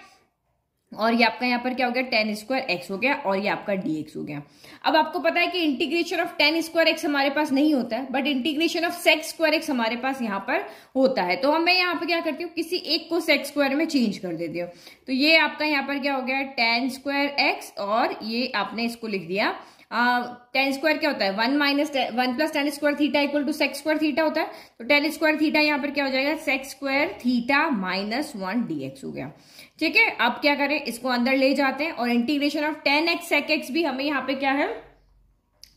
और ये आपका यहाँ पर क्या हो गया टेन स्क्वायर एक्स हो गया और ये आपका डी एक्स हो गया अब आपको पता है कि integration of tan square x हमारे पास नहीं होता है but integration of sec square x हमारे पास यहाँ पर होता है तो हम मैं यहाँ पर क्या करती हूँ किसी एक को सेक्स स्क्वायर में चेंज कर देती हूँ तो ये आपका यहाँ पर क्या हो गया टेन स्क्वायर एक्स और ये आपने इसको लिख दिया टेन स्क्वायर क्या होता है one minus one plus tan square theta equal to sec square theta होता है तो टेन स्क्वायर थीटा यहाँ पर क्या हो जाएगा sec square theta minus one d x हो गया ठीक है अब क्या करें इसको अंदर ले जाते हैं और integration of tan x sec x भी हमें यहाँ पे क्या है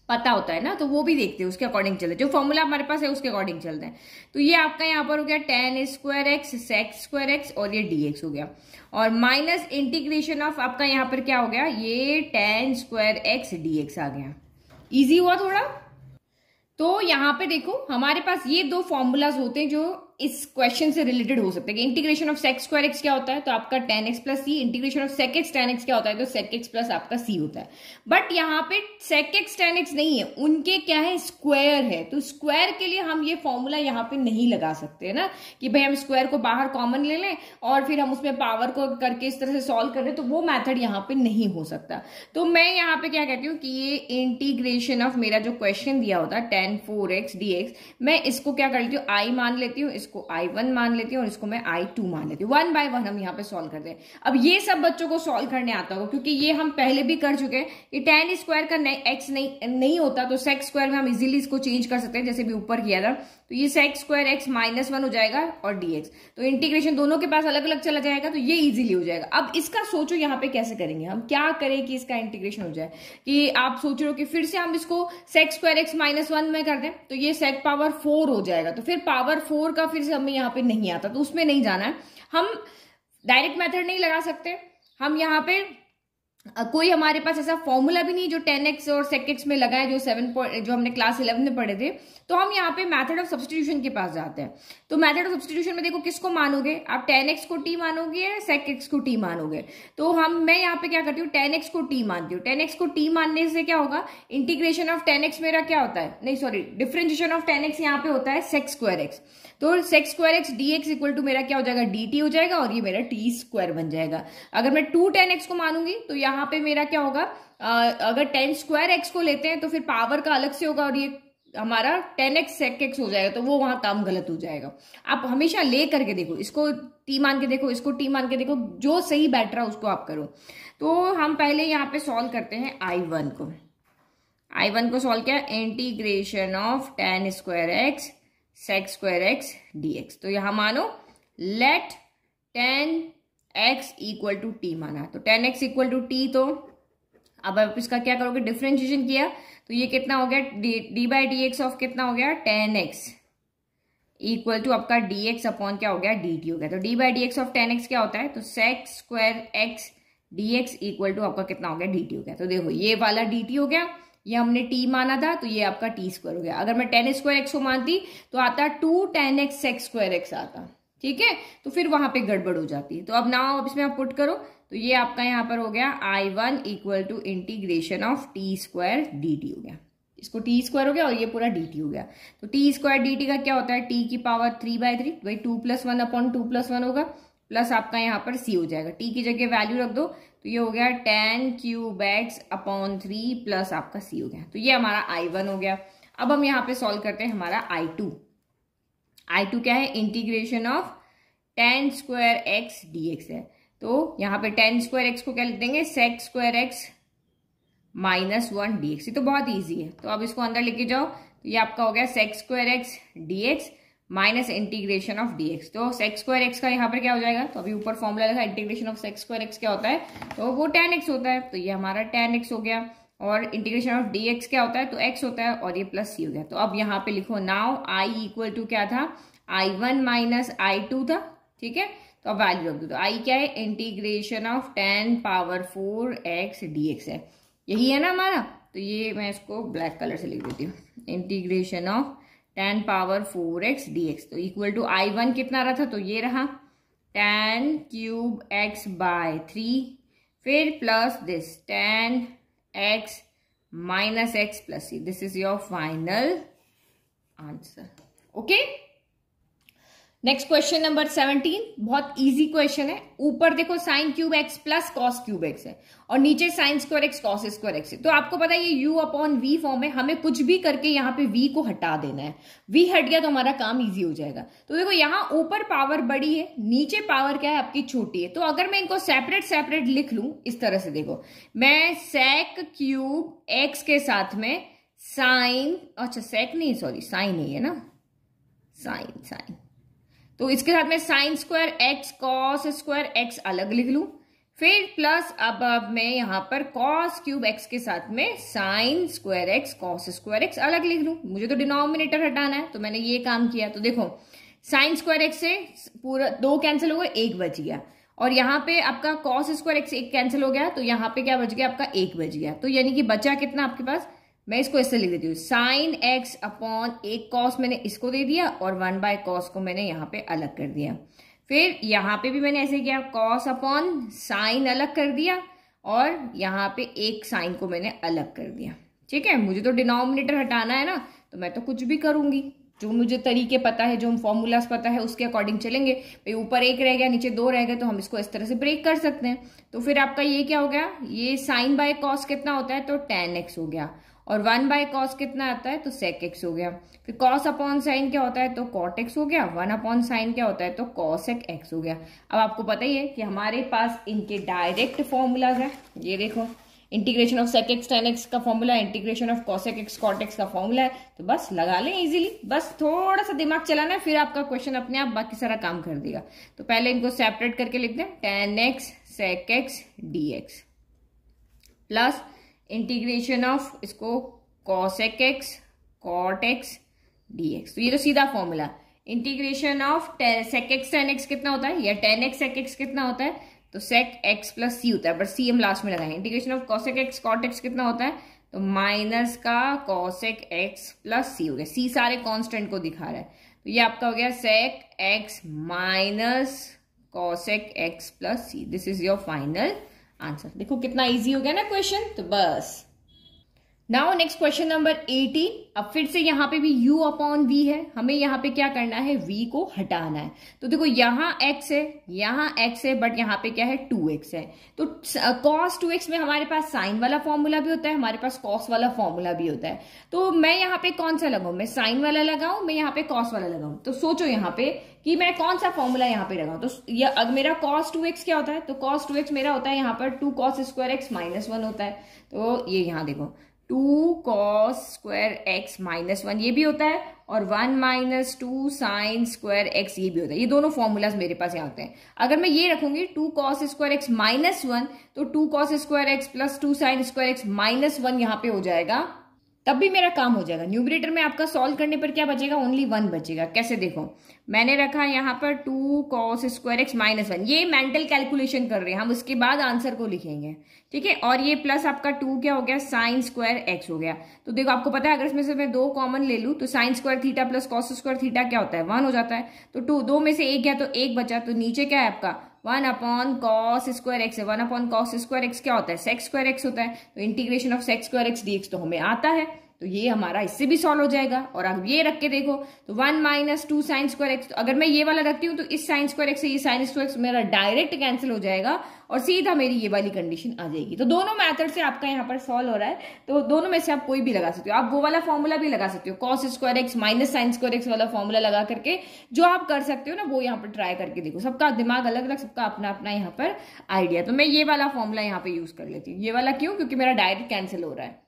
पता होता है ना तो वो भी देखते हैं उसके अकॉर्डिंग चले जो फॉर्मूला हमारे पास है उसके अकॉर्डिंग चलते हैं तो ये आपका यहाँ पर हो गया tan square x sec square x और ये डी एक्स हो गया और माइनस इंटीग्रेशन ऑफ आपका यहाँ पर क्या हो गया ये tan square x d x आ गया इजी हुआ थोड़ा तो यहाँ पे देखो हमारे पास ये दो फॉर्मूलाज होते हैं जो इस क्वेश्चन से रिलेटेड हो सकते हैं integration of sec square x क्या होता है तो आपका tan x plus c integration of sec x tan x क्या होता है तो सेक एक्स प्लस आपका सी होता है बट यहाँ पे सेक एक्स टेन एक्स नहीं है उनके क्या है स्क्वायर है तो स्क्वायर के लिए हम ये फॉर्मूला यहाँ पे नहीं लगा सकते है ना कि भाई हम स्क्वायर को बाहर कॉमन ले लें और फिर हम उसमें पावर को करके इस तरह से सॉल्व कर लें तो वो मैथड यहाँ पे नहीं हो सकता तो मैं यहाँ पे क्या कहती हूँ कि ये इंटीग्रेशन ऑफ मेरा जो क्वेश्चन दिया होता है tan four x d x मैं इसको क्या करती हूँ आई मान लेती हूँ इसको इसको आई वन मान लेती हूँ और इसको मैं आई टू मान लेती हूँ वन बाय वन हम यहाँ पे सॉल्व करते हैं अब ये सब बच्चों को सॉल्व करने आता होगा क्योंकि ये हम पहले भी कर चुके हैं कि टेन स्क्वायर का एक्स नहीं नहीं होता तो सेक्स स्क्वायर में हम इजिली इसको चेंज कर सकते हैं जैसे भी ऊपर किया था तो ये sec square x minus one हो जाएगा और डीएक्स तो इंटीग्रेशन दोनों के पास अलग अलग चला जाएगा तो ये इजीली हो जाएगा अब इसका सोचो यहाँ पे कैसे करेंगे हम क्या करें कि इसका इंटीग्रेशन हो जाए कि आप सोच रहे हो कि फिर से हम इसको sec square x minus one में कर दें तो ये सेक पावर फोर हो जाएगा तो फिर पावर फोर का फिर से हमें यहाँ पे नहीं आता तो उसमें नहीं जाना है हम डायरेक्ट मेथड नहीं लगा सकते हम यहाँ पे कोई हमारे पास ऐसा फॉर्मूला भी नहीं जो टेन एक्स और सेक एक्स में लगा है जो सेवन पॉइंट जो हमने क्लास इलेवन में पढ़े थे तो हम यहाँ पे मैथड ऑफ सब्सटीट्यूशन के पास जाते हैं तो मैथड ऑफ सब्सटीट्यूशन में देखो किसको मानोगे आप टेन एक्स को टी मानोगे या सेक एक्स को टी मानोगे तो हम मैं यहाँ पे क्या करती हूँ टेन एक्स को टी मानती हूँ टेन एक्स को टी मानने से क्या होगा इंटीग्रेशन ऑफ टेन एक्स मेरा क्या होता है नहीं sorry differentiation of tan x यहाँ पे होता है सेक्स स्क्वायर एक्स तो sex square x d x equal to मेरा क्या हो जाएगा डी टी हो जाएगा और ये मेरा टी स्क्वायर बन जाएगा अगर मैं टू टेन एक्स को मानूंगी तो यहाँ पे मेरा क्या होगा अगर टेन स्क्वायर एक्स को लेते हैं तो फिर पावर का अलग से होगा और ये हमारा टेन एक्स सेक एक्स हो जाएगा तो वो वहां काम गलत हो जाएगा आप हमेशा ले करके देखो इसको टी मान के देखो इसको टी मान के देखो जो सही बैठ रहा उसको आप करो तो हम पहले यहाँ पे सॉल्व करते हैं आई वन को आई वन को सॉल्व किया integration of tan square x sec square x d x तो यहां मानो let tan x equal to t माना तो tan x equal to t तो अब आप इसका क्या करोगे डिफ्रेंशिएशन किया तो ये कितना हो गया d by d x of कितना हो गया टेन एक्स इक्वल टू आपका डी एक्स अपॉन क्या हो गया डी टी हो गया तो d by d x of tan x क्या होता है तो sex square x d x equal to आपका कितना हो गया डी टी हो गया तो देखो ये वाला डी टी हो गया ये हमने t माना था तो ये आपका टी स्क्वायर हो गया अगर मैं टेन स्क्वायर एक्स को मानती तो आता two tan x sec square x आता ठीक है तो फिर वहां पे गड़बड़ हो जाती है तो अब ना अब इसमें आप पुट करो तो ये आपका यहाँ पर हो गया I one equal to integration of t square d T हो गया इसको टी स्क्वायर हो गया और ये पूरा डी टी हो गया तो टी स्क्वायर डी टी का क्या होता है टी की पावर थ्री बाय थ्री वही two plus one upon two plus one होगा प्लस आपका यहाँ पर सी हो जाएगा टी की जगह वैल्यू रख दो तो ये हो गया tan cube x upon three plus आपका सी हो गया तो ये हमारा आई वन हो गया अब हम यहाँ पे सॉल्व करते हैं हमारा आई टू आई टू क्या है integration of tan square x d x है तो यहां पे टेन स्क्वायर एक्स को क्या लिख देंगे sec square x minus one d x तो बहुत ईजी है तो अब इसको अंदर लेके जाओ तो ये आपका हो गया sec square x d x minus integration of d x तो सेक्स स्क्वायर एक्स का यहाँ पर क्या हो जाएगा तो अभी ऊपर फॉर्मूला लिखा integration of sec square x क्या होता है तो वो टेन एक्स होता है तो ये हमारा टेन एक्स हो गया और इंटीग्रेशन ऑफ डी एक्स क्या होता है तो एक्स होता है और ये प्लस सी हो गया तो अब यहाँ पे लिखो नाउ आई इक्वल टू क्या था I one minus I two था ठीक है तो अब वैल्यू रख दो तो आई क्या है integration of tan power four x d x है यही है ना हमारा तो ये मैं इसको ब्लैक कलर से लिख देती हूँ integration of tan power four x d x तो इक्वल टू आई वन कितना रहा था तो ये रहा tan cube x by three फिर plus this tan x minus x plus this is your final answer okay next question number seventeen बहुत easy question है ऊपर देखो sin cube x plus cos cube x है और नीचे sin square x cos square x है तो आपको पता है ये यू अपॉन वी फॉर्म है हमें कुछ भी करके यहाँ पे वी को हटा देना है वी हट गया तो हमारा काम इजी हो जाएगा तो देखो यहाँ ऊपर पावर बड़ी है नीचे पावर क्या है आपकी छोटी है तो अगर मैं इनको सेपरेट सेपरेट लिख लू इस तरह से देखो मैं सेक क्यूब एक्स के साथ में साइन अच्छा सेक नहीं सॉरी साइन ही है ना साइन साइन तो इसके साथ में sin square x cos square x अलग लिख लूँ फिर प्लस अब अब मैं यहाँ पर कॉस क्यूब एक्स के साथ में sin square x cos square x अलग लिख लूँ मुझे तो डिनोमिनेटर हटाना है तो मैंने ये काम किया तो देखो साइन स्क्वायर एक्स से पूरा दो कैंसिल हो गए एक बच गया और यहाँ पे आपका कॉस स्क्वायर एक्स एक कैंसिल हो गया तो यहाँ पे क्या बच गया आपका एक बच गया तो यानी कि बचा कितना आपके पास मैं इसको ऐसे लिख देती हूँ साइन एक्स अपॉन एक कॉस मैंने इसको दे दिया और वन बाय कॉस को मैंने यहाँ पे अलग कर दिया फिर यहाँ पे भी मैंने ऐसे किया कॉस अपॉन साइन अलग कर दिया और यहाँ पे एक साइन को मैंने अलग कर दिया ठीक है मुझे तो डिनोमिनेटर हटाना है ना तो मैं तो कुछ भी करूँगी जो मुझे तरीके पता है जो हम फॉर्मूलाज पता है उसके अकॉर्डिंग चलेंगे भाई ऊपर एक रह गया नीचे दो रह गए तो हम इसको इस तरह से ब्रेक कर सकते हैं तो फिर आपका ये क्या हो गया ये साइन बाय कॉस कितना होता है तो टेन एक्स हो गया और वन बाय कॉस कितना आता है तो सेक एक्स हो गया फिर कॉस अपॉन साइन क्या होता है तो कॉट एक्स हो गया वन अपॉन साइन क्या होता है तो कॉसेक एक्स हो गया अब आपको पता ही है कि हमारे पास इनके डायरेक्ट फॉर्मूलाज है ये देखो integration of sec x tan x का formula integration of cosec x cot x का फॉर्मूला है तो बस लगा लें इजीली बस थोड़ा सा दिमाग चलाना है फिर आपका क्वेश्चन अपने आप बाकी सारा काम कर देगा तो पहले इनको सेपरेट करके लिख दें tan x sec x d x plus integration of इसको cosec x cot x d x तो ये तो सीधा formula integration of sec x tan x कितना होता है या टेन एक्स सेक एक्स कितना होता है तो सेक एक्स प्लस सी होता है बट सी हम लास्ट में लगाएंगे integration of cosec x cot x कितना होता है तो माइनस का कॉसेक एक्स प्लस सी हो गया सी सारे कॉन्स्टेंट को दिखा रहा है तो ये आपका हो गया sec x minus cosec x plus C this is your final answer देखो कितना इजी हो गया ना क्वेश्चन तो बस नाउ नेक्स्ट क्वेश्चन नंबर 18 अब फिर से यहाँ पे भी u अपॉन v है हमें यहाँ पे क्या करना है v को हटाना है तो देखो यहाँ x है यहाँ x है बट यहाँ पे क्या है 2x है तो uh, cos 2x में हमारे पास साइन वाला फॉर्मूला भी होता है हमारे पास cos वाला फॉर्मूला भी होता है तो मैं यहाँ पे कौन सा लगाऊ मैं साइन वाला लगाऊ मैं यहाँ पे कॉस वाला लगाऊ तो सोचो यहाँ पे कि मैं कौन सा फॉर्मूला यहाँ पे लगाऊ तो अब मेरा कॉस टू एक्स क्या होता है तो कॉस टू एक्स मेरा होता है यहाँ पर two cos square x minus one होता है तो ये यहाँ देखो two cos square x minus one ये भी होता है और one minus two sign square x ये भी होता है ये दोनों फॉर्मूलाज मेरे पास यहाँ होते हैं अगर मैं ये रखूंगी two cos square x minus one तो two cos square x plus two sign square x minus one यहाँ पे हो जाएगा तब भी मेरा काम हो जाएगा न्यूमरेटर में आपका सॉल्व करने पर क्या बचेगा ओनली वन बचेगा कैसे देखो मैंने रखा यहाँ पर two cos square x minus one ये मेंटल कैलकुलेशन कर रहे हैं हम उसके बाद आंसर को लिखेंगे ठीक है और ये प्लस आपका टू क्या हो गया साइन स्क्वायर एक्स हो गया तो देखो आपको पता है अगर इसमें से मैं दो कॉमन ले लूँ तो sign square theta plus cos square theta क्या होता है वन हो जाता है तो टू दो में से एक गया तो एक बचा तो नीचे क्या है आपका one upon cos square x है one upon cos square x क्या होता है सेक्स स्क्वायर एक्स होता है तो integration of sec square x d तो हमें आता है तो ये हमारा इससे भी सॉल्व हो जाएगा और अब ये रख के देखो तो one minus two sign square x तो अगर मैं ये वाला रखती हूँ तो इस साइन स्क्वायर एक्स से ये साइन स्क्वायर एक्स मेरा डायरेक्ट कैंसिल हो जाएगा और सीधा मेरी ये वाली कंडीशन आ जाएगी तो दोनों मैथड से आपका यहाँ पर सॉल्व हो रहा है तो दोनों में से आप कोई भी लगा सकते हो आप वो वाला फॉर्मूला भी लगा सकते हो cos square x minus sign square x वाला फॉर्मूला लगा करके जो आप कर सकते हो ना वो यहाँ पर ट्राई करके देखो सबका दिमाग अलग अलग सबका अपना अपना यहाँ पर आइडिया तो मैं ये वाला फॉर्मूला यहाँ पर यूज कर लेती हूँ ये वाला क्यों क्योंकि मेरा डायरेक्ट कैंसिल हो रहा है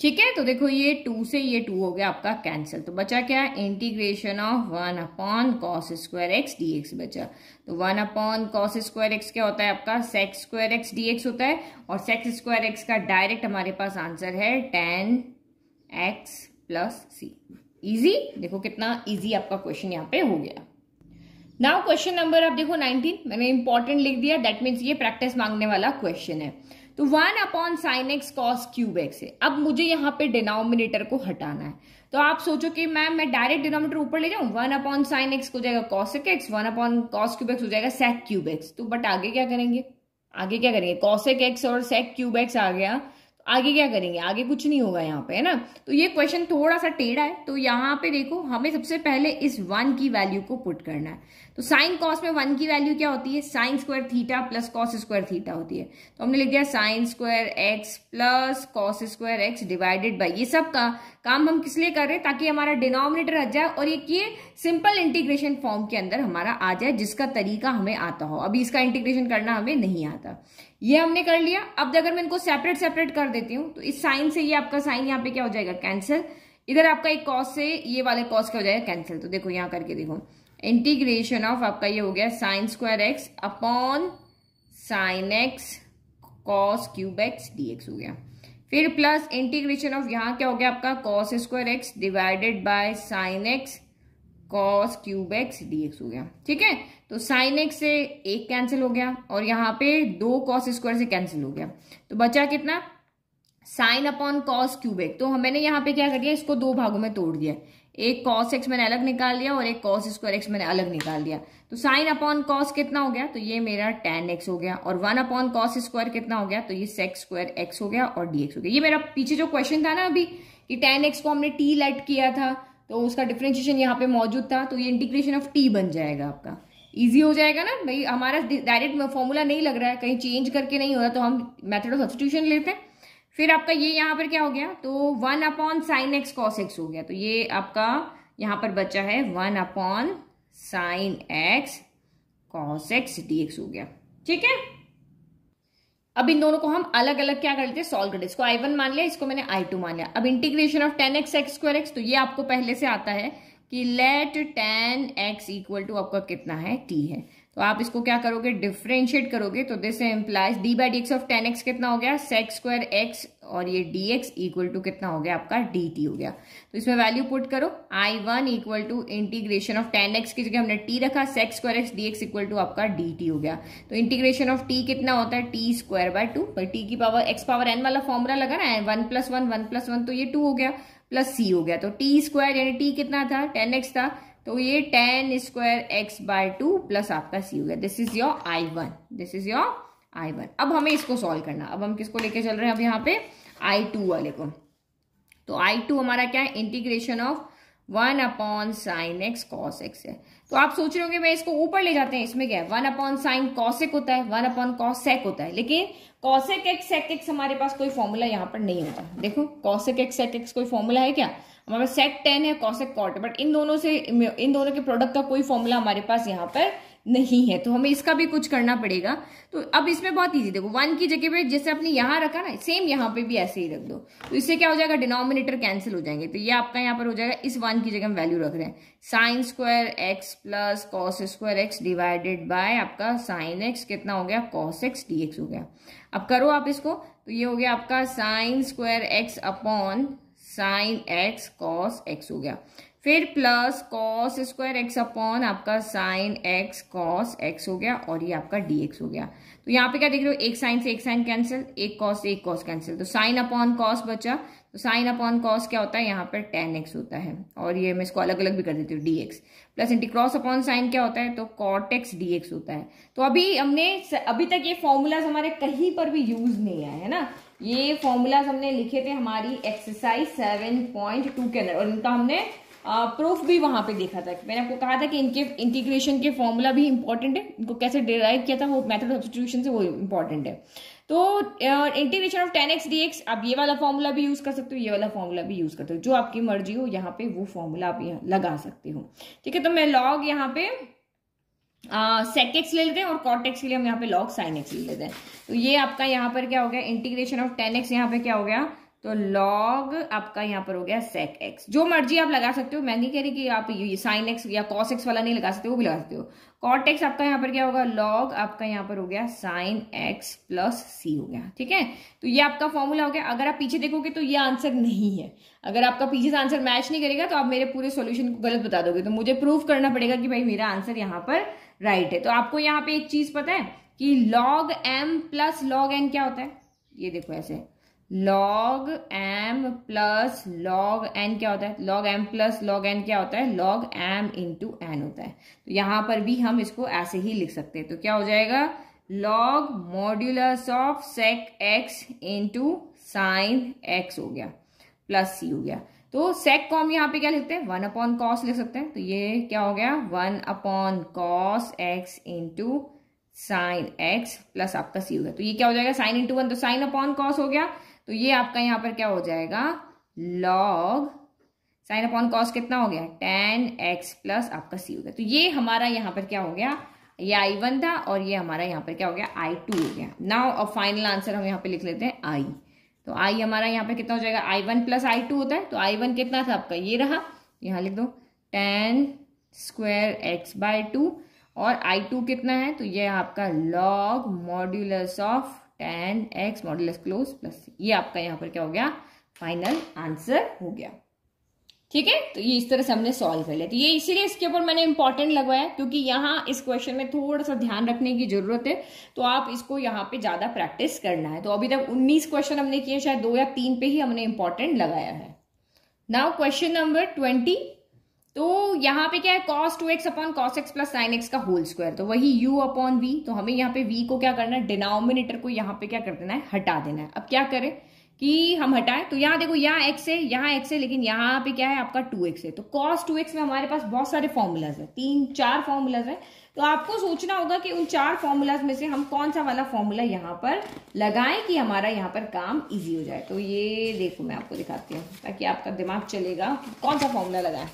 ठीक है तो देखो ये टू से ये टू हो गया आपका कैंसिल तो बचा क्या integration of one upon cos square x d x बचा तो one upon cos square x क्या होता है आपका sec square x d x होता है और सेक्स स्क्वायर एक्स का डायरेक्ट हमारे पास आंसर है ten x plus C easy देखो कितना इजी आपका क्वेश्चन यहाँ पे हो गया नाउ क्वेश्चन नंबर आप देखो नाइनटीन मैंने इंपॉर्टेंट लिख दिया दैट मीन्स ये प्रैक्टिस मांगने वाला क्वेश्चन है तो one upon sin x cos cube x है अब मुझे यहाँ पे डिनोमिनेटर को हटाना है तो आप सोचो कि मैम मैं डायरेक्ट डिनोमिनेटर ऊपर ले जाऊँ वन अपॉन साइन एक्स हो जाएगा cosec x one upon cos cube x हो जाएगा सेक क्यूब एक्स तो बट आगे क्या करेंगे आगे क्या करेंगे कॉसिक एक्स और सेक क्यूब एक्स आ गया तो आगे क्या करेंगे आगे कुछ नहीं होगा यहाँ पे है ना तो ये क्वेश्चन थोड़ा सा टेढ़ा है तो यहाँ पे देखो हमें सबसे पहले इस वन की वैल्यू को पुट करना है तो साइन कॉस में वन की वैल्यू क्या होती है sin square theta plus cos square theta होती है तो हमने लिख दिया sin square x plus cos square x divided by ये सब का काम हम किस लिए कर रहे हैं ताकि हमारा डिनोमिनेटर हट जाए और एक ये सिंपल इंटीग्रेशन फॉर्म के अंदर हमारा आ जाए जिसका तरीका हमें आता हो अभी इसका इंटीग्रेशन करना हमें नहीं आता ये हमने कर लिया अब अगर मैं इनको सेपरेट सेपरेट कर देती हूँ तो इस साइन से ये आपका साइन यहाँ पे क्या हो जाएगा कैंसिल इधर आपका एक कॉस से ये वाले कॉस क्या हो जाएगा कैंसिल तो देखो यहाँ करके देखो इंटीग्रेशन ऑफ आपका ये हो गया sign square x upon sin x cos cube x d x हो गया फिर प्लस इंटीग्रेशन ऑफ यहाँ क्या हो गया आपका cos square x divided by sin x cos cube x d x हो गया ठीक है तो साइन एक्स से एक कैंसिल हो गया और यहाँ पे दो कॉस स्क्वायर से कैंसिल हो गया तो बचा कितना sin upon cos cube x तो हमने यहाँ पे क्या कर दिया इसको दो भागों में तोड़ दिया एक कॉस एक्स मैंने अलग निकाल लिया और एक कॉस स्क्वायर एक्स मैंने अलग निकाल लिया तो साइन अपॉन कॉस कितना हो गया तो ये मेरा टेन एक्स हो गया और वन अपॉन कॉस स्क्वायर कितना हो गया तो ये सेक्स स्क्वायर एक्स हो गया और डी एक्स हो गया ये मेरा पीछे जो क्वेश्चन था ना अभी कि टेन एक्स को हमने टी लेट किया था तो उसका डिफ्रेंशिएशन यहाँ पे मौजूद था तो ये इंटीग्रेशन ऑफ टी बन जाएगा आपका इजी हो जाएगा ना भाई हमारा डायरेक्ट फॉर्मूला नहीं लग रहा है कहीं चेंज करके नहीं हो रहा तो हम मेथड ऑफ सब्सटीट्यूशन लेते हैं फिर आपका ये यहाँ पर क्या हो गया तो one upon sin x cos x हो गया तो ये आपका यहाँ पर बचा है one upon sin x cos x d x हो गया ठीक है अब इन दोनों को हम अलग अलग क्या कर लेते हैं सॉल्व करते इसको आई वन मान लिया इसको मैंने आई टू मान लिया अब integration of tan x x square x तो ये आपको पहले से आता है कि let tan x equal to आपका कितना है टी है तो आप इसको क्या करोगे डिफ्रेंशिएट करोगे तो this implies d by d x of tan x कितना हो गया सेक्स स्क्वायर एक्स और ये डी एक्स इक्वल टू कितना हो गया आपका डी टी हो गया तो इसमें वैल्यू पुट करो I one equal to integration of tan x की जगह हमने टी रखा sec square x d x equal to आपका डी टी हो गया तो इंटीग्रेशन ऑफ टी कितना होता है टी स्क्वायर बाय टू पर टी की पावर एक्स पावर एन वाला फॉर्मूला लगा ना one plus one one plus one तो ये टू हो गया प्लस सी हो गया तो टी स्क्वायर यानी टी कितना था टेन एक्स था तो ये tan square x by two plus आपका सी हो गया this is your I one this is your I one अब हमें इसको सॉल्व करना अब हम किसको लेके चल रहे हैं अब यहाँ पे आई टू वाले को तो आई टू हमारा क्या है integration of one upon sin x cos x है तो आप सोच रहे होंगे मैं इसको ऊपर ले जाते हैं इसमें क्या है वन अपॉन साइन कॉसेक होता है वन अपॉन कॉसेक होता है लेकिन कॉसेक एक्स सेक एक्स हमारे पास कोई फॉर्मूला यहाँ पर नहीं होता देखो कॉसेक एक्स सेक एक्स कोई फॉर्मूला है क्या हमारे पास सेक टेन है कॉसेक कॉट बट इन दोनों से इन दोनों के प्रोडक्ट का कोई फॉर्मूला हमारे पास यहाँ पर नहीं है तो हमें इसका भी कुछ करना पड़ेगा तो अब इसमें बहुत ईजी देखो वन की जगह पे जैसे आपने यहाँ रखा ना सेम यहाँ पे भी ऐसे ही रख दो तो इससे क्या हो जाएगा डिनोमिनेटर कैंसिल हो जाएंगे तो ये आपका यहाँ पर हो जाएगा इस वन की जगह हम वैल्यू रख रहे हैं sin square x plus cos square x divided by आपका साइन एक्स कितना हो गया कॉस एक्स डी एक्स हो गया अब करो आप इसको तो ये हो गया आपका sin square x upon sin x cos x हो गया फिर plus cos square x upon आपका साइन एक्स कॉस एक्स हो गया और ये आपका डी एक्स हो गया तो यहाँ पे क्या देख रहे हो एक साइन से एक साइन कैंसिल एक कॉस से एक कॉस कैंसिल तो साइन अपॉन कॉस बचा तो साइन अपॉन कॉस क्या होता है यहाँ पर टेन एक्स होता है और ये मैं इसको अलग अलग भी कर देती हूँ डी एक्स प्लस इंटी क्रॉस अपॉन साइन क्या होता है तो कॉट एक्स डी होता है तो अभी हमने अभी तक ये फॉर्मूलाज हमारे कहीं पर भी यूज नहीं आए है ना ये फॉर्मूलाज हमने लिखे थे हमारी एक्सरसाइज सेवन के अंदर और इनका हमने प्रूफ भी वहां पे देखा था मैंने आपको कहा था कि इनके इंटीग्रेशन के फॉर्मूला भी इंपॉर्टेंट है इनको कैसे डिराइव किया था वो मेथड सब्सटीट्यूशन से वो इंपॉर्टेंट है तो integration of tan x d x आप ये वाला फॉर्मूला भी यूज़ कर सकते हो ये वाला फॉर्मूला भी यूज़ करते हो जो आपकी मर्जी हो यहाँ पे वो फॉर्मूला आप यहाँ लगा सकते हो ठीक है तो मैं लॉग यहाँ पे सेक एक्स ले लेते हैं और कॉट एक्स के लिए हम यहाँ पे लॉग साइन एक्स ले लेते हैं तो ये आपका यहाँ पर क्या हो गया इंटीग्रेशन ऑफ टेन एक्स यहाँ पे क्या हो गया तो लॉग आपका यहाँ पर हो गया सेक एक्स जो मर्जी आप लगा सकते हो मैं नहीं कह रही कि आप साइन एक्स या कॉस एक्स वाला नहीं लगा सकते वो भी लगा सकते हो कॉट एक्स आपका यहाँ पर क्या होगा लॉग आपका यहाँ पर हो गया साइन एक्स प्लस सी हो गया ठीक है तो ये आपका फॉर्मूला हो गया अगर आप पीछे देखोगे तो ये आंसर नहीं है अगर आपका पीछे से आंसर मैच नहीं करेगा तो आप मेरे पूरे सोल्यूशन को गलत बता दोगे तो मुझे प्रूव करना पड़ेगा कि भाई मेरा आंसर यहाँ पर राइट है तो आपको यहाँ पे एक चीज पता है कि log m plus log N क्या होता है ये देखो ऐसे log m plus log N क्या होता है log m plus log N क्या होता है लॉग एम इंटू एन होता है तो यहां पर भी हम इसको ऐसे ही लिख सकते हैं तो क्या हो जाएगा log modulus of sec x into sin x हो गया प्लस सी हो गया तो सेक कॉम यहाँ पे क्या लिखते हैं वन अपॉन कॉस लिख सकते हैं तो ये क्या हो गया one upon cos x into sin x plus आपका सी हो गया तो ये क्या हो जाएगा साइन इंटू वन तो साइन अपॉन कॉस हो गया तो ये आपका यहाँ पर क्या हो जाएगा लॉग साइन अपॉन कॉस कितना हो गया टेन एक्स प्लस आपका सी हो गया तो ये हमारा यहाँ पर क्या हो गया ये आई वन था और ये हमारा यहाँ पर क्या हो गया आई टू हो गया नाउ अब फाइनल आंसर हम यहाँ पे लिख लेते हैं आई तो आई हमारा यहाँ पर कितना हो जाएगा I one plus I two होता है तो आई वन कितना था आपका ये रहा यहाँ लिख दो tan square x by two और आई टू कितना है तो ये आपका log modulus of tan x model close plus ये आपका यहाँ पर क्या हो गया फाइनल आंसर हो गया ठीक है तो ये इस तरह से हमने सॉल्व कर लिया तो ये इसीलिए इसके ऊपर मैंने इंपॉर्टेंट लगवाया क्योंकि यहाँ इस क्वेश्चन में थोड़ा सा ध्यान रखने की जरूरत है तो आप इसको यहाँ पे ज्यादा प्रैक्टिस करना है तो अभी तक 19 क्वेश्चन हमने किए शायद दो या तीन पे ही हमने इंपॉर्टेंट लगाया है नाउ क्वेश्चन नंबर ट्वेंटी तो यहाँ पे क्या है cos 2x x upon cos x plus sine x का होल स्क्वायर तो वही u अपॉन v तो हमें यहाँ पे v को क्या करना है डिनोमिनेटर को यहाँ पे क्या कर देना है हटा देना है अब क्या करें कि हम हटाएं तो यहाँ देखो यहाँ x है यहाँ x है लेकिन यहाँ पे क्या है आपका 2x है तो cos 2x में हमारे पास बहुत सारे फॉर्मूलाज है तीन चार फॉर्मूलाज है तो आपको सोचना होगा कि उन चार फॉर्मूलाज में से हम कौन सा वाला फॉर्मूला यहाँ पर लगाएं कि हमारा यहाँ पर काम इजी हो जाए तो ये देखो मैं आपको दिखाती हूँ ताकि आपका दिमाग चलेगा कौन सा फॉर्मूला लगाएं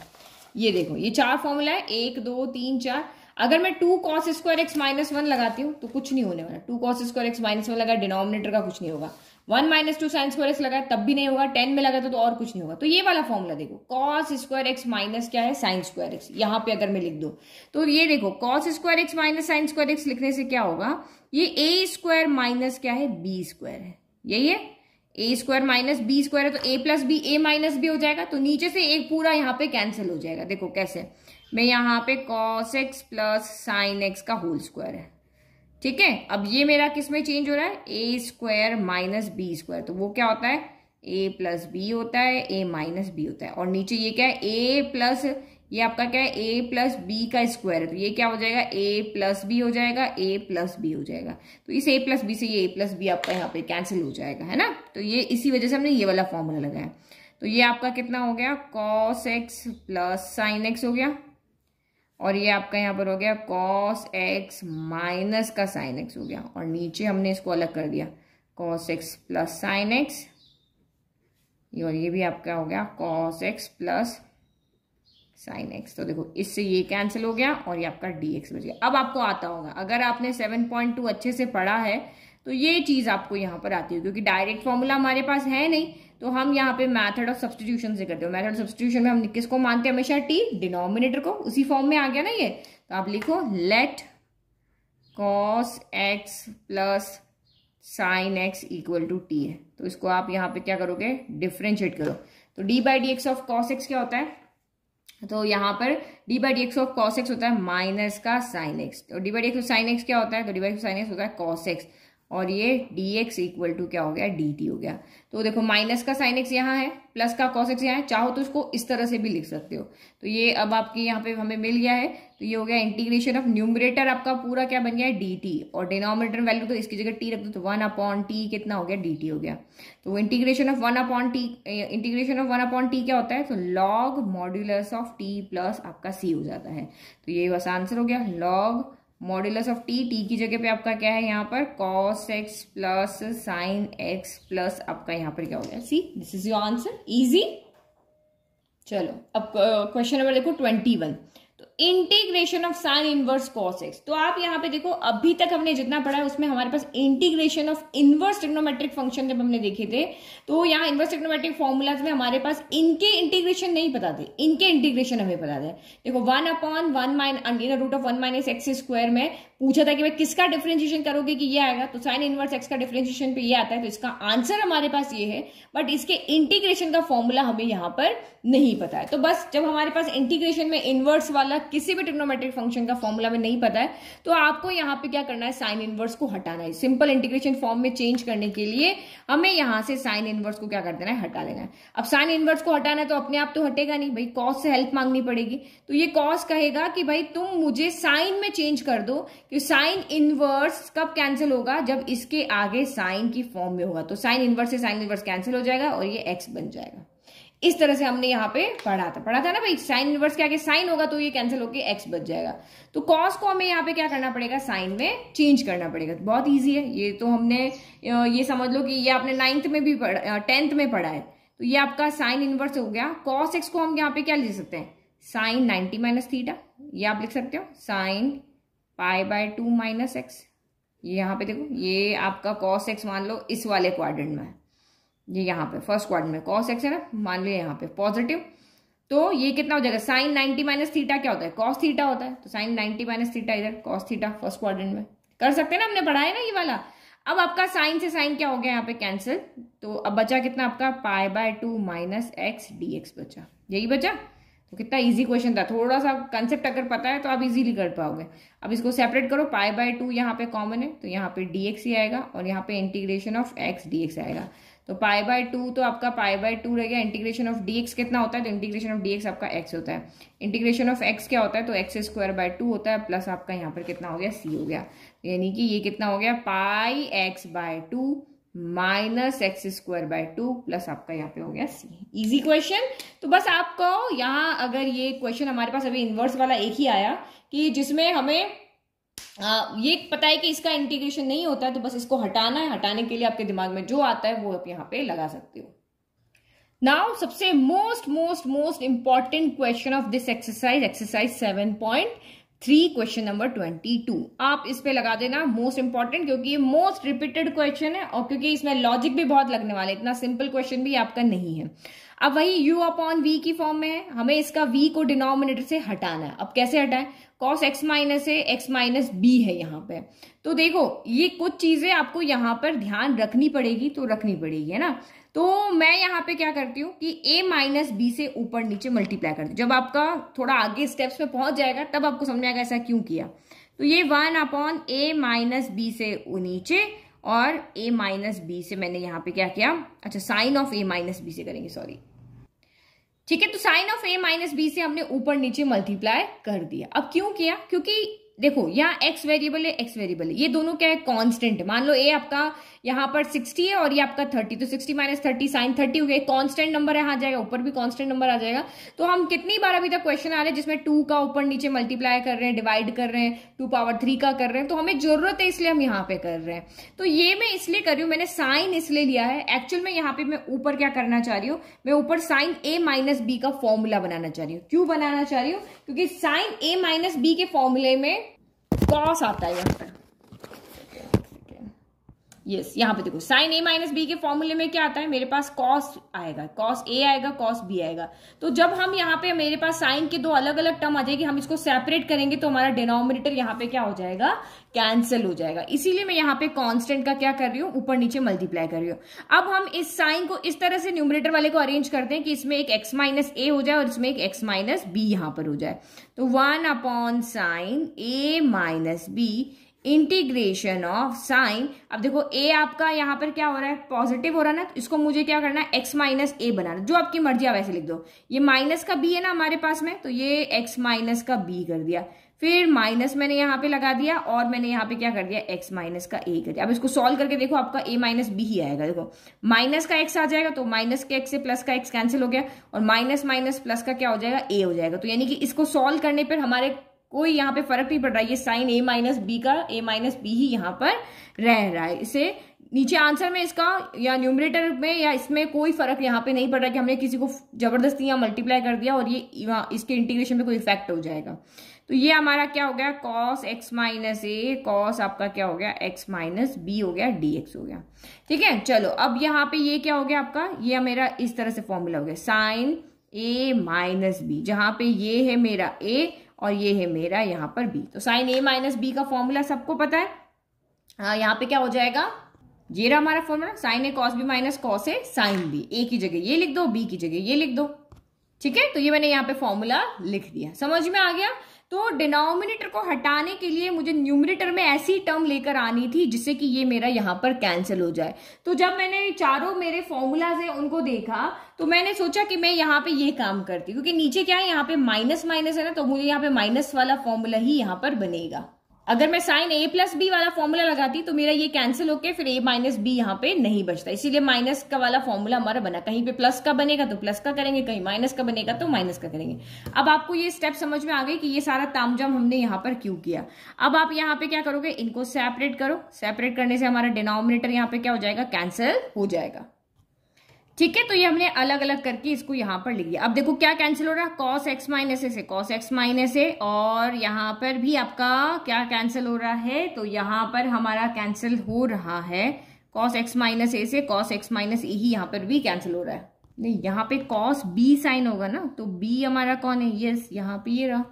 ये देखो ये चार फॉर्मूला है एक दो तीन चार अगर मैं two cos square x minus one लगाती हूँ तो कुछ नहीं होने वाला two cos square x minus one लगा डिनोमिनेटर का कुछ नहीं होगा one minus two sign square x लगा तब भी नहीं होगा टेन में लगा तो और कुछ नहीं होगा तो ये वाला फॉर्मूला देखो कॉस स्क्वायर एक्स माइनस क्या है साइन स्क्वायर एक्स यहाँ पे अगर मैं लिख दो तो ये देखो cos square x minus sign square x लिखने से क्या होगा ये ए स्क्वायर माइनस क्या है बी स्क्वायर है यही है a square minus b square है तो a plus b a minus b हो जाएगा तो नीचे से एक पूरा यहाँ पे कैंसिल हो जाएगा देखो कैसे मैं यहाँ पे cos x plus sine x का होल स्क्वायर है ठीक है अब ये मेरा किस में चेंज हो रहा है a square minus b square तो वो क्या होता है ए प्लस बी होता है ए माइनस बी होता है और नीचे ये क्या है ए प्लस ये आपका क्या है ए प्लस बी का स्क्वायर है तो ये क्या हो जाएगा ए प्लस बी हो जाएगा ए प्लस बी हो जाएगा तो इस ए प्लस बी से ये ए प्लस बी आपका यहाँ पे कैंसिल हो जाएगा है ना तो ये इसी वजह से हमने ये वाला फॉर्मूला लगाया तो ये आपका कितना हो गया cos x plus sine x हो गया और ये आपका यहाँ पर हो गया कॉस एक्स माइनस का साइन एक्स हो गया और नीचे हमने इसको अलग कर दिया cos x plus sine x और ये भी आपका हो गया cos x plus sine x तो देखो इससे ये कैंसिल हो गया और ये आपका डी एक्स बच गया अब आपको आता होगा अगर आपने सेवन पॉइंट टू अच्छे से पढ़ा है तो ये चीज़ आपको यहाँ पर आती है क्योंकि डायरेक्ट फॉर्मूला हमारे पास है नहीं तो हम यहाँ पे मैथड ऑफ सब्सटीट्यूशन से करते हो ऑफ सब्सटीट्यूशन में हम किस को मानते हैं हमेशा टी डिनोमिनेटर को उसी फॉर्म में आ गया ना ये तो आप लिखो let cos x plus sine x equal to t है तो इसको आप यहाँ पे क्या करोगे डिफ्रेंशिएट करो तो d by d x of cos x क्या होता है तो यहाँ पर d by d x of cos x होता है माइनस का साइन एक्स और d by d x sine x क्या होता है तो d by x sine x होता है कॉस एक्स और ये डी एक्स इक्वल टू क्या हो गया डी टी हो गया तो देखो माइनस का साइन एक्स यहाँ है प्लस का कॉस एक्स यहाँ है चाहो तो इसको इस तरह से भी लिख सकते हो तो ये अब आपके यहाँ पे हमें मिल गया है तो ये हो गया इंटीग्रेशन ऑफ न्यूमरेटर आपका पूरा क्या बन गया है डी टी और डिनोमिनेटर वैल्यू तो इसकी जगह टी रख दो तो वन अपॉन टी कितना हो गया डी टी हो गया तो integration of one upon t integration of one upon t क्या होता है तो log modulus of t plus आपका सी हो जाता है तो ये बस आंसर हो गया log modulus of t t की जगह पे आपका क्या है यहाँ पर cos x plus sine x plus आपका यहाँ पर क्या हो गया c this is your answer easy चलो अब क्वेश्चन uh, नंबर देखो ट्वेंटी वन तो integration of sine inverse cos x तो आप यहाँ पे देखो अभी तक हमने जितना पढ़ा है उसमें हमारे पास integration of inverse trigonometric function जब हमने देखे थे तो यहाँ इनवर्स टेक्नोमेट्रिक फॉर्मूलाज में हमारे पास इनके इंटीग्रेशन नहीं पता थे इनके इंटीग्रेशन हमें पता थे देखो one upon one mine root of one minus x square में पूछा था कि भाई किसका डिफ्रेंशिएशन करोगे कि ये आएगा तो साइन इनवर्स एक्स का डिफ्रेंशिएशन पे ये आता है तो इसका आंसर हमारे पास ये है बट इसके इंटीग्रेशन का फॉर्मूला हमें यहाँ पर नहीं पता है तो बस जब हमारे पास इंटीग्रेशन में इनवर्स वाला किसी भी ट्रिग्नोमेट्रिक फंक्शन का फॉर्मूला में नहीं पता है तो आपको यहाँ पे क्या करना है साइन इनवर्स को हटाना है सिंपल इंटीग्रेशन फॉर्म में चेंज करने के लिए हमें यहाँ से साइन इनवर्स को क्या कर देना है हटा लेना है अब साइन इनवर्स को हटाना है तो अपने आप तो हटेगा नहीं भाई कॉस से हेल्प मांगनी पड़ेगी तो ये कॉस कहेगा कि भाई तुम मुझे साइन में चेंज कर दो कि साइन इनवर्स कब कैंसिल होगा जब इसके आगे साइन की फॉर्म में होगा तो साइन इनवर्स से साइन इनवर्स कैंसिल हो जाएगा और ये एक्स बन जाएगा इस तरह से हमने यहाँ पे पढ़ा था पढ़ा था ना भाई साइन इनवर्स के साइन होगा तो ये कैंसिल होकर एक्स बच जाएगा तो कॉस को हमें यहाँ पे क्या करना पड़ेगा साइन में चेंज करना पड़ेगा बहुत ईजी है ये तो हमने ये समझ लो कि ये आपने नाइन्थ में भी पढ़ा टेंथ में पढ़ा है तो ये आपका साइन इनवर्स हो गया कॉस एक्स को हम यहाँ पे क्या ले सकते हैं साइन नाइनटी माइनस थीटा ये आप लिख सकते हो sine pi by two minus x ये यहाँ पे देखो ये आपका कॉस एक्स मान लो इस वाले क्वाड्रेंट में है ये यहाँ पे फर्स्ट क्वार में कॉस एक्स है मान लिया यहाँ पे पॉजिटिव तो ये कितना हो जाएगा साइन नाइनटी माइनस थीटा क्या होता है कॉस थीटा होता है तो साइन नाइन्टी माइनस थीटा इधर कॉस थीटा फर्स्ट क्वाड्रेंट में कर सकते हैं ना हमने पढ़ा है ना ये वाला अब आपका साइन से साइन क्या हो गया यहाँ पे कैंसिल तो अब बचा कितना आपका pi by two minus x d x बचा यही बचा तो कितना इजी क्वेश्चन था थोड़ा सा कंसेप्ट अगर पता है तो आप इजीली कर पाओगे अब इसको सेपरेट करो पाई बाय टू यहाँ पे कॉमन है तो यहाँ पे डी एक्स ही आएगा और यहाँ पे integration of x d x आएगा तो पाई बाय टू तो आपका पाई बाय टू रहेगा इंटीग्रेशन ऑफ डी कितना होता है तो इंटीग्रेशन ऑफ डी आपका एक्स होता है इंटीग्रेशन ऑफ एक्स क्या होता है तो एक्स स्क्वायर बाय टू होता है प्लस आपका यहाँ पर कितना हो गया सी हो गया यानी कि ये कितना हो गया pi x by two minus x square by two plus आपका यहाँ पे हो गया सी इजी क्वेश्चन तो बस आपको यहाँ अगर ये क्वेश्चन हमारे पास अभी इन्वर्स वाला एक ही आया कि जिसमें हमें आ, ये पता है कि इसका इंटीग्रेशन नहीं होता है तो बस इसको हटाना है हटाने के लिए आपके दिमाग में जो आता है वो आप यहाँ पे लगा सकते हो नाउ सबसे most most most important question of this exercise exercise seven point three question number twenty two आप इस पे लगा देना मोस्ट इंपॉर्टेंट क्योंकि ये मोस्ट रिपीटेड क्वेश्चन है और क्योंकि इसमें लॉजिक भी बहुत लगने वाला है इतना सिंपल क्वेश्चन भी आपका नहीं है अब वही u अपॉन v की फॉर्म में है हमें इसका v को डिनोमिनेटर से हटाना है अब कैसे हटाएं cos x माइनस है एक्स माइनस बी है यहाँ पे तो देखो ये कुछ चीजें आपको यहाँ पर ध्यान रखनी पड़ेगी तो रखनी पड़ेगी है ना तो मैं यहाँ पे क्या करती हूँ कि ए माइनस बी से ऊपर नीचे मल्टीप्लाई करती हूँ जब आपका थोड़ा आगे स्टेप्स में पहुंच जाएगा तब आपको समझ आएगा ऐसा क्यों किया तो ये one upon a minus b से नीचे और ए माइनस बी से मैंने यहाँ पे क्या किया अच्छा sine of a minus b से करेंगे सॉरी ठीक है तो sine of a minus b से हमने ऊपर नीचे मल्टीप्लाई कर दिया अब क्यों किया क्योंकि देखो यहाँ एक्स वेरिएबल है एक्स वेरिएबल है ये दोनों क्या है कॉन्स्टेंट मान लो ए आपका यहाँ पर सिक्सटी है और ये आपका थर्टी तो sixty minus thirty sine thirty हो गया कॉन्स्टेंट नंबर है आ जाएगा ऊपर भी कॉन्स्टेंट नंबर आ जाएगा तो हम कितनी बार अभी तक क्वेश्चन आ रहे हैं जिसमें टू का ऊपर नीचे मल्टीप्लाई कर रहे हैं डिवाइड कर रहे हैं टू पावर थ्री का कर रहे हैं तो हमें जरूरत है इसलिए हम यहाँ पे कर रहे हैं तो ये मैं इसलिए कर रही हूँ मैंने साइन इसलिए लिया है एक्चुअल में यहाँ पे मैं ऊपर क्या करना चाह रही हूँ मैं ऊपर साइन ए माइनस बी का फॉर्मूला बनाना चाह रही हूँ क्यों बनाना चाह रही हूँ क्योंकि साइन ए माइनस बी के फॉर्मूले में कॉस आता है यहाँ पर यस यहाँ पे देखो साइन ए माइनस बी के फॉर्मूले में क्या आता है मेरे पास कॉस आएगा कॉस ए आएगा कॉस बी आएगा तो जब हम यहाँ पे मेरे पास साइन के दो अलग अलग टर्म आ जाएगी हम इसको सेपरेट करेंगे तो हमारा डिनोमिनेटर यहाँ पे क्या हो जाएगा कैंसिल हो जाएगा इसीलिए मैं यहाँ पे कॉन्स्टेंट का क्या कर रही हूँ ऊपर नीचे मल्टीप्लाई कर रही हूँ अब हम इस साइन को इस तरह से न्यूमिनेटर वाले को अरेंज करते हैं कि इसमें एक एक्स माइनस ए हो जाए और इसमें एक एक्स माइनस बी यहाँ पर हो जाए तो one upon sine a minus b integration of sine अब देखो ए आपका यहाँ पर क्या हो रहा है पॉजिटिव हो रहा है ना तो इसको मुझे क्या करना है एक्स माइनस ए बनाना जो आपकी मर्जी आप ऐसे लिख दो ये माइनस का बी है ना हमारे पास में तो ये एक्स माइनस का बी कर दिया फिर माइनस मैंने यहां पे लगा दिया और मैंने यहाँ पे क्या कर दिया एक्स माइनस का ए कर दिया अब इसको सॉल्व करके देखो आपका ए माइनस बी ही आएगा देखो माइनस का एक्स आ जाएगा तो माइनस के एक्स से प्लस का एक्स कैंसिल हो गया और माइनस माइनस प्लस का क्या हो जाएगा ए हो जाएगा तो यानी कि इसको सॉल्व करने पर हमारे कोई यहाँ पे फर्क नहीं पड़ रहा है ये साइन ए माइनस बी का ए माइनस बी ही यहाँ पर रह रहा है इसे नीचे आंसर में इसका या न्यूमरेटर में या इसमें कोई फर्क यहाँ पे नहीं पड़ रहा कि हमने किसी को जबरदस्ती यहाँ मल्टीप्लाई कर दिया और ये इसके इंटीग्रेशन में कोई इफेक्ट हो जाएगा तो ये हमारा क्या हो गया cos x minus a cos आपका क्या हो गया एक्स माइनस बी हो गया डी एक्स हो गया ठीक है चलो अब यहाँ पे ये क्या हो गया आपका ये मेरा इस तरह से फॉर्मूला हो गया साइन ए माइनस बी जहां पे ये है मेरा ए और ये है मेरा यहाँ पर बी तो साइन ए माइनस बी का फॉर्मूला सबको पता है हाँ, यहाँ पे क्या हो जाएगा ये रहा हमारा formula sine a cos b minus cos a sine b a की जगह ये लिख दो बी की जगह ये लिख दो ठीक है तो ये मैंने यहाँ पे फॉर्मूला लिख दिया समझ में आ गया तो डिनोमिनेटर को हटाने के लिए मुझे न्यूमिनेटर में ऐसी टर्म लेकर आनी थी जिससे कि ये मेरा यहाँ पर कैंसिल हो जाए तो जब मैंने चारों मेरे फॉर्मूलाज हैं उनको देखा तो मैंने सोचा कि मैं यहाँ पे ये काम करती क्योंकि नीचे क्या है यहाँ पे माइनस माइनस है ना तो मुझे यहाँ पे माइनस वाला फॉर्मूला ही यहाँ पर बनेगा अगर मैं साइन ए प्लस बी वाला फॉर्मूला लगाती तो मेरा ये कैंसिल होकर फिर ए माइनस बी यहाँ पे नहीं बचता इसीलिए माइनस का वाला फॉर्मूला हमारा बना कहीं पे प्लस का बनेगा तो प्लस का करेंगे कहीं माइनस का बनेगा तो माइनस का करेंगे अब आपको ये स्टेप समझ में आ गई कि ये सारा तामजाम हमने यहाँ पर क्यों किया अब आप यहाँ पे क्या करोगे इनको सेपरेट करो सेपरेट करने से हमारा डिनोमिनेटर यहाँ पे क्या हो जाएगा कैंसिल हो जाएगा ठीक है तो ये हमने अलग अलग करके इसको यहाँ पर लिख दिया अब देखो क्या कैंसिल हो रहा है कॉस एक्स माइनस ए से कॉस एक्स माइनस ए और यहाँ पर भी आपका क्या कैंसिल हो रहा है तो यहाँ पर हमारा कैंसिल हो रहा है कॉस एक्स माइनस ए से कॉस एक्स माइनस ए ही यहाँ पर भी कैंसिल हो रहा है नहीं यहाँ पे कॉस बी साइन होगा ना तो बी हमारा कौन है यस यहाँ पे ये रहा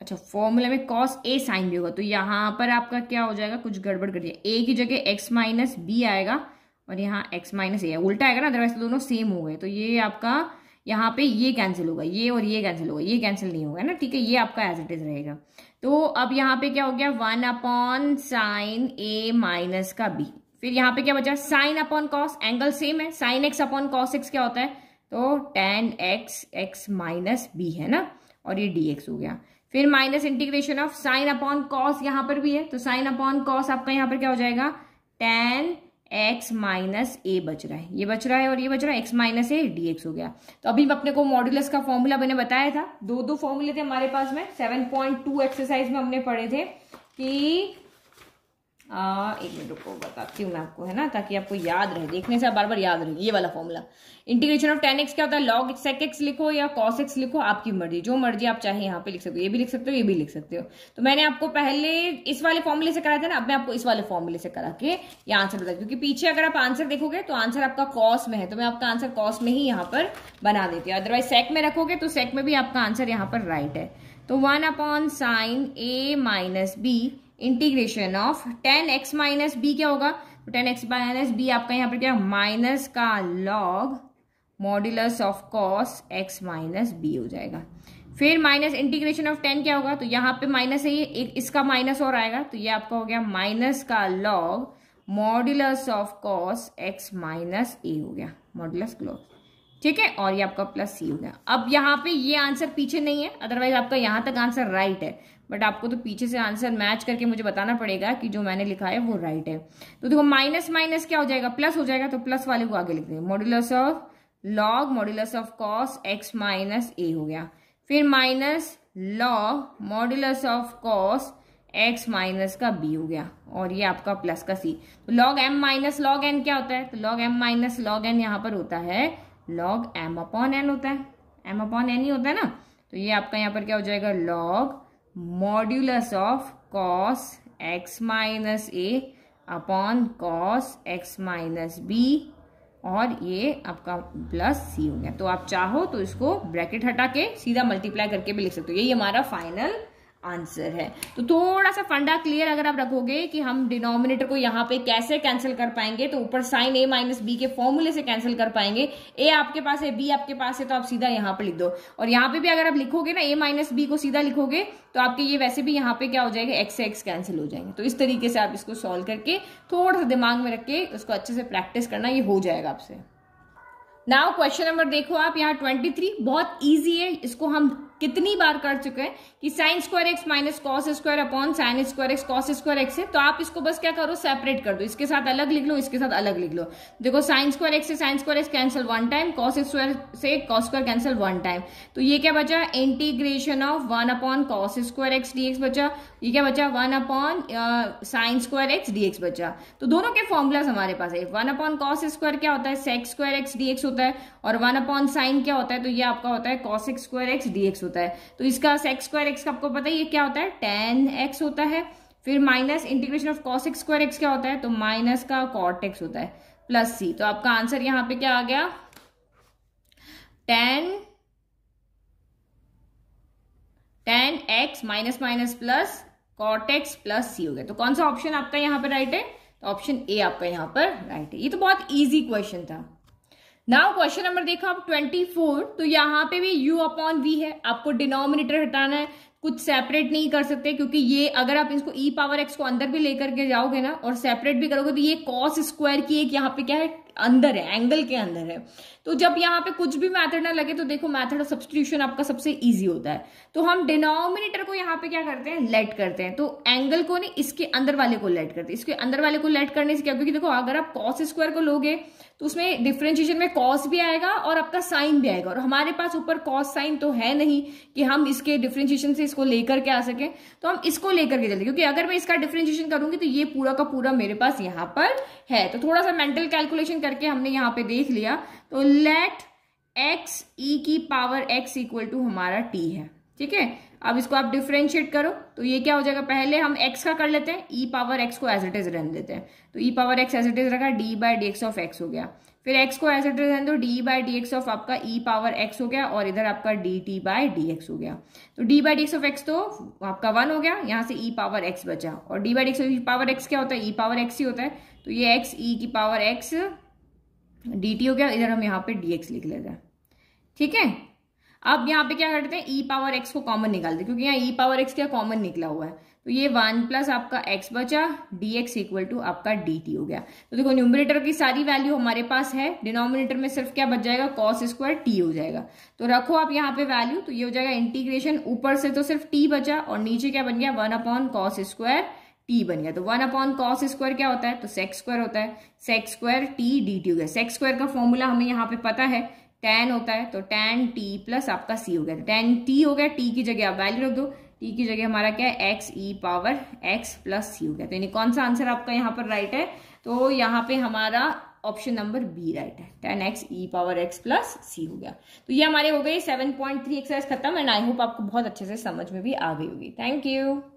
अच्छा फॉर्मूला में कॉस ए साइन भी होगा तो यहाँ पर आपका क्या हो जाएगा कुछ गड़बड़ कर दिया ए की जगह एक्स माइनस बी आएगा और यहाँ एक्स माइनस ए है उल्टा आएगा ना अदरवाइज तो दोनों सेम हो गए तो ये आपका यहाँ पे ये कैंसिल होगा ये और ये कैंसिल होगा ये कैंसिल नहीं होगा ना ठीक है ये आपका एज इट इज रहेगा तो अब यहाँ पे क्या हो गया one upon sine a minus का बी फिर यहाँ पे क्या बचा sine upon cos angle same है sine x upon cos x क्या होता है तो tan x x minus b है ना और ये डी एक्स हो गया फिर minus integration of sine upon cos यहाँ पर भी है तो साइन अपॉन कॉस आपका यहाँ पर क्या हो जाएगा टेन एक्स माइनस ए बच रहा है ये बच रहा है और ये बच रहा है x minus a d x हो गया तो अभी अपने को मॉड्यूलस का फॉर्मूला मैंने बताया था दो दो फॉर्मूले थे हमारे पास में सेवन पॉइंट टू एक्सरसाइज में हमने पढ़े थे कि आ, हाँ, एक मिनट रुको बताती हूँ मैं आपको है ना ताकि आपको याद रहे देखने से आप बार बार याद रहे ये वाला formula integration of tan x क्या होता है लॉग सेक एक्स लिखो या कॉस एक्स लिखो आपकी मर्जी जो मर्जी आप चाहे यहाँ पे लिख सकते हो ये भी लिख सकते हो ये भी लिख सकते हो तो मैंने आपको पहले इस वाले फॉर्मूले से कराया था ना अब मैं आपको इस वाले फॉर्मूले से करा के ये आंसर बता क्योंकि पीछे अगर आप आंसर देखोगे तो आंसर आपका कॉस में है तो मैं आपका आंसर कॉस में ही यहाँ पर बना देती हूँ अदरवाइज सेक में रखोगे तो सेक में भी आपका आंसर यहाँ पर राइट है तो one upon sine a minus b integration of tan x minus b क्या होगा टेन एक्स माइनस बी आपका यहाँ पर क्या माइनस का log modulus of cos x minus b हो जाएगा फिर माइनस इंटीग्रेशन ऑफ टेन क्या होगा तो यहाँ पे माइनस है ये एक इसका माइनस और आएगा तो ये आपका हो गया माइनस का log modulus of cos x minus ए हो गया मॉड्यूलस लॉग ठीक है और ये आपका प्लस सी हो गया अब यहाँ पे ये आंसर पीछे नहीं है अदरवाइज आपका यहाँ तक आंसर राइट है बट आपको तो पीछे से आंसर मैच करके मुझे बताना पड़ेगा कि जो मैंने लिखा है वो राइट है तो देखो माइनस माइनस क्या हो जाएगा प्लस हो जाएगा तो प्लस वाले को आगे लिख देंगे modulus of log modulus of cos x minus ए हो गया फिर minus log modulus of cos x minus का बी हो गया और ये आपका प्लस का सी तो log M minus log N क्या होता है तो log M minus log N यहाँ पर होता है लॉग एम अपॉन एन होता है एम अपॉन एन ही होता है ना तो ये आपका यहाँ पर क्या हो जाएगा log modulus of cos x minus a upon cos x minus b और ये आपका प्लस सी हो गया तो आप चाहो तो इसको ब्रैकेट हटा के सीधा मल्टीप्लाई करके भी लिख सकते हो यही हमारा फाइनल आंसर है तो थोड़ा सा फंडा क्लियर अगर आप रखोगे कि हम डिनोमिनेटर को यहाँ पे कैसे कैंसिल कर पाएंगे तो ऊपर साइन ए माइनस बी के फॉर्मूले से कैंसिल कर पाएंगे ए आपके पास है बी आपके पास है तो आप सीधा यहाँ पे लिख दो और यहाँ पे भी अगर आप लिखोगे ना ए माइनस बी को सीधा लिखोगे तो आपके ये वैसे भी यहाँ पे क्या हो जाएगा एक्स से एक्स कैंसिल हो जाएंगे तो इस तरीके से आप इसको सॉल्व करके थोड़ा सा दिमाग में रख के उसको अच्छे से प्रैक्टिस करना ये हो जाएगा आपसे नाउ क्वेश्चन नंबर देखो आप यहाँ ट्वेंटी थ्री बहुत ईजी है इसको हम कितनी बार कर चुके हैं कि sine square x minus cos square upon sine square x cos square x है तो आप इसको बस क्या करो सेपरेट कर दो इसके साथ अलग लिख लो इसके साथ अलग लिख लो देखो साइन स्क्वायर एक्स से sine square x cancel one time cos square से cos square cancel one time तो ये क्या बचा integration of one upon cos square x d बचा ये क्या बचा one upon sine square x d बचा तो दोनों के फॉर्मूलाज हमारे पास है वन अपॉन कॉस स्क्वायर क्या होता है सेक्स स्क्वायर एक्स डी होता है और वन अपॉन साइन क्या होता है तो ये आपका होता है cos x square x d होता होता है तो इसका सेक्स स्क्वायर एक्स का आपको पता है ये क्या होता है टेन एक्स होता है फिर minus integration of cos x square x क्या होता है तो माइनस का कॉट एक्स होता है प्लस सी तो आपका आंसर यहां पे क्या आ गया tan tan x minus minus plus cot x plus c हो गया तो कौन सा ऑप्शन आपका यहां तो पर राइट है ऑप्शन ए आपका यहां पर राइट है ये तो बहुत ईजी क्वेश्चन था नाउ क्वेश्चन नंबर देखो आप ट्वेंटी फोर तो यहाँ पे भी u अपॉन वी है आपको डिनोमिनेटर हटाना है कुछ सेपरेट नहीं कर सकते क्योंकि ये अगर आप इसको e पावर x को अंदर भी लेकर के जाओगे ना और सेपरेट भी करोगे तो ये कॉस स्क्वायर की एक यहाँ पे क्या है अंदर है एंगल के अंदर है तो जब यहाँ पे कुछ भी मैथड ना लगे तो देखो मैथड ऑफ सब्सटीट्यूशन आपका सबसे ईजी होता है तो हम डिनोमिनेटर को यहाँ पे क्या करते हैं लेट करते हैं तो एंगल को नहीं इसके अंदर वाले को लेट करते हैं इसके अंदर वाले को लेट करने से क्या क्योंकि देखो अगर आप कॉस स्क्वायर को लोगे तो उसमें डिफ्रेंशिएशन में कॉस भी आएगा और आपका साइन भी आएगा और हमारे पास ऊपर कॉस साइन तो है नहीं कि हम इसके डिफ्रेंशिएशन से इसको लेकर के आ सके तो हम इसको लेकर के चलते क्योंकि अगर मैं इसका डिफ्रेंशिएशन करूंगी तो ये पूरा का पूरा मेरे पास यहाँ पर है तो थोड़ा सा मेंटल कैलकुलेशन करके हमने यहाँ पे देख लिया तो लेट एक्स ई की पावर एक्स इक्वल टू हमारा टी है ठीक है अब इसको आप डिफ्रेंशिएट करो तो ये क्या हो जाएगा पहले हम x का कर लेते हैं e पावर x को एज इट इज रहने देते हैं तो e power x as it is रखा d by d x of x हो गया फिर x को एज इट इज रहने दो d by d x of आपका e पावर x हो गया और इधर आपका d t by d x हो गया तो d by d x of x तो आपका वन हो गया यहाँ से e पावर x बचा और d by d x power x क्या होता है e पावर x ही होता है तो ये एक्स ई e की पावर x डी टी हो गया इधर हम यहाँ पे डी एक्स लिख लेते हैं ठीक है अब यहाँ पे क्या करते हैं ई पावर एक्स को कॉमन निकालते क्योंकि यहाँ ई पावर एक्स क्या कॉमन निकला हुआ है तो ये वन प्लस आपका एक्स बचा डी एक्स इक्वल टू आपका डी टी हो गया तो देखो न्यूमिनेटर की सारी वैल्यू हमारे पास है डिनोमिनेटर में सिर्फ क्या बच जाएगा कॉस स्क्वायर टी हो जाएगा तो रखो आप यहाँ पे वैल्यू तो ये हो जाएगा इंटीग्रेशन ऊपर से तो सिर्फ टी बचा और नीचे क्या बन गया one upon cos square T बन गया तो वन अपॉन कॉस स्क्वायर क्या होता है तो सेक्स स्क्वायर होता है sec square T D T हो गया सेक्स स्क्वायर का फॉर्मूला हमें यहाँ पे पता है टेन होता है तो टेन टी प्लस आपका सी हो गया टेन तो टी हो गया टी की जगह आप वैल्यू रख दो टी की जगह हमारा क्या है x e power x plus c हो गया तो यानी कौन सा आंसर आपका यहाँ पर राइट है तो यहाँ पे हमारा ऑप्शन नंबर बी राइट है ten x e power x plus c हो गया तो ये हमारे हो गए सेवन पॉइंट थ्री एक्सरसाइज खत्म एंड आई होप आपको बहुत अच्छे से समझ में भी आ गई होगी थैंक यू